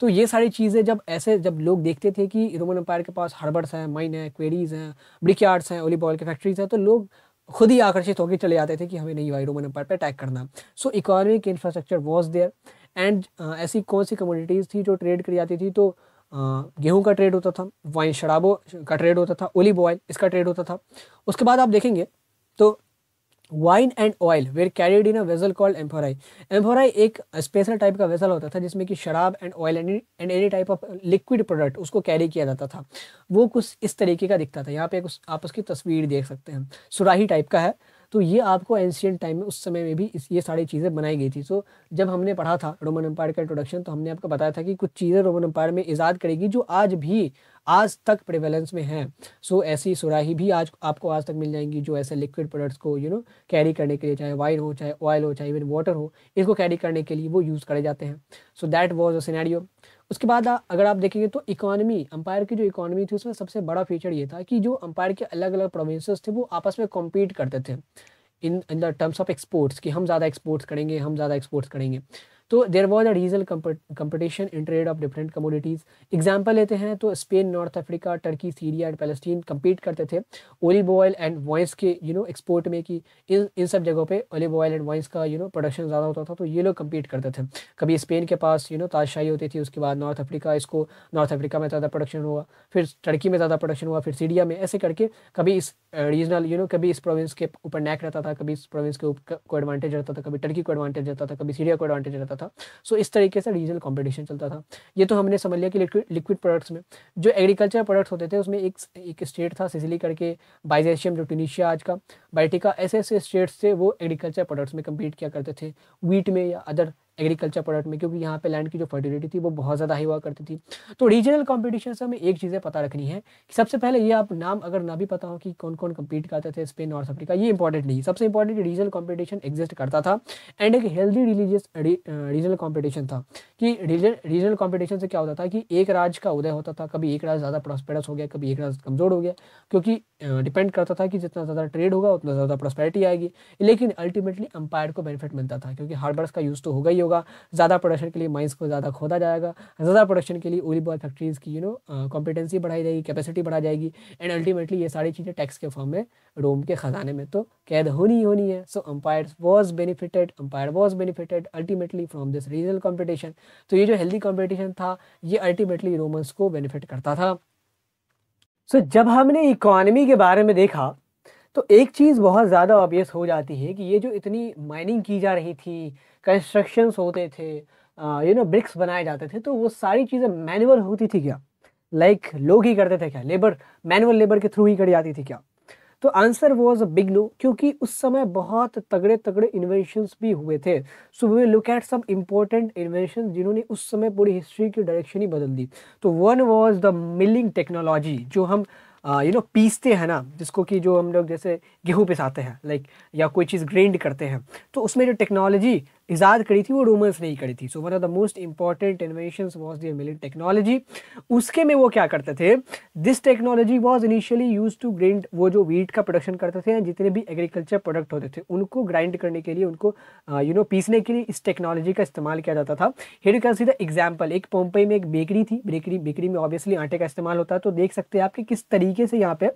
तो ये सारी चीज़ें जब ऐसे जब लोग देखते थे कि रोमन एम्पायर के पास हर्बर्स हैं माइन है क्वेरीज हैं ब्रिक यार्ड्स हैं ओलिव ऑयल की फैक्ट्रीज हैं तो लोग खुद ही आकर्षित होकर चले जाते थे कि हमें नहीं भाई रोमन एम्पायर पर अटैक करना so economic infrastructure was there and ऐसी कौन सी कम्योडिटीज़ थी जो ट्रेड करी जाती थी तो uh, गेहूं का ट्रेड होता था वाइन शराबों का ट्रेड होता था ओलिव ऑयल इसका ट्रेड होता था उसके बाद आप देखेंगे तो wine and oil were carried in a vessel called amphorae amphorae एक स्पेशल टाइप का वेजल होता था जिसमें कि शराब and oil and any type of liquid product उसको कैरी किया जाता था वो कुछ इस तरीके का दिखता था यहाँ पे आप उसकी तस्वीर देख सकते हैं सुराही टाइप का है तो ये आपको एंशियंट टाइम में उस समय में भी ये सारी चीज़ें बनाई गई थी सो जब हमने पढ़ा था रोमन अम्पायर का इंट्रोडक्शन तो हमने आपको बताया था कि कुछ चीज़ें रोमन अम्पायर में ईजाद करेगी जो आज भी आज तक प्रिवेलेंस में हैं सो ऐसी सुराही भी आज आपको आज तक मिल जाएंगी जो ऐसे लिक्विड प्रोडक्ट्स को यू नो कैरी करने के लिए चाहे वाइन हो चाहे ऑयल हो चाहे इवन वाटर हो इसको कैरी करने के लिए वो यूज़ करे जाते हैं so that was a scenario उसके बाद अगर आप देखेंगे तो इकोनॉमी अंपायर की जो इकोनॉमी थी उसमें सबसे बड़ा फीचर ये था कि जो अंपायर के अलग अलग प्रोविंसेस थे वो आपस में कॉम्पीट करते थे in in the terms of exports कि हम ज़्यादा एक्सपोर्ट्स करेंगे हम ज़्यादा एक्सपोर्ट्स करेंगे तो there was a regional competition in trade of different commodities example लेते हैं तो Spain North Africa Turkey Syria and Palestine compete करते थे ओलिव ऑयल एंड वॉइस के यू नो एक्सपोर्ट में कि इन इन सब जगहों पे ओलिव ऑयल एंड वॉइस का यू नो प्रोडक्शन ज़्यादा होता था तो ये लोग कम्पीट करते थे कभी स्पेन के पास यू नो ताजशाही होती थी उसके बाद नॉर्थ अफ्रीका इसको नॉर्थ अफ्रीका में ज़्यादा प्रोडक्शन हुआ फिर टर्की में ज़्यादा प्रोडक्शन हुआ फिर सीरिया में ऐसे करके कभी इस रीजनल यू नो कभी इस प्रोविंस के ऊपर नैक रहता था कभी इस प्रोविंस के को एडवांटेज रहता था कभी टर्की को एडवांटेज रहता था कभी सीरिया को एडवांटेज रहता था था सो इस तरीके से रीजनल कॉम्पिटिशन चलता था ये तो हमने समझ लिया कि लिक्विड प्रोडक्ट्स में जो एग्रीकल्चर प्रोडक्ट्स होते थे उसमें एक एक स्टेट था सिसिली करके बाइजेशियम जो ट्यूनिशिया आज का बाइटिका ऐसे ऐसे स्टेट्स थे वो एग्रीकल्चर प्रोडक्ट्स में कम्पीट किया करते थे वीट में या अदर एग्रीकल्चर प्रोडक्ट में क्योंकि यहाँ पे लैंड की जो फर्टिलिटी थी वो बहुत ज़्यादा हाई हुआ करती थी तो रीजनल कॉम्पिटिशन से हमें एक चीज़ें पता रखनी है कि सबसे पहले ये आप नाम अगर ना भी पता हो कि कौन कौन कम्पीट करते थे स्पेन नॉर्थ अफ्रीका ये इंपॉर्टेंट नहीं सबसे इंपॉर्टेंट रीजनल कॉम्पिटिशन एग्जिस्ट करता था एंड एक हेल्दी रिलीजियस रीजनल कॉम्पिटिशन था कि रीजनल कॉम्पिटिशन से क्या होता था कि एक राज्य का उदय होता था कभी एक राज्य ज़्यादा प्रॉस्पेरस हो गया कभी एक राज्य कमज़ोर हो गया क्योंकि डिपेंड करता था कि जितना ज़्यादा ट्रेड होगा उतना ज़्यादा प्रॉस्पेरिटी आएगी लेकिन अल्टीमेटली अंपायर को बेनिफिट मिलता था क्योंकि हार्बर्स का यूज़ तो होगा ही होगा होगा ज़्यादा प्रोडक्शन के लिए माइंस को ज़्यादा खोदा जाएगा ज़्यादा प्रोडक्शन के लिए ओली बॉय फैक्ट्रीज़ की यू नो कॉम्पिटेंसी बढ़ाई जाएगी कैपेसिटी बढ़ा जाएगी एंड अल्टीमेटली ये सारी चीज़ें टैक्स के फॉर्म में रोम के ख़जाने में तो कैद होनी ही होनी है so empire was benefited empire was benefited ultimately from this regional competition तो ये जो हेल्दी कॉम्पिटिशन था ये अल्टीमेटली रोमन्स को बेनिफिट करता था सो so, जब हमने इकोनॉमी के बारे में देखा तो एक चीज़ बहुत ज़्यादा ऑबियस हो जाती है कि ये जो इतनी माइनिंग की जा रही थी कंस्ट्रक्शंस होते थे यू नो ब्रिक्स बनाए जाते थे तो वो सारी चीज़ें मैनुअल होती थी क्या लाइक like, लोग ही करते थे क्या लेबर मैनुअल लेबर के थ्रू ही करी जाती थी क्या तो answer was a big no क्योंकि उस समय बहुत तगड़े तगड़े इन्वेंशन भी हुए थे so we look at some important invention जिन्होंने उस समय पूरी हिस्ट्री की डायरेक्शन ही बदल दी तो one was the milling technology जो हम यू नो पीसते हैं ना जिसको कि जो हम लोग जैसे गेहूँ पिसाते हैं लाइक या कोई चीज़ ग्रेंड करते हैं तो उसमें जो टेक्नोलॉजी ईजाद करी थी वो रोमन्स नहीं करी थी so one of the most important innovation was their milling technology उसके में वो क्या करते थे this technology was initially use to grind वो जो वीट का प्रोडक्शन करते थे जितने भी एग्रीकल्चर प्रोडक्ट होते थे उनको ग्राइंड करने के लिए उनको यू uh, नो पीसने के लिए इस टेक्नोलॉजी का इस्तेमाल किया जाता था हेड कैन सी द एग्जाम्पल एक पोम्पई में एक बेकरी थी बेकरी बेकरी में ऑब्वियसली आटे का इस्तेमाल होता है तो देख सकते हैं आप कि किस तरीके से यहाँ पे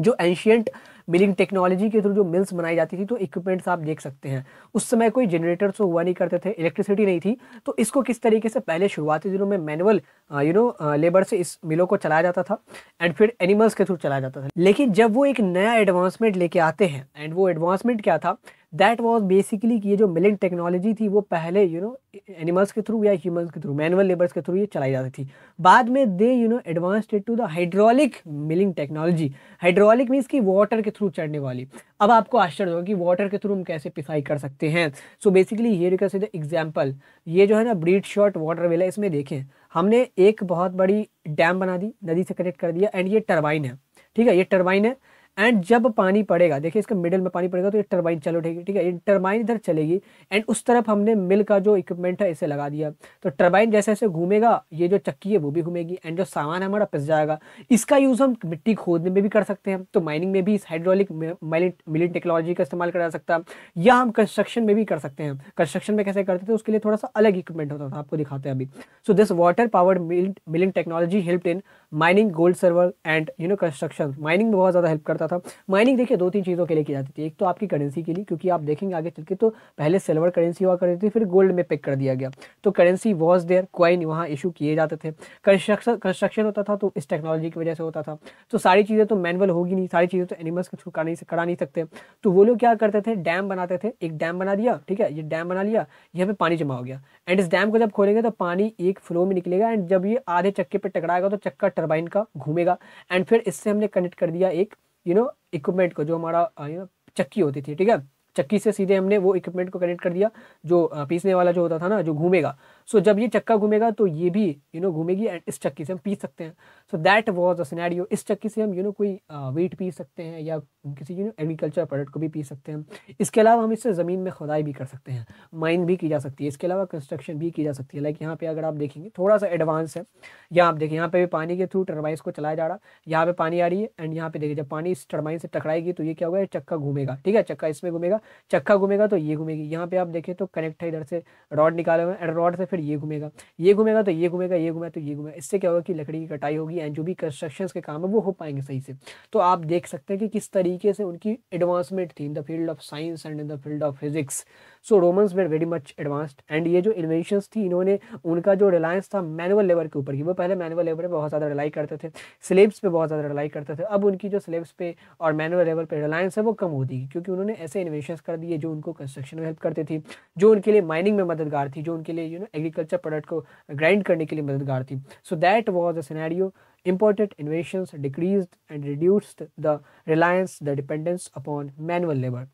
जो एंशियंट मिलिंग टेक्नोलॉजी के थ्रू जो मिल्स बनाई जाती थी तो इक्विपमेंट्स आप देख सकते हैं उस समय कोई जनरेटर तो हुआ नहीं करते थे इलेक्ट्रिसिटी नहीं थी तो इसको किस तरीके से पहले शुरुआती दिनों में मैनुअल यू नो लेबर से इस मिलों को चलाया जाता था एंड फिर एनिमल्स के थ्रू चलाया जाता था लेकिन जब वो एक नया एडवांसमेंट लेके आते हैं एंड वो एडवांसमेंट क्या था दैट वॉज बेसिकली कि ये जो मिलिंग टेक्नोलॉजी थी वो पहले यू नो एनिमल्स के थ्रू या ह्यूमंस के थ्रू मैनुअल लेबर्स के थ्रू ये चलाई जाती थी बाद में they you know advanced to the hydraulic milling technology hydraulic means की वाटर के थ्रू चढ़ने वाली अब आपको आश्चर्य होगा कि वाटर के थ्रू हम कैसे पिसाई कर सकते हैं सो बेसिकली ये रिकस इज एग्जाम्पल ये जो है ना ब्रीड शॉर्ट वाटर वेला इसमें देखें हमने एक बहुत बड़ी डैम बना दी नदी से कनेक्ट कर दिया एंड ये टर्बाइन है ठीक है ये टर्बाइन है एंड जब पानी पड़ेगा देखिए इसके मिडिल में पानी पड़ेगा तो ये टर्बाइन चलो ठीक है ठीक है ये इधर चलेगी एंड उस तरफ हमने मिल का जो इक्विपमेंट है इसे लगा दिया तो टर्बाइन जैसे जैसे घूमेगा ये जो चक्की है वो भी घूमेगी एंड जो सामान है हमारा पिस जाएगा इसका यूज़ हम मिट्टी खोदने में भी कर सकते हैं तो माइनिंग में भी इस हाइड्रोलिक मिलिंग टेक्नोलॉजी का इस्तेमाल करा सकता है या हम कंस्ट्रक्शन में भी कर सकते हैं कंस्ट्रक्शन में कैसे करते थे उसके लिए थोड़ा सा अलग इक्विपमेंट होता था आपको दिखाते हैं अभी so this water powered milling technology help in mining gold silver and you know construction mining में बहुत ज़्यादा हेल्प करता सकता था माइनिंग देखिए दो तीन चीज़ों के लिए की जाती थी एक तो आपकी करेंसी के लिए क्योंकि आप देखेंगे आगे चल के तो पहले सिल्वर करेंसी हुआ करती थी फिर गोल्ड में पिक कर दिया गया तो करेंसी वॉज देयर क्वाइन वहाँ इशू किए जाते थे कंस्ट्रक्शन कंस्ट्रक्शन होता था तो इस टेक्नोलॉजी की वजह से होता था तो सारी चीज़ें तो मैनुअल होगी नहीं सारी चीज़ें तो एनिमल्स के थ्रू करा नहीं करा नहीं सकते तो वो लोग क्या करते थे डैम बनाते थे एक डैम बना दिया ठीक है ये डैम बना लिया यहाँ पे पानी जमा हो गया एंड इस डैम को जब खोलेंगे तो पानी एक फ्लो में निकलेगा एंड जब ये आधे चक्के पर टकराएगा तो चक्का टर्बाइन का घूमेगा एंड फिर इससे हमने कनेक्ट कर दिया एक यू नो इक्विपमेंट को जो हमारा यू नो चक्की होती थी ठीक है चक्की से सीधे हमने वो इक्विपमेंट को कनेक्ट कर दिया जो पीसने वाला जो होता था ना जो घूमेगा सो so, जब ये चक्का घूमेगा तो ये भी यू नो घूमेगी एंड इस चक्की से हम पीस सकते हैं so that was a scenario इस चक्की से हम यू you नो know, कोई वेट पीस सकते हैं या किसी यू नो एग्रीकल्चर प्रोडक्ट को भी पीस सकते हैं इसके अलावा हम इससे ज़मीन में खुदाई भी कर सकते हैं माइन भी की जा सकती है इसके अलावा कंस्ट्रक्शन भी की जा सकती है लाइक यहाँ पे अगर आप देखेंगे थोड़ा सा एडवांस है यहाँ आप देखिए यहाँ पे भी पानी के थ्रू टर्बाइन को चलाया जा रहा है यहाँ पे पानी आ रही है एंड यहाँ पे देखिए जब पानी इस टर्बाइन से टकराएगी तो ये क्या होगा चक्का घूमेगा ठीक है चक्का इसमें घूमेगा चक्का घूमेगा तो ये घूमेगी यहाँ पे आप देखें तो कनेक्ट है इधर से रॉड निकाले हुए एंड रॉड से फिर ये घूमेगा ये घूमेगा तो ये घूमेगा ये घूमेगा तो ये घूमेगा इससे क्या होगा कि लकड़ी की कटाई होगी एंड जो भी कंस्ट्रक्शन के काम है वो हो पाएंगे सही से तो आप देख सकते हैं कि किस तरीके से उनकी एडवांसमेंट थी in the field of science and in the field of physics so Romans were very much advanced एंड ये जो इन्वेंशन थी इन्होंने उनका जो रिलायंस था मैनुअल लेबर के ऊपर की वो पहले मैनुअल लेबर पर बहुत ज़्यादा रिलाई करते थे स्लेब्स पे बहुत ज़्यादा रिलाई करते थे अब उनकी जो स्लेब्स पे और मैनुअल लेबर पर रिलायंस है वो कम होती है क्योंकि उन्होंने ऐसे इन्वेशन कर दिए जो उनको कंस्ट्रक्शन में हेल्प करती थी जो उनके लिए माइनिंग में मददगार थी जो उनके लिए यू नो एग्रीकल्चर प्रोडक्ट को ग्राइंड करने के लिए मददगार थी so that was a scenario imported invention decrease and reduced the reliance the dependence upon manual labour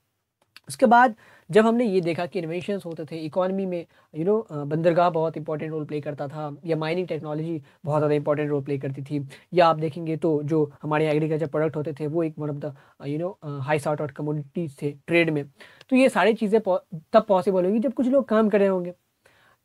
उसके बाद जब हमने ये देखा कि इन्वेशन होते थे इकॉनमी में यू नो बंदरगाह बहुत इंपॉर्टेंट रोल प्ले करता था या माइनिंग टेक्नोलॉजी बहुत ज़्यादा इंपॉर्टेंट रोल प्ले करती थी या आप देखेंगे तो जो हमारे एग्रीकल्चर प्रोडक्ट होते थे वो एक one of the you know high sought out commodities थे ट्रेड में तो ये सारी चीज़ें तब पॉसिबल होगी जब कुछ लोग काम कर रहे होंगे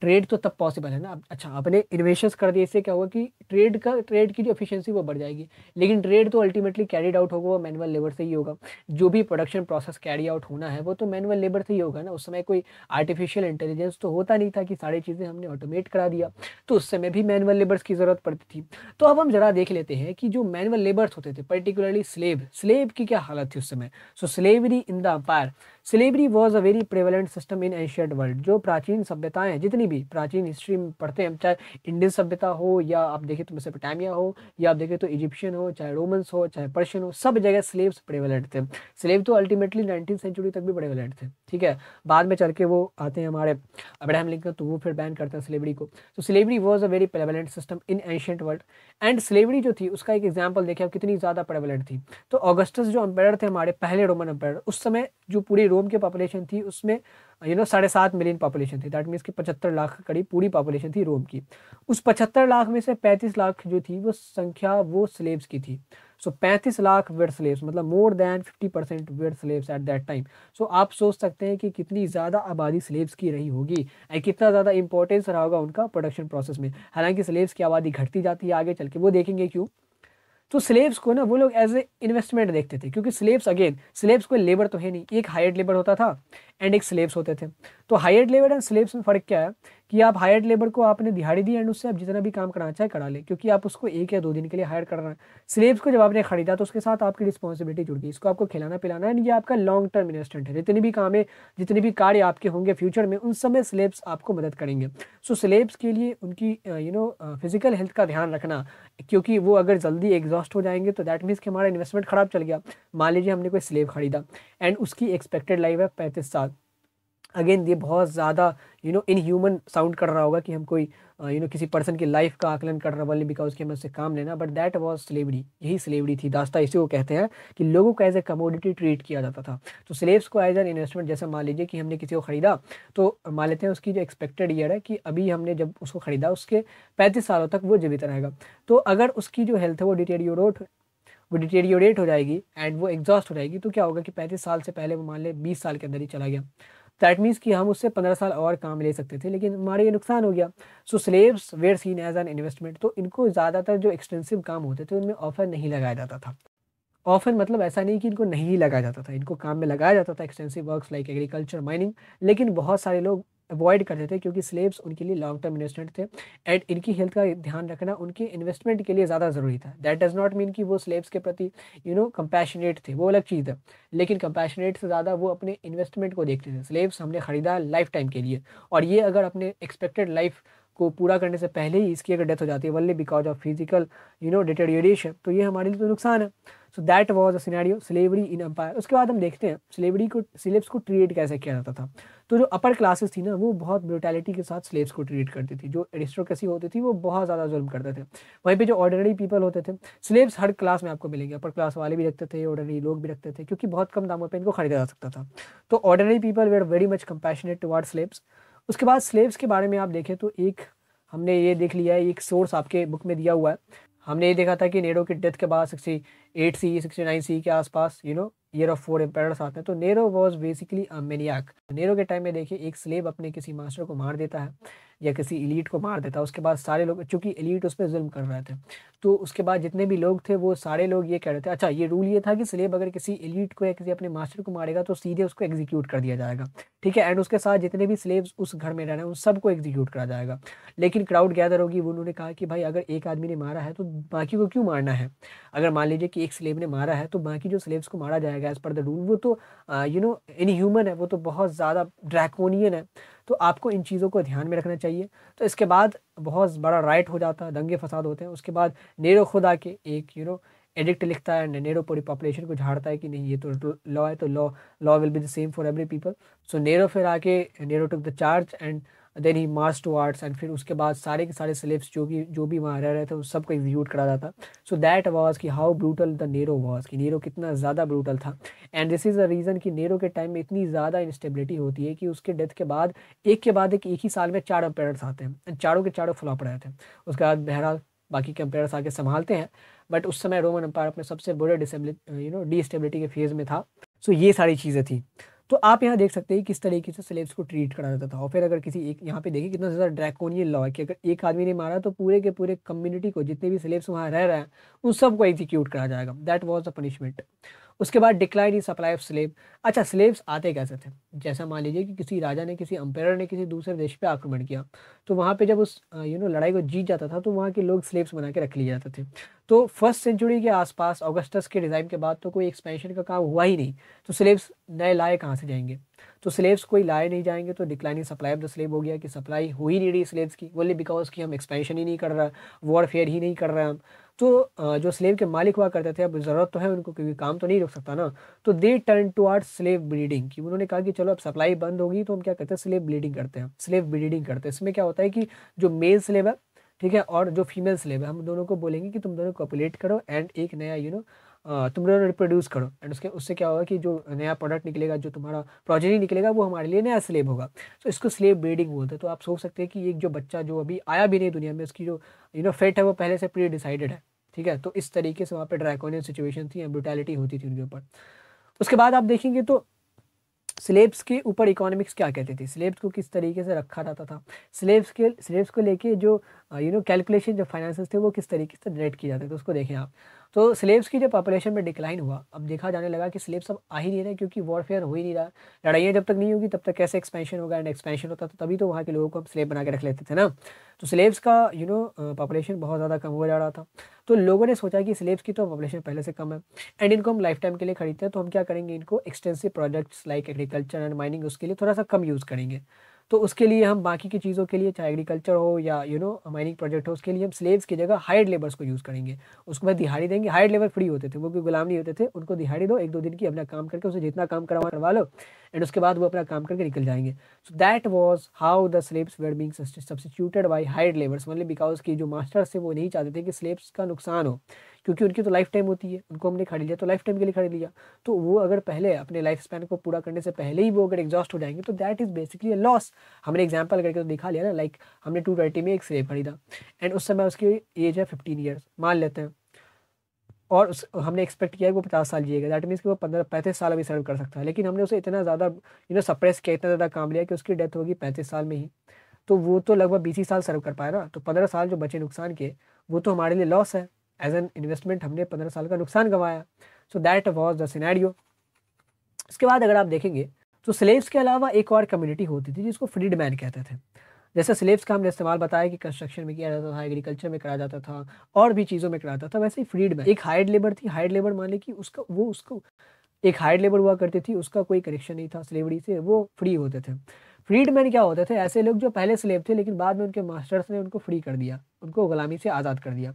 ट्रेड तो तब पॉसिबल है ना अच्छा आपने इन्वेस्टर्स कर दिए इससे क्या होगा कि ट्रेड का ट्रेड की जो एफिशिएंसी वो बढ़ जाएगी लेकिन ट्रेड तो अल्टीमेटली कैरीड आउट होगा वो मैनुअल लेबर से ही होगा जो भी प्रोडक्शन प्रोसेस कैरी आउट होना है वो तो मैनुअल लेबर से ही होगा ना उस समय कोई आर्टिफिशियल इंटेलिजेंस तो होता नहीं था कि सारी चीज़ें हमने ऑटोमेट करा दिया तो उस समय भी मैनुअल लेबर्स की ज़रूरत पड़ती थी तो अब हम ज़रा देख लेते हैं कि जो मैनुअल लेबर्स होते थे पर्टिकुलरली स्लेब स्लेब की क्या हालत थी उस समय so slavery in the empire slavery was a very prevalent system in ancient world जो प्राचीन सभ्यताएं हैं जितनी भी प्राचीन हिस्ट्री में पढ़ते हैं चाहे इंडियन सभ्यता हो या आप देखें तो मेसोपोटामिया हो या आप देखें तो इजिप्शियन हो चाहे रोमन्स हो चाहे पर्शियन हो सब जगह स्लेव्स प्रेवलेंट थे स्लेव तो अल्टीमेटली नाइनटीन सेंचुरी तक भी प्रेवलेंट थे ठीक है बाद में चल के वो आते हैं हमारे अब्राहम लिंकन तो वो फिर बैन करते हैं स्लेवरी को तो slavery was a very prevalent system in ancient world and slavery जो थी उसका एक एग्जाम्पल देखिए आप कितनी ज़्यादा प्रेवलेंट थी तो ऑगस्टस जो अम्पायर थे हमारे पहले रोमन अम्पायर उस समय जो पूरी रोम की पॉपुलेशन थी उसमें यू नो साढ़े सात मिलियन पॉपुलेशन थी दैट मीन्स कि पचहत्तर लाख करीब पूरी पॉपुलेशन थी रोम की उस पचहत्तर लाख में से पैंतीस लाख जो थी वो संख्या वो स्लेब्स की थी सो पैंतीस लाख वेड स्लेब्स मतलब more than fifty percent were slaves at that time so आप सोच सकते हैं कि कितनी ज़्यादा आबादी स्लेब्स की रही होगी एंड कितना ज़्यादा इंपॉर्टेंस रहा होगा उनका प्रोडक्शन प्रोसेस में हालांकि स्लेब्स की आबादी घटती जाती है आगे चल के वो देखेंगे क्यों तो स्लेब्स को ना वो लोग एज ए इन्वेस्टमेंट देखते थे क्योंकि स्लेब्स अगेन स्लेब्स को लेबर तो है नहीं एक हायर्ड लेबर होता था एंड एक स्लेब्स होते थे तो हायर्ड लेबर एंड स्लेब्स में फ़र्क क्या है कि आप हायर्ड लेबर को आपने दिहाड़ी दी एंड उससे आप जितना भी काम कराना चाहे करा ले क्योंकि आप उसको एक या दो दिन के लिए हायर कर रहे हैं स्लेब्स को जब आपने खरीदा तो उसके साथ आपकी रिस्पॉन्सिबिलिटी जुड़ गई इसको आपको खिलाना पिलाना है ये आपका लॉन्ग टर्म इन्वेस्टमेंट है जितने भी काम है जितने भी कार्य आपके होंगे फ्यूचर में उन समय स्लेब्स आपको मदद करेंगे सो स्लेब्स के लिए उनकी यू नो फिजिकल हेल्थ का ध्यान रखना क्योंकि वो अगर जल्दी एग्जॉस्ट हो जाएंगे तो दैट मीन्स कि हमारा इन्वेस्टमेंट ख़राब चल गया मान लीजिए हमने कोई स्लेब खरीदा एंड उसकी एक्सपेक्टेड लाइफ है पैंतीस साल अगेन ये बहुत ज़्यादा you know inhuman sound कर रहा होगा कि हम कोई यू uh, नो किसी पर्सन की लाइफ का आकलन रहा वाली बिकॉज कि हमें उससे काम लेना बट दैट वॉज स्लेवरी यही स्लेवरी थी दास्ता इसी को कहते हैं कि लोगों को एज ए कमोडिटी ट्रीट किया जाता था तो स्लेव्स को एज एन इन्वेस्टमेंट जैसे मान लीजिए कि हमने किसी को ख़रीदा तो मान लेते हैं उसकी जो एक्सपेक्टेड ईयर है कि अभी हमने जब उसको ख़रीदा उसके पैंतीस सालों तक वो जीवित रहेगा तो अगर उसकी जो हेल्थ है वो डिटेरियोरेट वो डिटेरियोरेट हो जाएगी एंड वो एग्जॉस्ट हो जाएगी तो क्या होगा कि पैंतीस साल से पहले वो मान लें बीस साल के अंदर ही चला गया दैट मीन्स कि हम उससे पंद्रह साल और काम ले सकते थे लेकिन हमारे ये नुकसान हो गया so slaves were seen as an investment तो इनको ज़्यादातर जो एक्सटेंसिव काम होते थे उनमें ऑफर नहीं लगाया जाता था ऑफन मतलब ऐसा नहीं कि इनको नहीं लगाया जाता था इनको काम में लगाया जाता था extensive works like agriculture mining लेकिन बहुत सारे लोग अवॉइड करते थे क्योंकि स्लेब्स उनके लिए लॉन्ग टर्म इन्वेस्टमेंट थे एंड इनकी हेल्थ का ध्यान रखना उनकी इन्वेस्टमेंट के लिए ज़्यादा ज़रूरी था दैट डज नॉट मीन कि वो स्लेब्स के प्रति यू नो कम्पैशनेट थे वो अलग चीज़ है लेकिन कम्पैशनेट से ज़्यादा वो अपने इन्वेस्टमेंट को देखते थे स्लेब्स हमने ख़रीदा लाइफ टाइम के लिए और ये अगर अपने एक्सपेक्टेड लाइफ को पूरा करने से पहले ही इसकी अगर डेथ हो जाती है वल्ले because of physical you know deterioration तो ये हमारे लिए तो नुकसान है so that was a scenario slavery in empire उसके बाद हम देखते हैं स्लेवरी को स्लेब्स को ट्रीट कैसे किया जाता था तो जो अपर क्लासेस थी ना वो बहुत ब्रोटैलिटी के साथ स्लेब्स को ट्रीट करती थी जो एरिस्टोक्रेसी होती थी वो बहुत ज़्यादा जुल्म करते थे वहीं पे जो ऑर्डनरी पीपल होते थे स्लेब्स हर क्लास में आपको मिलेंगे अपर क्लास वाले भी रखते थे ऑर्डनरी लोग भी रखते थे क्योंकि बहुत कम दामों पर इनको खरीदा जा सकता था तो ordinary people were very much compassionate toward slaves उसके बाद स्लेब्स के बारे में आप देखें तो एक हमने ये देख लिया है एक सोर्स आपके बुक में दिया हुआ है हमने ये देखा था कि नेरो की डेथ के बाद sixty eight C sixty nine C के आसपास you know year of four empires आते हैं तो Nero was basically a Nero के टाइम में देखिए एक स्लेब अपने किसी मास्टर को मार देता है या किसी इलीट को मार देता उसके बाद सारे लोग चूँकि इलीट उस पर जुल्म कर रहे थे तो उसके बाद जितने भी लोग थे वो सारे लोग ये कह रहे थे अच्छा ये रूल ये था कि स्लेब अगर किसी इलीट को या किसी अपने मास्टर को मारेगा तो सीधे उसको एग्जीक्यूट कर दिया जाएगा ठीक है एंड उसके साथ जितने भी स्लेब्स उस घर में रह रहे हैं उन सबको एग्जीक्यूट करा जाएगा लेकिन क्राउड गैदर होगी वो उन्होंने कहा कि भाई अगर एक आदमी ने मारा है तो बाकी को क्यों मारना है अगर मान लीजिए कि एक स्लेब ने मारा है तो बाकी जो स्लेब्स को मारा जाएगा एज़ पर द रूल वो तो यू नो इन ह्यूमन है वो तो बहुत ज़्यादा ड्रैकोनियन है तो आपको इन चीज़ों को ध्यान में रखना चाहिए तो इसके बाद बहुत बड़ा राइट हो जाता है दंगे फसाद होते हैं उसके बाद नेरो खुद आके एक यू नो एडिक्ट लिखता है नेरो पूरी पॉपुलेशन को झाड़ता है कि नहीं ये तो लॉ है तो law law will be the same for every people so Nero फिर आके Nero took the charge and then he March to arts एंड फिर उसके बाद सारे के सारे स्लिप्स जो भी जो भी वहाँ रह रहे थे उस सबको एग्जीक्यूट करा रहा था सो दैट वॉज कि how brutal the Nero was कि नेरो कितना ज़्यादा ब्रूटल था and this is the reason कि नेरो के टाइम में इतनी ज़्यादा इंस्टेबिलिटी होती है कि उसके डेथ के बाद एक के बाद एक एक ही साल में चार अम्पेयर्स आते हैं एंड चारों के चारों फ्लॉप रहे थे उसके बाद बहरहाल बाकी के अम्पेयर्स आके संभालते हैं बट उस समय रोमन अम्पायर अपने सबसे बुरे डिसबिलिटी यू नो के फेज़ में था सो so, ये सारी चीज़ें थी तो आप यहाँ देख सकते हैं किस तरीके से स्लेब्स को ट्रीट करा जाता था और फिर अगर किसी एक यहाँ पे देखिए कितना ज़्यादा ड्रैकोनियन लॉ है कि अगर एक आदमी ने मारा तो पूरे के पूरे कम्युनिटी को जितने भी स्लेब्स वहाँ रह रहे हैं उन सबको एग्जीक्यूट करा जाएगा दैट वॉज द पनिशमेंट उसके बाद decline in supply of slave अच्छा स्लेब्स आते कैसे थे जैसा मान लीजिए कि किसी राजा ने किसी अम्पायर ने किसी दूसरे देश पे आक्रमण किया तो वहाँ पे जब उस यू नो लड़ाई को जीत जाता था तो वहाँ के लोग स्लेब्स बना के रख लिए जाते थे तो फर्स्ट सेंचुरी के आसपास ऑगस्टस के डिज़ाइन के बाद तो कोई एक्सपेंशन का काम हुआ ही नहीं तो स्लेब्स नए लाए कहाँ से जाएंगे तो स्लेव्स कोई लाए नहीं जाएंगे तो declining supply of the slave हो गया कि सप्लाई हो ही नहीं रही स्लेव्स की बोले बिकॉज कि हम एक्सपेंशन ही नहीं कर रहा वॉरफेयर ही नहीं कर रहे हम तो जो स्लेव के मालिक हुआ करते थे अब ज़रूरत तो है उनको क्योंकि काम तो नहीं रुक सकता ना तो they turn to art slave breeding की उन्होंने कहा कि चलो अब सप्लाई बंद होगी तो हम क्या करते हैं स्लेव ब्लीडिंग करते हैं स्लेव ब्लीडिंग करते हैं इसमें क्या होता है कि जो मेल स्लेब है ठीक है और जो फीमेल स्लेब है हम दोनों को बोलेंगे कि तुम दोनों कॉपुलेट करो एंड एक नया यू you नो know, तुम लोग रिप्रोड्यूस करो एंड उसके उससे क्या होगा कि जो नया प्रोडक्ट निकलेगा जो तुम्हारा प्रोजेक्ट ही निकलेगा वो हमारे लिए नया स्लेब होगा तो इसको स्लेब ब्रीडिंग बोलते हैं तो आप सोच सकते हैं कि एक जो बच्चा जो अभी आया भी नहीं दुनिया में उसकी जो यू नो फेट है वो पहले से प्री डिसाइडेड है ठीक है तो इस तरीके से वहाँ पर ड्रैकोनियन सिचुएशन थी ब्रुटैलिटी होती थी उनके ऊपर उसके बाद आप देखेंगे तो स्लेब्स के ऊपर इकोनॉमिक्स क्या कहते थे स्लेब्स को किस तरीके से रखा जाता था स्लेब्स के स्लेब्स को लेके जो यू नो कैलकुलेशन जो फाइनेंस थे वो किस तरीके से जनरेट किए जाते थे उसको देखें आप तो स्लेब्स की जब पॉपुलेशन में डिक्लाइन हुआ अब देखा जाने लगा कि स्लेब्स अब आ ही नहीं रहे क्योंकि वॉरफेयर हो ही नहीं रहा लड़ाइयाँ जब तक नहीं होगी तब तक कैसे एक्सपेंशन होगा एंड एक्सपेंशन होता तो तभी तो वहाँ के लोगों को हम स्लेब बना के रख लेते थे ना तो स्लेब्स का यू नो पॉपुलेशन बहुत ज़्यादा कम हुआ जा रहा था तो लोगों ने सोचा कि स्लेब्स की तो पॉपुलेशन पहले से कम है एंड इनको हम लाइफ टाइम के लिए खरीदते हैं तो हम क्या करेंगे इनको extensive products like agriculture and mining उसके लिए थोड़ा सा कम यूज़ करेंगे तो उसके लिए हम बाकी की चीज़ों के लिए चाहे एग्रीकल्चर हो या यू नो माइनिंग प्रोजेक्ट हो उसके लिए हम स्लेव्स की जगह हायर्ड लेबर्स को यूज़ करेंगे उसको मैं दिहाड़ी देंगे हायर्ड लेबर फ्री होते थे वो भी गुलाम नहीं होते थे उनको दिहाड़ी दो एक दो दिन की अपना काम करके उसे जितना काम करवा करवा लो एंड उसके बाद वो अपना काम करके निकल जाएंगे so that was how the slaves were being substituted by hired labours मतलब बिकॉज की जो मास्टर्स थे वो नहीं चाहते थे कि स्लेब्स का नुकसान हो क्योंकि उनकी तो लाइफ टाइम होती है उनको हमने खरीद लिया तो लाइफ टाइम के लिए खरीद लिया तो वो अगर पहले अपने लाइफ स्पैन को पूरा करने से पहले ही वो अगर एग्जॉस्ट हो जाएंगे तो that is basically a loss हमने एग्जाम्पल करके तो दिखा लिया ना लाइक हमने टू में एक स्लेब खरीदा एंड उस समय उसकी एज है फिफ्टीन ईयर्स मान लेते हैं और उस हमने एक्सपेक्ट किया कि वो पचास साल जिएगा दैट मीन्स कि वो पंद्रह पैंतीस साल अभी सर्व कर सकता है लेकिन हमने उसे इतना ज़्यादा यू नो सप्रेस किया इतना ज़्यादा काम लिया कि उसकी डेथ होगी पैंतीस साल में ही तो वो तो लगभग बीस ही साल सर्व कर पाया ना तो पंद्रह साल जो बचे नुकसान के वो तो हमारे लिए लॉस है एज एन इन्वेस्टमेंट हमने पंद्रह साल का नुकसान गंवाया so that was the scenario इसके बाद अगर आप देखेंगे तो स्लेव्स के अलावा एक और कम्युनिटी होती थी जिसको फ्रीडमैन कहते थे जैसे स्लेब्स का हमने इस्तेमाल बताया कि कंस्ट्रक्शन में किया जाता था एग्रीकल्चर में कराया जाता था और भी चीज़ों में कराया जाता था वैसे ही फ्रीड में एक हाइड लेबर थी हाइड लेबर माने कि उसका वो उसको एक हाइड लेबर हुआ करती थी उसका कोई कनेक्शन नहीं था स्लेवरी से वो फ्री होते थे फ्रीड मैन क्या होते थे ऐसे लोग जो पहले स्लेब थे लेकिन बाद में उनके मास्टर्स ने उनको फ्री कर दिया उनको गुलामी से आज़ाद कर दिया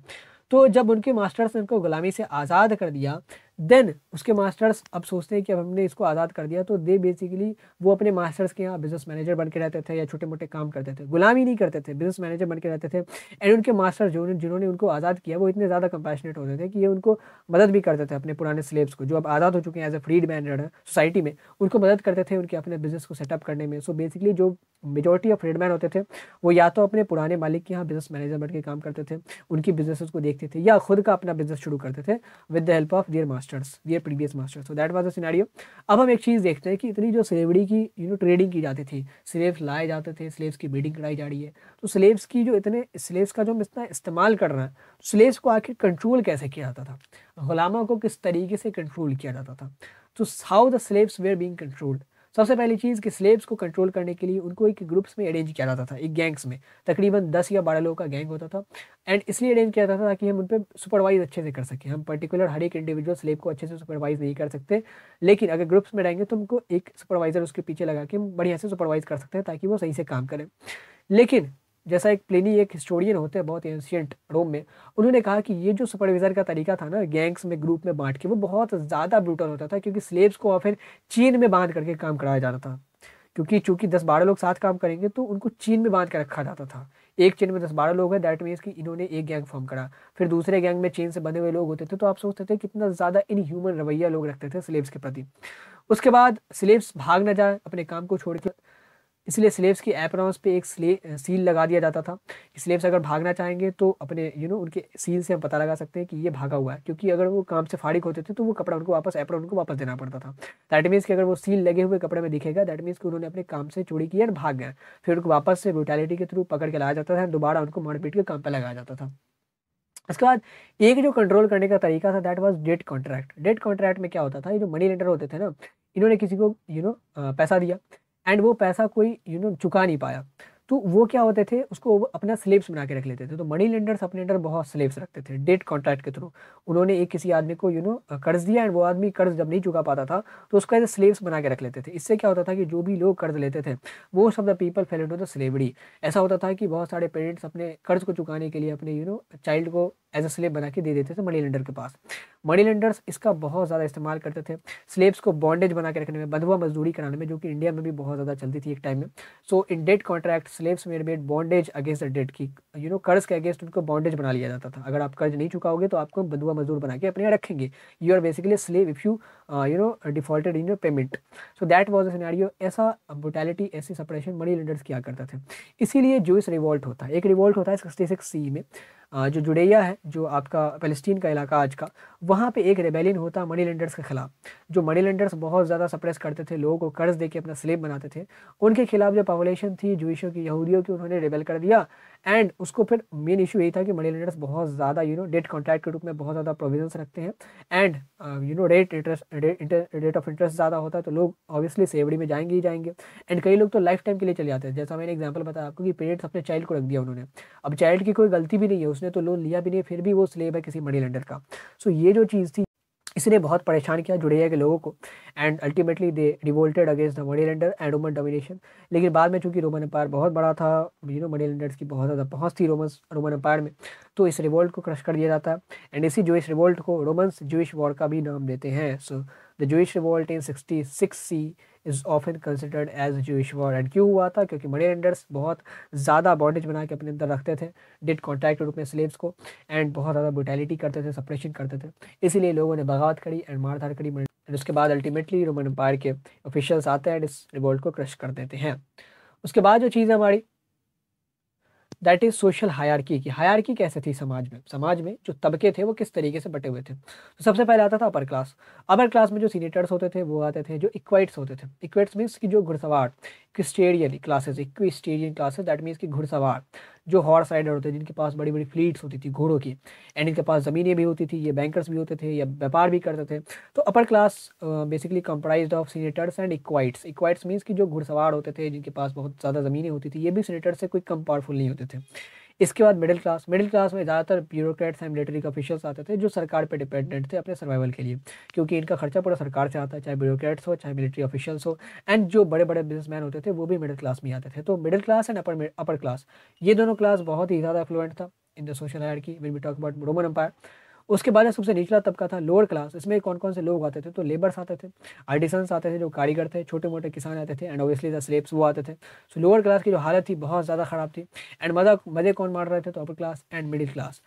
तो जब उनके मास्टर्स ने उनको गुलामी से आज़ाद कर दिया देन उसके मास्टर्स अब सोचते हैं कि अब हमने इसको आज़ाद कर दिया तो दे बेसिकली वो अपने मास्टर्स के यहाँ बिजनेस मैनेजर बन के रहते थे या छोटे मोटे काम करते थे गुलामी नहीं करते थे बिजनेस मैनेजर बन के रहते थे एंड उनके मास्टर जो जिन्होंने उनको आज़ाद किया वो इतने ज़्यादा कंपैशनेट होते थे कि ये उनको मदद भी करते थे अपने पुराने स्लेब्स को जो अब आज़ाद हो चुके हैं as a freed man society में उनको मदद करते थे उनके अपने बिजनेस को सेटअप करने में सो बेसिकली जो मेजोरिटी ऑफ फ्रीडमैन होते थे वो या तो अपने पुराने मालिक के यहाँ बिजनेस मैनेजर बन के काम करते थे उनकी बिजनेस को देखते थे या खुद का अपना बिजनेस शुरू करते थे with the help of their master masters we are previous masters so that was the scenario अब हम एक चीज़ देखते हैं कि इतनी जो स्लेवरी की यू नो ट्रेडिंग की जाती थी स्लेव्स लाए जाते थे स्लेव्स की ब्रीडिंग कराई जा रही है तो स्लेव्स की जो इतने स्लेव्स का जो हम इतना इस्तेमाल कर रहे हैं स्लेव्स तो को आखिर कंट्रोल कैसे किया जाता था गुलामों को किस तरीके से कंट्रोल किया जाता था तो how the slaves were being controlled सबसे पहली चीज़ कि स्लेब्स को कंट्रोल करने के लिए उनको एक ग्रुप्स में अरेंज किया जाता था एक गैंग्स में तकरीबन दस या बारह लोगों का गैंग होता था एंड इसलिए अरेंज किया जाता था ताकि हम उन पर सुपरवाइज अच्छे से कर सकें हम पर्टिकुलर हर एक इंडिविजुअल स्लेब को अच्छे से सुपरवाइज नहीं कर सकते लेकिन अगर ग्रुप्स में रहेंगे तो हमको एक सुपरवाइज़र उसके पीछे लगा के हम बढ़िया से सुपरवाइज कर सकते हैं ताकि वो सही से काम करें लेकिन जैसा एक प्लेनी एक हिस्टोरियन होते हैं बहुत एंशियंट रोम में उन्होंने कहा कि ये जो सुपरविज़र का तरीका था ना गैंग्स में ग्रुप में बांट के वो बहुत ज़्यादा ब्रूटल होता था क्योंकि स्लेब्स को और फिर चीन में बांध करके काम कराया जाता था क्योंकि चूंकि दस बारह लोग साथ काम करेंगे तो उनको चीन में बांध के रखा जाता था एक चीन में दस बारह लोग हैं दैट मीन्स कि इन्होंने एक गैंग फॉर्म करा फिर दूसरे गैंग में चीन से बने हुए लोग होते थे तो आप सोचते थे कितना ज़्यादा इनह्यूमन रवैया लोग रखते थे स्लेब्स के प्रति उसके बाद स्लेब्स भाग ना जाए अपने काम को छोड़ के इसलिए स्लेब्स की एप्रॉन्स पे एक स्ले सील लगा दिया जाता था स्लेब्स अगर भागना चाहेंगे तो अपने यू you नो know, उनके सील से हम पता लगा सकते हैं कि ये भागा हुआ है क्योंकि अगर वो काम से फारिक होते थे तो वो कपड़ा उनको वापस एप्रॉन उनको वापस देना पड़ता था दैट मीन्स कि अगर वो सील लगे हुए कपड़े में दिखेगा दैट मीन्स कि उन्होंने अपने काम से चोरी किया और भाग गए फिर उनको वापस से ब्रोटैलिटी के थ्रू पकड़ के लाया जाता था दोबारा उनको मारपीट के काम पर लगाया जाता था उसके बाद एक जो कंट्रोल करने का तरीका था that was debt contract debt contract में क्या होता था ये जो मनी लेंडर होते थे ना इन्होंने किसी को यू you नो know, पैसा दिया एंड वो पैसा कोई यू नो चुका नहीं पाया तो वो क्या होते थे उसको अपना स्लेब्स बना के रख लेते थे तो मनी लेंडर्स अपने अंडर बहुत स्लेब्स रखते थे डेट कॉन्ट्रैक्ट के थ्रू उन्होंने एक किसी आदमी को यू नो कर्ज दिया एंड वो आदमी कर्ज जब नहीं चुका पाता था तो उसका एज स्लेब्स बना के रख लेते थे इससे क्या होता था कि जो भी लोग कर्ज लेते थे वो सब the people fell to the slavery ऐसा होता था कि बहुत सारे पेरेंट्स अपने कर्ज को चुकाने के लिए अपने यू नो चाइल्ड को एज ए स्लेब बना के दे देते थे मनी लेंडर के पास मनी लेंडर्स इसका बहुत ज़्यादा इस्तेमाल करते थे स्लेब्स को बॉन्डेज बना के रखने में बंधुआ मजदूरी कराने में जो कि इंडिया में भी बहुत ज़्यादा चलती थी एक टाइम में so in debt contract slaves made made bondage against the debt की यू नो कर्ज के अगेंस्ट उनको बॉन्डेज बना लिया जाता था अगर आप कर्ज नहीं चुकाओगे तो आपको बंधुआ मजदूर बना के अपने यहाँ रखेंगे you are basically slave if you you know defaulted in your payment so that was a scenario ऐसा ब्रुटैलिटी ऐसी सपरेशन मनी लेंडर्स किया करते थे इसीलिए जूस रिवॉल्ट होता है एक रिवॉल्ट होता है सिक्सटी सिक्स सी में uh, जो जुडेया है जो आपका पैलेस्टीन का इलाका आज का वहाँ पे एक रेबेलियन होता मनी लेंडर्स के खिलाफ जो मनी लेंडर्स बहुत ज़्यादा सप्रेस करते थे लोगों को कर्ज दे के अपना स्लेब बनाते थे उनके खिलाफ जो पॉपुलेशन थी जूशों की यहूदियों की उन्होंने रेबेल कर दिया एंड उसको फिर मेन इशू यही था कि मनी लेंडर्स बहुत ज़्यादा यू नो डेट कॉन्ट्रैक्ट के रूप में बहुत ज़्यादा प्रोविजंस रखते हैं and you know rate interest rate of interest ज़्यादा होता है तो लोग ऑब्वियसली सेवड़ी में जाएंगे ही जाएंगे एंड कई लोग तो लाइफ टाइम के लिए चले जाते हैं जैसा मैंने एग्जाम्पल बताया आपको कि पेरेंट्स अपने चाइल्ड को रख दिया उन्होंने अब चाइल्ड की कोई गलती भी नहीं है उसने तो लोन लिया भी नहीं फिर भी वो स्लेब है किसी मनी लेंडर का सो so, ये जो चीज़ थी इसने बहुत परेशान किया जुड़ैया के लोगों को and ultimately they revolted against the money lender and Roman domination लेकिन बाद में चूंकि रोमन एम्पायर बहुत बड़ा था यू नो मनी लेंडर्स की बहुत ज़्यादा पहुँच थी रोमन रोमन एम्पायर में तो इस रिवोल्ट को क्रश कर दिया जाता है एंड इसी जोइ रिवोल्ट को रोमन्स जूश वॉर का भी नाम देते हैं so so, the Jewish revolt in sixty six C is often considered as Jewish war and क्यों हुआ था क्योंकि मनी लेंडर्स बहुत ज़्यादा बॉन्डेज बना के अपने अंदर रखते थे डिड कॉन्ट्रैक्ट के रूप में स्लेब्स को एंड बहुत ज़्यादा ब्रुटैलिटी करते थे सप्रेशन करते थे इसीलिए लोगों ने बगावत करी एंड मारधार करी एंड उसके बाद अल्टीमेटली रोमन एम्पायर के ऑफिशियल्स आते हैं एंड इस रिवॉल्ट को क्रश कर देते हैं उसके बाद जो चीज़ है हमारी दैट इज सोशल हायरकी की हायरकी कैसे थी समाज में समाज में जो तबके थे वो किस तरीके से बटे हुए थे तो सबसे पहले आता था अपर क्लास अपर क्लास में जो सीनेटर्स होते थे वो आते थे जो इक्वाइट्स होते थे इक्वाइट्स मीन्स की जो घुड़सवार equestrian classes equestrian classes that means की घुड़सवार जो हॉर्स राइडर होते थे जिनके पास बड़ी बड़ी फ्लीट्स होती थी घोड़ों की एंड इनके पास ज़मीनें भी होती थी ये बैंकर्स भी होते थे या व्यापार भी करते थे तो upper class basically comprise of senators and equites equites means कि जो घुड़सवार होते थे जिनके पास बहुत ज़्यादा ज़मीनें होती थी ये भी सीनेटर से कोई कम पावरफुल नहीं होते थे इसके बाद मिडिल क्लास मिडिल क्लास में ज़्यादातर ब्यूरोक्रेट्स एंड मिलिट्री ऑफिशियल्स आते थे जो सरकार पर डिपेंडेंट थे अपने सर्वाइवल के लिए क्योंकि इनका खर्चा पूरा सरकार से आता है चाहे ब्यूरोक्रेट्स हो चाहे मिलिट्री ऑफिशियल्स हो एंड जो बड़े बड़े बिजनेसमैन होते थे वो भी मिडिल क्लास में आते थे तो middle class and upper upper class ये दोनों क्लास बहुत ही ज़्यादा एफ्लुएंट था इन द सोशल आयर की will be talk about Roman empire उसके बाद सबसे निचला तबका था लोअर क्लास इसमें कौन कौन से लोग आते थे तो लेबर्स आते थे आर्टिसंस आते थे जो कारीगर थे छोटे मोटे किसान आते थे एंड ऑब्वियसली द स्लेब्स वो आते थे सो लोअर क्लास की जो हालत थी बहुत ज़्यादा ख़राब थी एंड मजा मजे कौन मार रहे थे तो upper class and middle class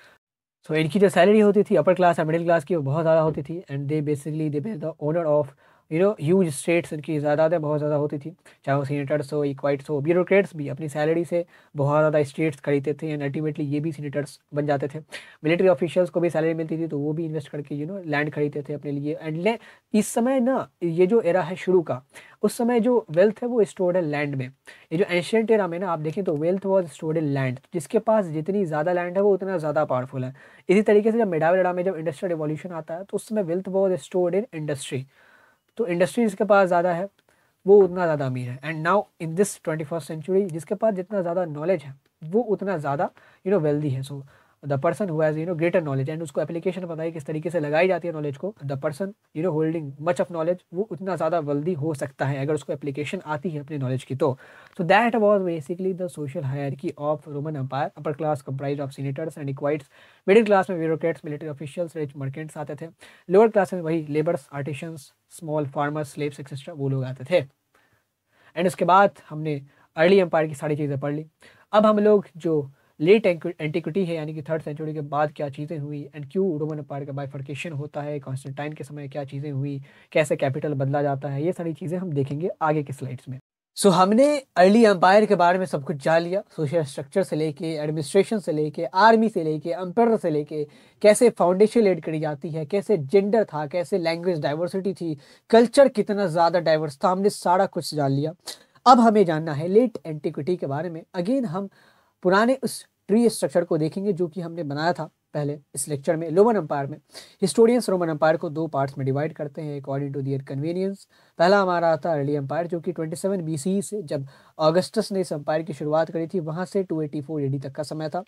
so इनकी जो सैलरी होती थी upper class and middle class की वो बहुत ज़्यादा होती थी and they basically they was the owner of you know huge estates इनकी ज़्यादातें बहुत ज़्यादा होती थी चाहे वो सीनेटर्स हो इक्वाइट्स हो ब्यूरोक्रेट्स भी अपनी सैलरी से बहुत ज़्यादा स्टेट्स खरीदते थे एंड अल्टीमेटली ये भी सीनेटर्स बन जाते थे मिलिट्री ऑफिशियल्स को भी सैलरी मिलती थी तो वो भी इन्वेस्ट करके यू नो लैंड खरीदते थे अपने लिए एंड इस समय ना ये जो एरा है शुरू का उस समय जो वेल्थ है वो स्टोर्ड है लैंड में ये जो एंशियंट एरा में ना आप देखें तो wealth was stored in land जिसके पास जितनी ज़्यादा लैंड है वो उतना ज़्यादा पावरफुल है इसी तरीके से जब मेडावल एरा में जब इंडस्ट्रियल रिवॉल्यूशन आता है तो उस समय wealth was stored in industry तो इंडस्ट्रीज़ के पास ज़्यादा है वो उतना ज़्यादा अमीर है and now in this twenty first century जिसके पास जितना ज़्यादा नॉलेज है वो उतना ज़्यादा यू नो वेल्दी है so so, the person who you know greater knowledge and उसको एप्लीकेशन पता है किस तरीके से लगाई जाती है नॉलेज को the person you know holding much of knowledge वो उतना ज़्यादा वल्दी हो सकता है अगर उसको एप्लीकेशन आती है अपने नॉलेज की तो so that was basically the social की of Roman empire upper class comprise of senators and equites middle class में bureaucrats military officials rich merchants आते थे लोअर क्लास में वही labours artisans small farmers slaves etcetera वो लोग आते थे एंड उसके बाद हमने अर्ली एम्पायर की सारी चीज़ें पढ़ ली अब हम लोग जो लेट एंटिक्विटी है यानी कि थर्ड सेंचुरी के बाद क्या चीज़ें हुई एंड क्यों रोमन अम्पायर का बाइफर्केशन होता है कॉन्स्टेंटाइन के समय क्या चीज़ें हुई कैसे कैपिटल बदला जाता है ये सारी चीज़ें हम देखेंगे आगे के स्लाइड्स में सो so, हमने अर्ली एम्पायर के बारे में सब कुछ जान लिया सोशल स्ट्रक्चर से लेके एडमिनिस्ट्रेशन से लेके आर्मी से लेके अम्पायर से लेके कैसे फाउंडेशन लेड करी जाती है कैसे जेंडर था कैसे लैंग्वेज डाइवर्सिटी थी कल्चर कितना ज़्यादा डाइवर्स था हमने सारा कुछ जान लिया अब हमें जानना है लेट एंटिक्विटी के बारे में अगेन हम पुराने उस ट्री स्ट्रक्चर को देखेंगे जो कि हमने बनाया था पहले इस लेक्चर में रोमन अम्पायर में हिस्टोरियंस रोमन अम्पायर को दो पार्ट्स में डिवाइड करते हैं अकॉर्डिंग टू दियर कन्वीनियंस पहला हमारा आता अर्ली एम्पायर जो कि 27 बीसी से जब ऑगस्टस ने इस एम्पायर की शुरुआत करी थी वहाँ से 284 डी तक का समय था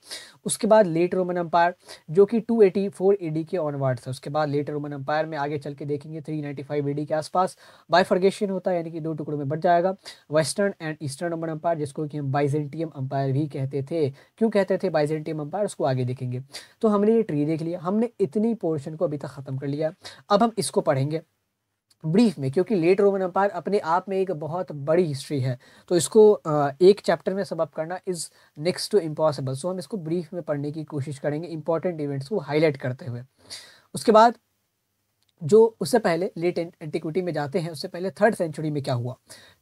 उसके बाद लेट रोमन एम्पायर जो कि 284 डी के ऑनवर्ड था उसके बाद लेट रोमन एम्पायर में आगे चल के देखेंगे 395 डी के आसपास बाइफर्गेशन होता है यानी कि दो टुकड़ों में बढ़ जाएगा western and eastern Roman empire जिसको कि हम बाइजेंटियम अम्पायर भी कहते थे क्यों कहते थे बाइजेंटियम अम्पायर उसको आगे देखेंगे तो हमने ये ट्री देख लिया हमने इतनी पोर्शन को अभी तक ख़त्म कर लिया अब हम इसको पढ़ेंगे ब्रीफ में क्योंकि लेट रोमन अम्पायर अपने आप में एक बहुत बड़ी हिस्ट्री है तो इसको एक चैप्टर में सबअप करना is next to impossible so हम इसको ब्रीफ में पढ़ने की कोशिश करेंगे इंपॉर्टेंट इवेंट्स को हाईलाइट करते हुए उसके बाद जो उससे पहले लेट एंटिक्विटी में जाते हैं उससे पहले थर्ड सेंचुरी में क्या हुआ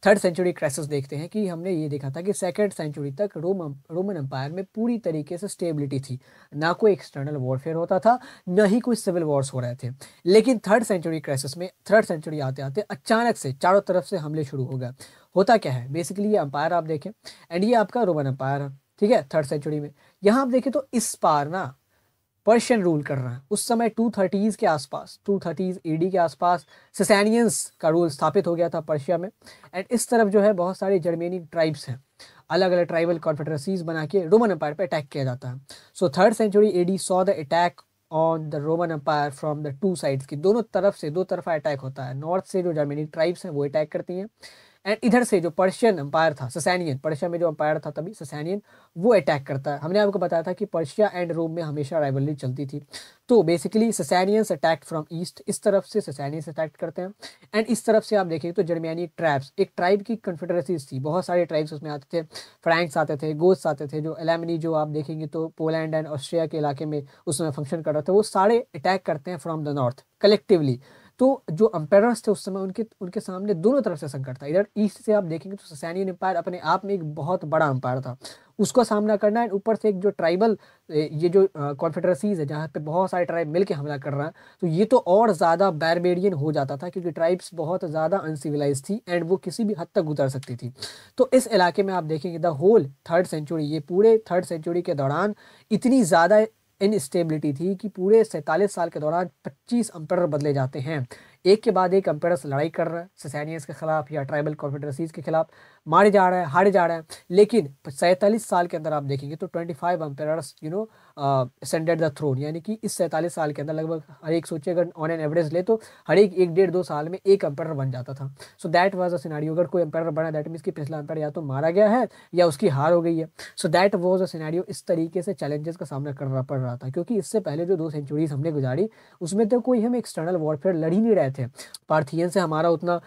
थर्ड सेंचुरी क्राइसिस देखते हैं कि हमने ये देखा था कि सेकेंड सेंचुरी तक रोम रोमन एम्पायर में पूरी तरीके से स्टेबिलिटी थी ना कोई एक्सटर्नल वॉरफेयर होता था ना ही कोई सिविल वॉर्स हो रहे थे लेकिन थर्ड सेंचुरी क्राइसिस में थर्ड सेंचुरी आते आते अचानक से चारों तरफ से हमले शुरू हो गए होता क्या है बेसिकली ये अम्पायर आप देखें एंड ये आपका रोमन अम्पायर ठीक है थर्ड सेंचुरी में यहाँ आप देखें तो इस पार ना पर्शियन रूल कर रहा है उस समय टू थर्टीज़ के आसपास टू थर्टीज़ ई के आसपास ससैनियंस का रूल स्थापित हो गया था पर्शिया में एंड इस तरफ जो है बहुत सारे जर्मेनिक ट्राइब्स हैं अलग अलग ट्राइबल कॉन्फेडरेसीज बना के रोमन अम्पायर पर अटैक किया जाता है so third century the saw the attack on the Roman empire from the two sides की दोनों तरफ से दो तरफा अटैक होता है नॉर्थ से जो जर्मेनिक ट्राइब्स हैं वो अटैक करती हैं एंड इधर से जो पर्शियन एम्पायर था ससैनियन पर्शिया में जो एम्पायर था तभी ससैनियन वो अटैक करता है हमने आपको बताया था कि पर्शिया एंड रोम में हमेशा राइवलरी चलती थी तो basically Sassanians attack from east इस तरफ से ससैनियंस अटैक करते हैं एंड इस तरफ से आप देखेंगे तो जर्मैनिक ट्राइब्स एक ट्राइब की कन्फेडरेसीज थी बहुत सारे ट्राइब्स उसमें आते थे फ्रैंक्स आते थे गोस्ट आते थे जो एलैमनी जो आप देखेंगे तो पोलैंड एंड ऑस्ट्रिया के इलाके में उसमें फंक्शन कर रहे थे वो सारे अटैक करते हैं फ्रॉम द नॉर्थ कलेक्टिवली तो जो अम्पायरस थे उस समय उनके उनके सामने दोनों तरफ से संकट था इधर ईस्ट से आप देखेंगे तो सैनियन एम्पायर अपने आप में एक बहुत बड़ा अम्पायर था उसका सामना करना है ऊपर से एक जो ट्राइबल ये जो कॉन्फेडरेसीज है जहाँ पे बहुत सारे ट्राइब मिलके हमला कर रहा है तो ये तो और ज़्यादा बैरबेरियन हो जाता था क्योंकि ट्राइब्स बहुत ज़्यादा अनसिविलाइज थी एंड वो किसी भी हद तक गुजर सकती थी तो इस इलाके में आप देखेंगे द होल थर्ड सेंचुरी ये पूरे थर्ड सेंचुरी के दौरान इतनी ज़्यादा इनस्टेबिलिटी थी कि पूरे सैंतालीस साल के दौरान पच्चीस अंपायर बदले जाते हैं एक के बाद एक अंपायर्स लड़ाई कर रहे हैं ससैनियस के खिलाफ या ट्राइबल कॉन्फेडरसीज के खिलाफ मारे जा रहे हैं हारे जा रहे हैं लेकिन सैंतालीस साल के अंदर आप देखेंगे तो twenty five emperors you know ascended the throne यानी कि इस सैंतालीस साल के अंदर लगभग हर एक सोचे अगर ऑन एन एवरेज ले तो हर एक एक डेढ़ दो साल में एक एम्पायर बन जाता था so that was a scenario अगर कोई एम्पायर बना दैट मीन्स कि पिछला एम्पायर या तो मारा गया है या उसकी हार हो गई है so that was a scenario इस तरीके से चैलेंजेस का सामना करना पड़ रहा था क्योंकि इससे पहले जो दो सेंचुरीज हमने गुजारी उसमें तो कोई हम एक्सटर्नल वॉरफेयर लड़ ही नहीं रहे थे पार्थियन से हमारा उतना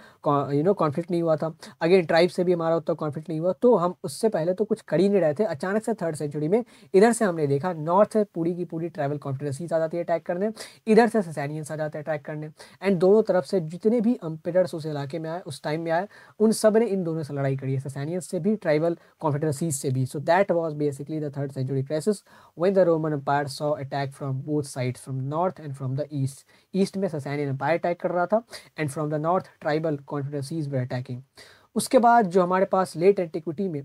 यू नो कॉन्फ्लिक्ट नहीं हुआ था अगेन ट्राइब से भी हमारा उतना कॉन्फ्लिक्ट नहीं हुआ तो हम उससे पहले तो कुछ कर ही नहीं रहे थे अचानक से थर्ड सेंचुरी में इधर से हमने देखा नॉ नॉर्थ से पूरी की पूरी ट्रैवल कॉन्फ्रेंसीज आ जाती है अटैक करने इधर से ससैनियंस आ जाते हैं अटैक करने एंड दोनों तरफ से जितने भी अम्पेडर्स उस इलाके में आए उस टाइम में आए उन सब ने इन दोनों से लड़ाई करी है ससैनियंस से भी ट्राइबल कॉन्फिडेंसीज से भी so that was basically the third century crisis when the Roman empire saw attack from both side from north and from the east east में ससैनियन अम्पायर अटैक कर रहा था and from the north tribal confederacies were attacking उसके बाद जो हमारे पास late antiquity में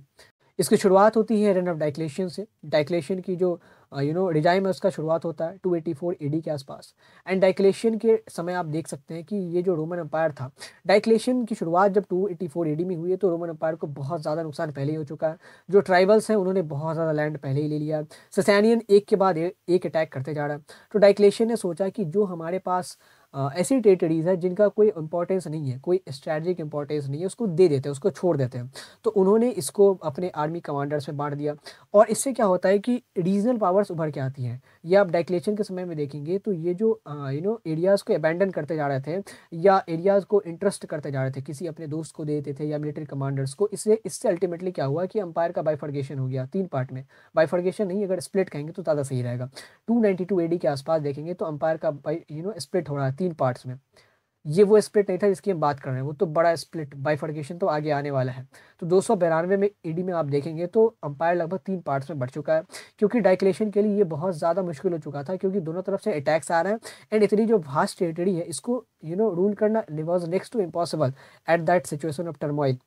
इसकी शुरुआत होती है रन ऑफ डाइक्लेशन से डाइक्लेशन की जो यू नो रिजाइम है उसका शुरुआत होता है 284 एटी फोर के आसपास एंड डाइक्लेशन के समय आप देख सकते हैं कि ये जो रोमन अम्पायर था डाइक्लेशन की शुरुआत जब 284 एटी फोर में हुई है तो रोमन अम्पायर को बहुत ज़्यादा नुकसान पहले ही हो चुका है जो ट्राइबल्स हैं उन्होंने बहुत ज़्यादा लैंड पहले ही ले लिया ससैनियन एक के बाद एक अटैक करते जा रहा है तो डाइक्लेशन ने सोचा कि जो हमारे पास ऐसी टेरिटरीज़ है जिनका कोई इंपॉर्टेंस नहीं है कोई स्ट्रैटेजिक इंपॉर्टेंस नहीं है उसको दे देते हैं उसको छोड़ देते हैं तो उन्होंने इसको अपने आर्मी कमांडर्स में बांट दिया और इससे क्या होता है कि रीजनल पावर्स उभर के आती हैं या आप डेक्लेशन के समय में देखेंगे तो ये जो यू नो एरियाज़ को अबेंडन करते जा रहे थे या एरियाज़ को इंटरेस्ट करते जा रहे थे किसी अपने दोस्त को देते थे या मिलिट्री कमांडर्स को इससे इससे अल्टीमेटली क्या हुआ कि अंपायर का बाइफर्गेशन हो गया तीन पार्ट में बाइफर्गेशन नहीं अगर स्प्लिट कहेंगे तो ज़्यादा सही रहेगा टू नाइन्टी टू के आसपास देखेंगे तो अंपायर का यू नो स्प्लिट हो रहा है तीन पार्ट्स में ये वो स्प्लिट नहीं था जिसकी हम बात कर रहे हैं वो तो बड़ा स्प्लिट बाइफर्केशन तो आगे आने वाला है तो दो सौ बिरानवे में ईडी में आप देखेंगे तो अंपायर लगभग तीन पार्ट्स में बढ़ चुका है क्योंकि डाइक्लेशन के लिए ये बहुत ज़्यादा मुश्किल हो चुका था क्योंकि दोनों तरफ से अटैक्स आ रहे हैं एंड इतनी जो वास्ट टेरिटरी है इसको यू नो रूल करना was next to impossible at that situation of turmoil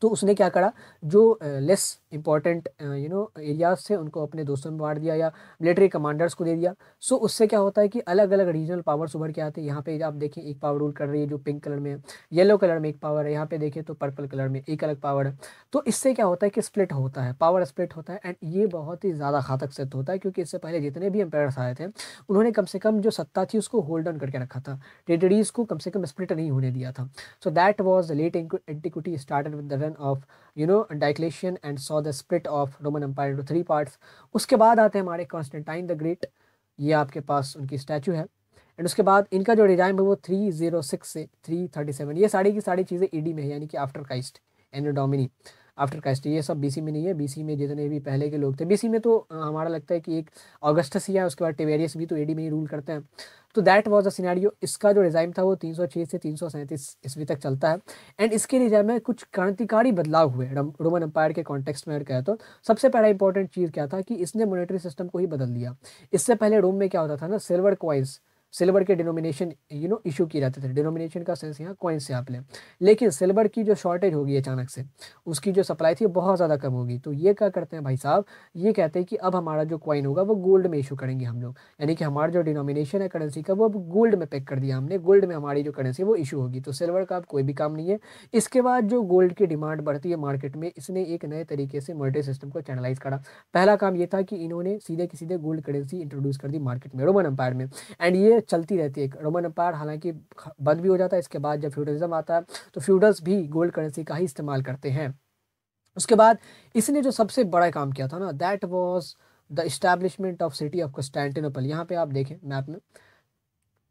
तो उसने क्या करा जो less uh, important you know areas से उनको अपने दोस्तों में बांट दिया या मिलिट्री कमांडर्स को दे दिया सो so, उससे क्या होता है कि अलग अलग रीजनल पावर्स उभर के आते हैं यहाँ पे आप देखें एक पावर रूल कर रही है जो पिंक कलर में येलो कलर में एक पावर है यहाँ पे देखें तो पर्पल कलर में एक अलग पावर है तो इससे क्या होता है कि स्प्लिट होता है पावर स्प्लिट होता है एंड ये बहुत ही ज़्यादा घातक सिद्ध होता है क्योंकि इससे पहले जितने भी एम्पायर्स आए थे उन्होंने कम से कम जो सत्ता थी उसको होल्ड ऑन करके रखा था टेटरीज को कम से कम स्प्लिट नहीं होने दिया था so that was the late antiquity started with the run of you know Diocletian and saw saw the split of Roman Empire into three parts. उसके बाद आते हैं हमारे कॉन्स्टेंटाइन द ग्रेट ये आपके पास उनकी स्टैचू है एंड उसके बाद इनका जो डिजाइन है वो थ्री जीरो सिक्स से थ्री थर्टी सेवन ये सारी की सारी चीज़ें ईडी e में है यानी कि after Christ anno Domini after Christ ये सब बीसी में नहीं है बीसी में जितने भी पहले के लोग थे बीसी में तो हमारा लगता है कि एक ऑगस्टस ही है उसके बाद टेवेरियस भी तो एडी में ही रूल करते हैं तो दैट वाज अ सिनेरियो इसका जो रिज़ाइम था वो 306 से तीन सौ ईस्वी तक चलता है एंड इसके रिजाइम में कुछ क्रांतिकारी बदलाव हुए रोमन एम्पायर के कॉन्टेक्स्ट में अगर कहें तो सबसे पहला इंपॉर्टेंट चीज़ क्या था कि इसने मोनिटरी सिस्टम को ही बदल दिया इससे पहले रोम में क्या होता था ना सिल्वर क्वाइंस सिल्वर के डिनोमिनेशन यू नो इशू किए जाते थे डिनोमिनेशन का सेंस यहाँ कॉइन से आप लें लेकिन सिल्वर की जो शॉर्टेज होगी अचानक से उसकी जो सप्लाई थी बहुत ज़्यादा कम होगी तो ये क्या करते हैं भाई साहब ये कहते हैं कि अब हमारा जो कॉइन होगा वो गोल्ड में इशू करेंगे हम लोग यानी कि हमारा जो डिनोमिनेशन है करेंसी का वो अब गोल्ड में पैक कर दिया हमने गोल्ड में हमारी जो करेंसी वो इशू होगी तो सिल्वर का अब कोई भी काम नहीं है इसके बाद जो गोल्ड की डिमांड बढ़ती है मार्केट में इसने एक नए तरीके से मॉनिटरी सिस्टम को चैनलाइज करा पहला काम ये था कि इन्होंने सीधे के सीधे गोल्ड करेंसी इंट्रोड्यूस कर दी मार्केट में रोमन अंपायर में एंड ये ये चलती रहती है रोमन एम्पायर हालांकि बंद भी हो जाता है इसके बाद जब फ्यूडलिज्म आता है तो फ्यूडल्स भी गोल्ड करेंसी का ही इस्तेमाल करते हैं उसके बाद इसने जो सबसे बड़ा काम किया था ना that was the establishment of city of Constantinople यहाँ पे आप देखें मैप में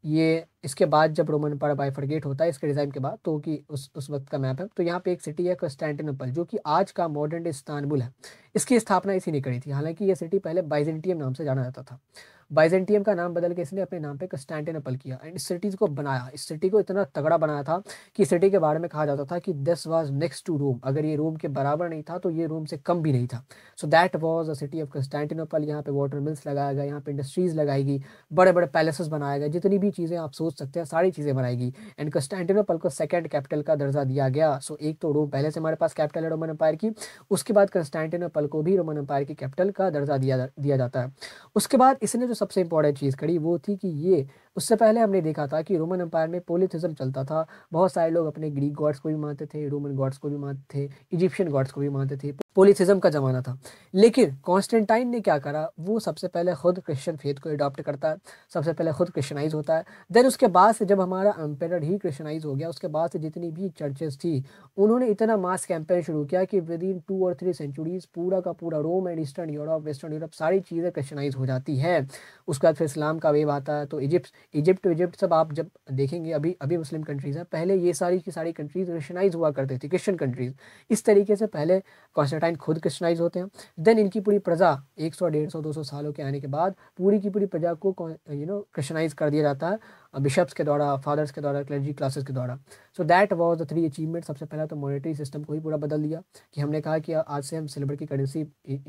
ये इसके बाद जब रोमन पर बाइफरगेट होता है इसके डिज़ाइन के बाद तो कि उस उस वक्त का मैप है तो यहाँ पे एक सिटी है कॉन्स्टेंटिनोपल जो कि आज का मॉडर्न डे इस्तानबुल है इसकी स्थापना इसी ने करी थी हालांकि ये सिटी पहले बाइजेंटियम नाम से जाना जाता था बाइजेंटियम का नाम बदल के इसने अपने नाम पे कस्टैंटिनपल किया एंड इस सिटीज़ को बनाया इस सिटी को इतना तगड़ा बनाया था कि सिटी के बारे में कहा जाता था कि this was next to Rome अगर ये रोम के बराबर नहीं था तो ये रोम से कम भी नहीं था so that was a city of Constantinople यहाँ पे वाटर मिल्स लगाया गया यहाँ पे इंडस्ट्रीज़ लगाई गई बड़े बड़े पैलेसेस बनाए गए जितनी भी चीज़ें आप सोच सकते हैं सारी चीज़ें बनाई गई एंड कस्टैंटिनपल को सेकेंड कैपिटल का दर्जा दिया गया सो एक तो रोम पहले से हमारे पास कैपिटल है रोमन अम्पायर की उसके बाद कंस्टेंटिनोपल को भी रोमन अम्पायर की कैपिटल का दर्जा दिया दिया जाता है उसके बाद इसने जो सबसे इंपॉर्टेंट चीज़ करी वो थी कि ये उससे पहले हमने देखा था कि रोमन एम्पायर में पोलिथिज्म चलता था बहुत सारे लोग अपने ग्रीक गॉड्स को भी मानते थे रोमन गॉड्स को भी मानते थे इजिप्शियन गॉड्स को भी मानते थे पोलिथिज्म का ज़माना था लेकिन कॉन्स्टेंटाइन ने क्या करा वो सबसे पहले खुद क्रिश्चियन फेथ को अडॉप्ट करता है सबसे पहले खुद क्रिश्चनाइज होता है देन उसके बाद से जब हमारा एम्पायर ही क्रिश्चनाइज हो गया उसके बाद से जितनी भी चर्चेस थी उन्होंने इतना मास कैंपेन शुरू किया कि विद इन टू और थ्री सेंचुरीज पूरा का पूरा Rome and eastern Europe western Europe सारी चीज़ें क्रिश्चनाइज हो जाती हैं उसके बाद फिर इस्लाम का वेव आता है तो इजिप्ट इजिप्ट विजिप्ट सब आप जब देखेंगे अभी अभी मुस्लिम कंट्रीज़ हैं पहले ये सारी की सारी कंट्रीज़ क्रिश्चनाइज हुआ करती थी क्रिश्चियन कंट्रीज़ इस तरीके से पहले कॉन्स्टेंटाइन खुद क्रिश्चनाइज होते हैं देन इनकी पूरी प्रजा एक सौ डेढ़ सौ दो सौ सालों के आने के बाद पूरी की पूरी प्रजा को यू नो क्रिश्चनाइज कर दिया जाता है बिशप्स के द्वारा फादर्स के द्वारा क्लर्जी क्लासेस के द्वारा so that was the three achievement सबसे पहला तो मॉनेटरी सिस्टम को ही पूरा बदल दिया कि हमने कहा कि आज से हम सिल्वर की करेंसी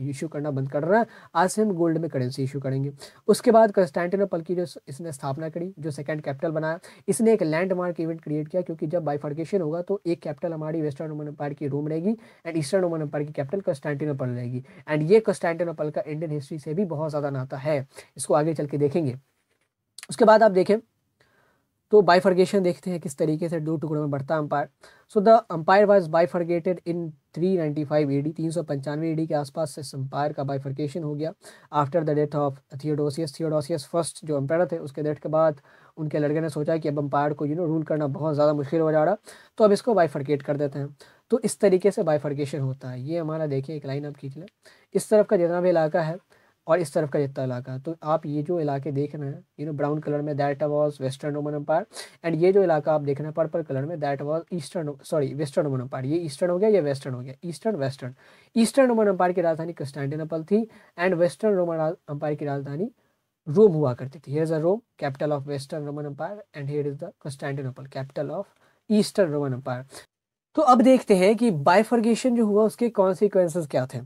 इशू करना बंद कर रहे हैं आज से हम गोल्ड में करेंसी इशू करेंगे उसके बाद कंस्टेंटिनोपल की जो इसने स्थापना करी जो सेकेंड कैपिटल बनाया इसने एक लैंडमार्क इवेंट क्रिएट किया क्योंकि जब बाईफर्केशन होगा तो एक कैपिटल हमारी वेस्टर्न रोमन एम्पायर की रोम रहेगी एंड ईस्टर्न रोमन एम्पायर की कैपिटल कंस्टेंटिनोपल रहेगी एंड ये कंस्टेंटिनोपल का इंडियन हिस्ट्री से भी बहुत ज़्यादा नाता है इसको आगे चल के देखेंगे उसके बाद आप देखें तो बाइफर्गेशन देखते हैं किस तरीके से दो टुकड़ों में बढ़ता empire so the empire was bifurcated in 395 AD 395 AD के आसपास से अंपायर का बाइफर्गेशन हो गया after the death of Theodosius Theodosius first जो अंपायर थे उसके डेथ के बाद उनके लड़के ने सोचा कि अब अंपायर को यू नो रूल करना बहुत ज़्यादा मुश्किल हो जा रहा तो अब इसको बाइफर्गेट कर देते हैं तो इस तरीके से बाइफर्गेशन होता है ये हमारा देखिए एक लाइन आप खींच लें इस तरफ का जितना भी इलाका है और इस तरफ का जितना इलाका तो आप ये जो इलाके देख रहे हैं यू नो ब्राउन कलर में that was western Roman empire and ये जो इलाका आप देख रहे हैं पर्पल कलर में that was eastern sorry western Roman empire ये ईस्टर्न हो गया या वेस्टर्न हो गया eastern western eastern Roman empire की राजधानी कंस्टेंटिनोपल थी एंड वेस्टर्न रोमन अम्पायर की राजधानी रोम हुआ करती थी here is a Rome capital of western Roman empire and here is the Constantinople capital of eastern Roman empire तो अब देखते हैं कि बाइफर्गेशन जो हुआ उसके कॉन्सिक्वेंस क्या थे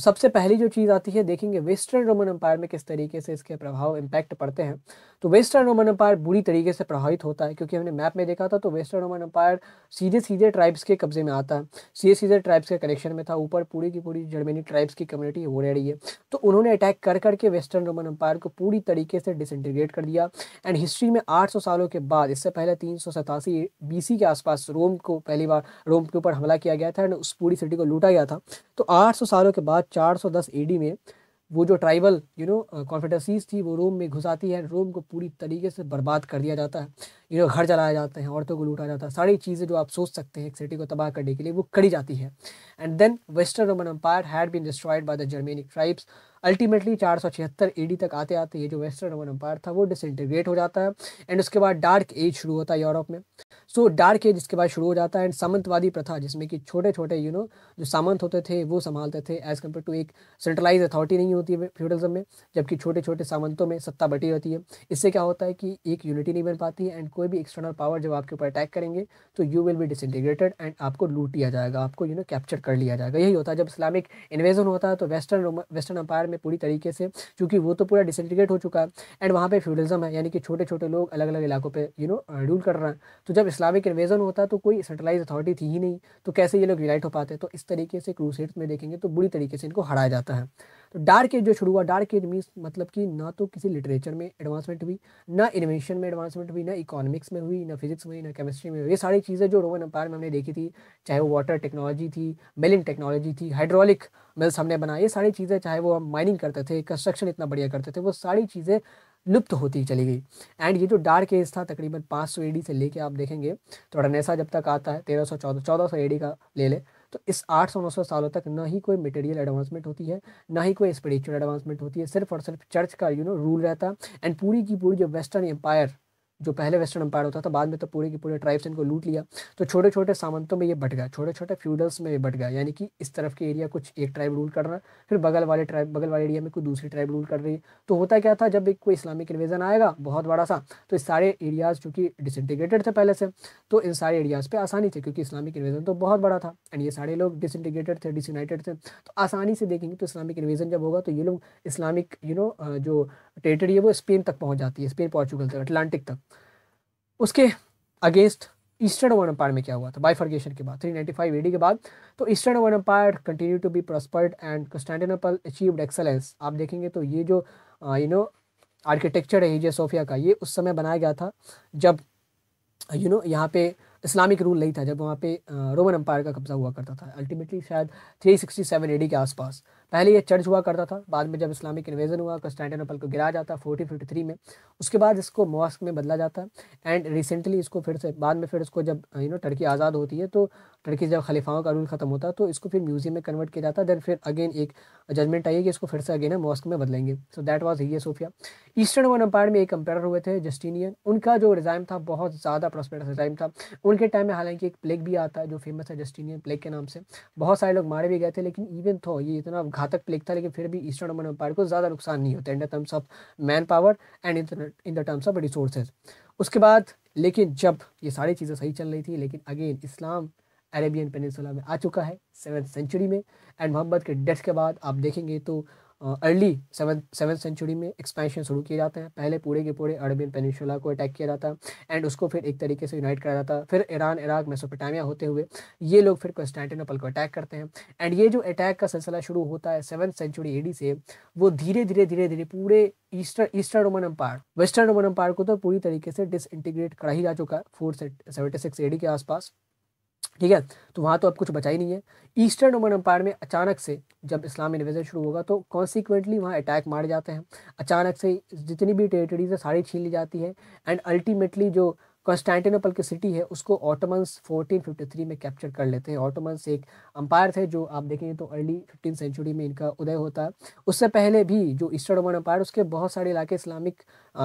सबसे पहली जो चीज़ आती है देखेंगे वेस्टर्न रोमन एम्पायर में किस तरीके से इसके प्रभाव इम्पैक्ट पड़ते हैं तो वेस्टर्न रोमन एम्पायर बुरी तरीके से प्रभावित होता है क्योंकि हमने मैप में देखा था तो वेस्टर्न रोमन अम्पायर सीधे सीधे ट्राइब्स के कब्जे में आता है सीधे सीधे ट्राइब्स के कनेक्शन में था ऊपर पूरी की पूरी जर्मनी ट्राइब्स की कम्युनिटी हो रही है तो उन्होंने अटैक कर करके वेस्टर्न रोमन अम्पायर को पूरी तरीके से डिसइंटीग्रेट कर दिया एंड हिस्ट्री में आठ सालों के बाद इससे पहले तीन सौ बीसी के आसपास रोम को पहली बार रोम के ऊपर हमला किया गया था एंड उस पूरी सिटी को लूटा गया था तो आठ सालों के बाद 410 एडी में वो जो ट्राइबल यू नो कॉन्फिडेंसीज थी वो रोम में घुसाती है रोम को पूरी तरीके से बर्बाद कर दिया जाता है यू नो घर जलाया जाते हैं औरतों को लूटा जाता है सारी चीज़ें जो आप सोच सकते हैं एक सिटी को तबाह करने के लिए वो करी जाती है and then western Roman empire had been destroyed by the Germanic tribes ultimately चार सौ छिहत्तर ए डी तक आते आते ये जो वेस्टर्न रोमन एम्पायर था वो डिसइंटीग्रेट हो जाता है एंड उसके बाद डार्क एज शुरू होता है यूरोप में सो डार्क एज इसके बाद शुरू हो जाता है एंड सामंतवादी प्रथा जिसमें कि छोटे छोटे यू नो जो सामंत होते थे वो संभालते थे एज़ कम्पेयर टू एक सेंट्रलाइज अथॉरिटी नहीं होती है फ्यूडलिज्म में जबकि छोटे छोटे सामंतों में सत्ता बटी होती है इससे क्या होता है कि एक यूनिटी नहीं बन पाती है एंड कोई भी एक्सटर्नल पावर जब आपके ऊपर अटैक करेंगे तो you will be disintegrated and आपको लूट लिया जाएगा आपको यू नो कैप्चर कर लिया जाएगा यही होता है जब इस्लामिक इन्वेजन होता है तो वेस्टर्न वेस्टर्न एम्पायर में पूरी तरीके से क्योंकि वो तो पूरा डिसइंटीग्रेट हो चुका है एंड वहाँ पे फ्यूडलिज्म है यानी कि छोटे छोटे लोग अलग अलग इलाकों पे यू नो रूल कर रहे हैं तो जब इस्लामिक इन्वेजन होता तो कोई सेंट्रलाइज अथॉरिटी थी ही नहीं तो कैसे ये लोग यूनाइट हो पाते तो इस तरीके से क्रूसेड्स में देखेंगे तो बुरी तरीके से इनको हराया जाता है तो डार्क एज जो शुरू हुआ डार्क एज मीन्स मतलब कि ना तो किसी लिटरेचर में एडवांसमेंट हुई ना इन्वेंशन में एडवांसमेंट हुई ना इकोनॉमिक्स में हुई ना फिजिक्स में हुई ना केमिस्ट्री में हुई ये सारी चीज़ें जो रोमन अंपायर में हमने देखी थी चाहे वो वाटर टेक्नोलॉजी थी मिलिंग टेक्नोलॉजी थी हाइड्रोलिक मिल्स हमने बनाए ये सारी चीज़ें चाहे वो हम माइनिंग करते थे कंस्ट्रक्शन इतना बढ़िया करते थे वो सारी चीज़ें लुप्त होती चली गई एंड ये जो डार्क एज था तकरीबन पाँच सौ एडी से लेके आप देखेंगे थोड़ा तो नैसा जब तक आता है तेरह सौ चौदह चौदह सौ एडी का ले लें तो इस आठ सौ नौ सौ सालों तक ना ही कोई मटेरियल एडवांसमेंट होती है ना ही कोई स्पिरिचुअल एडवांसमेंट होती है सिर्फ और सिर्फ चर्च का यू नो रूल रहता एंड पूरी की पूरी जो वेस्टर्न एम्पायर जो पहले वेस्टर्न एम्पायर होता था बाद में तो पूरे के पूरे ट्राइब्स इनको लूट लिया तो छोटे छोटे सामंतों में ये बट गया छोटे छोटे फ्यूडल्स में ये बट गया यानी कि इस तरफ के एरिया कुछ एक ट्राइब रूल कर रहा है फिर बगल वाले ट्राइब बगल वाले एरिया में कोई दूसरी ट्राइब रूल कर रही है तो होता क्या था जब एक कोई इस्लामिक इन्वेजन आएगा बहुत बड़ा सा तो इस सारे एरियाज़ चूँकि डिसइंटीग्रेटेड थे पहले से तो इन सारे एरियाज़ पर आसानी थी क्योंकि इस्लामिक इन्वेजन तो बहुत बड़ा था एंड ये सारे लोग डिसइंटीग्रेटेड थे डिसयूनाइटेड थे तो आसानी से देखेंगे तो इस्लामिक इन्वेजन जब होगा तो ये लोग इस्लामिक यू नो जो टेरिटरी है वो स्पेन तक पहुँच जाती है स्पेन पोर्चुगल तक अटलांटिक तक उसके अगेंस्ट ईस्टर्न ओवन अम्पायर में क्या हुआ था बाइफर्गेशन के बाद थ्री नाइन्टी फाइव एडी के बाद तो eastern Roman empire continue to be prospered and Constantinople achieved excellence आप देखेंगे तो ये जो यू नो आर्किटेक्चर है हिजिया सोफिया का ये उस समय बनाया गया था जब यू नो यहाँ पे इस्लामिक रूल नहीं था जब वहाँ पे रोमन uh, अम्पायर का कब्जा हुआ करता था अल्टीमेटली शायद थ्री सिक्सटी सेवन एडी के आसपास पहले ये चर्च हुआ करता था बाद में जब इस्लामिक इन्वेजन हुआ कंस्टेंटिनोपल को गिरा जाता फोर्टी फिफ्टी थ्री में उसके बाद इसको मॉस्क में बदला जाता एंड रिसेंटली इसको फिर से बाद में फिर इसको जब यू नो टर्की आज़ाद होती है तो टर्की जब खलीफाओं का रूल ख़त्म होता तो इसको फिर म्यूज़ियम में कन्वर्ट किया जाता देन फिर अगेन एक जजमेंट आई है कि इसको फिर से अगेन मॉस्क में बदलेंगे सो दैट वॉज ये सोफिया ईस्टर्न वन अम्पायर में एक अम्पायर हुए थे जस्टिनियन उनका जो रिजाइम था बहुत ज़्यादा प्रॉस्पेरस रिजाइम था उनके टाइम में हालांकि एक प्लेग भी आता है जो फेमस है जस्टिनियन प्लेग के नाम से बहुत सारे लोग मारे भी गए थे लेकिन इवन थो तो ये इतना घातक प्लेग था लेकिन फिर भी ईस्टर्न रोमन एम्पायर को ज़्यादा नुकसान नहीं होता in the terms of man power and in the terms of resources उसके बाद लेकिन जब ये सारी चीज़ें सही चल रही थी लेकिन अगेन इस्लाम अरेबियन पेनिनसुला में आ चुका है सेवन सेंचुरी में एंड मोहम्मद के डेथ के बाद आप देखेंगे तो अर्ली सेवन सेवन सेंचुरी में एक्सपेंशन शुरू किया जाता है पहले पूरे के पूरे अरबियन पेनिशुला को अटैक किया जाता है एंड उसको फिर एक तरीके से यूनाइट करा जाता फिर ईरान इराक मेसोपोटामिया होते हुए ये लोग फिर कॉन्स्टेंटिनोपल को अटैक करते हैं एंड ये जो अटैक का सिलसिला शुरू होता है सेवन सेंचुरी एडी से वो धीरे धीरे धीरे धीरे पूरे eastern eastern Roman empire western Roman empire को तो पूरी तरीके से डिसइंटीग्रेट करा ही जा चुका है फोर सेवेंटी सिक्स एडी के आसपास ठीक है तो वहाँ तो अब कुछ बचा ही नहीं है ईस्टर्न रोमन अम्पायर में अचानक से जब इस्लामी इन्वेजन शुरू होगा तो कॉन्सिक्वेंटली वहाँ अटैक मारे जाते हैं अचानक से जितनी भी टेरिटरीज है सारी छीन ली जाती है एंड अल्टीमेटली जो कॉन्स्टैंटिनोपल की सिटी है उसको ऑटोमन्स 1453 में कैप्चर कर लेते हैं ऑटोमन्स एक अंपायर थे जो आप देखेंगे तो अर्ली फिफ्टीन सेंचुरी में इनका उदय होता है उससे पहले भी जो ईस्टर्न रोमन अंपायर उसके बहुत सारे इलाके इस्लामिक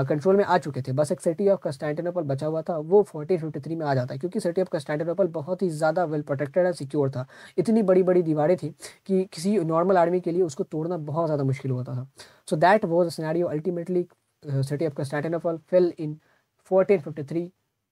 कंट्रोल में आ चुके थे बस एक सिटी ऑफ कॉन्स्टैंटिनोपल बचा हुआ था वो फोर्टीन में आ जाता है क्योंकि सिटी ऑफ कॉन्स्टैंटिनोपल बहुत ही ज़्यादा वेल प्रोटेक्टेड और सिक्योर था इतनी बड़ी बड़ी दीवारें थी कि किसी नॉर्मल आर्मी के लिए उसको तोड़ना बहुत ज़्यादा मुश्किल होता था so that was scenario ultimately city of Constantinople fell in 1453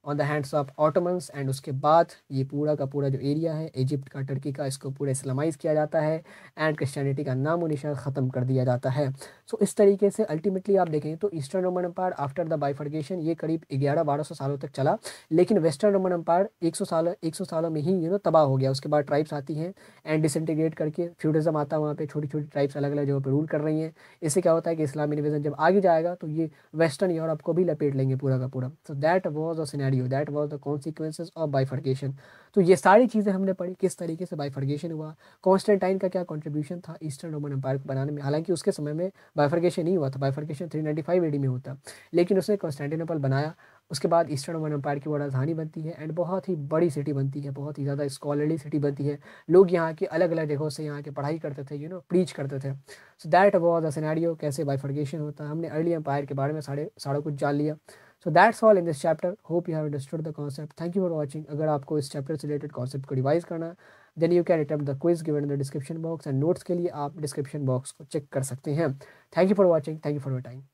on the hands of Ottomans and उसके बाद ये पूरा का पूरा जो एरिया है इजिप्ट का टर्की का इसको पूरा इस्लामाइज़ किया जाता है एंड क्रिश्चियनिटी का नाम निशान ख़त्म कर दिया जाता है सो so, इस तरीके से अल्टीमेटली आप देखें तो eastern Roman empire after the bifurcation ये करीब ग्यारह बारह सौ सालों तक चला लेकिन वेस्टर्न रोमन अम्पायर एक सौ साल एक सौ सालों में ही यू नो तबाह हो गया उसके बाद ट्राइब्स आती हैं एंड डिसइंटीग्रेट करके फ्यूडिजम आता है वहाँ पर छोटी छोटी ट्राइब्स अलग अलग जगह पर रूल कर रही हैं इससे क्या होता है कि इस्लामी रिविज़न जब आगे जाएगा तो ये वेस्टर्न यूरोप को भी लपेट लेंगे पूरा का पूरा so that was a study that was the consequences of bifurcation तो ये सारी चीज़ें हमने पढ़ी किस तरीके से बाइफर्केशन हुआ कॉन्स्टेंटाइन का क्या कॉन्ट्रीब्यूशन था ईस्टर्न रोमन एम्पायर को बनाने में हालांकि उसके समय में बाइफर्केशन नहीं हुआ था bifurcation three ninety five AD में होता लेकिन उसने कॉन्स्टेंटिनोपल बनाया उसके बाद ईस्टर्न रोमन एम्पायर की वो राजधानी बनती है एंड बहुत ही बड़ी सिटी बनती है बहुत ही ज़्यादा स्कॉलरली सिटी बनती है लोग यहाँ के अलग अलग जगहों से यहाँ के पढ़ाई करते थे यू नो प्रीच करते थे so that was a scenario कैसे बाइफर्गेशन होता है हमने अर्ली एम्पायर के बारे में साढ़े सारा कुछ जान लिया so that's all in this chapter hope you have understood the concept thank you for watching अगर आपको इस चैप्टर से रिलेटेड कॉन्सेप्ट को रिवाइज करना है then you can attempt the quiz given in the description box and notes के लिए आप डिस्क्रिप्शन बॉक्स को चेक कर सकते हैं thank you for watching thank you for your time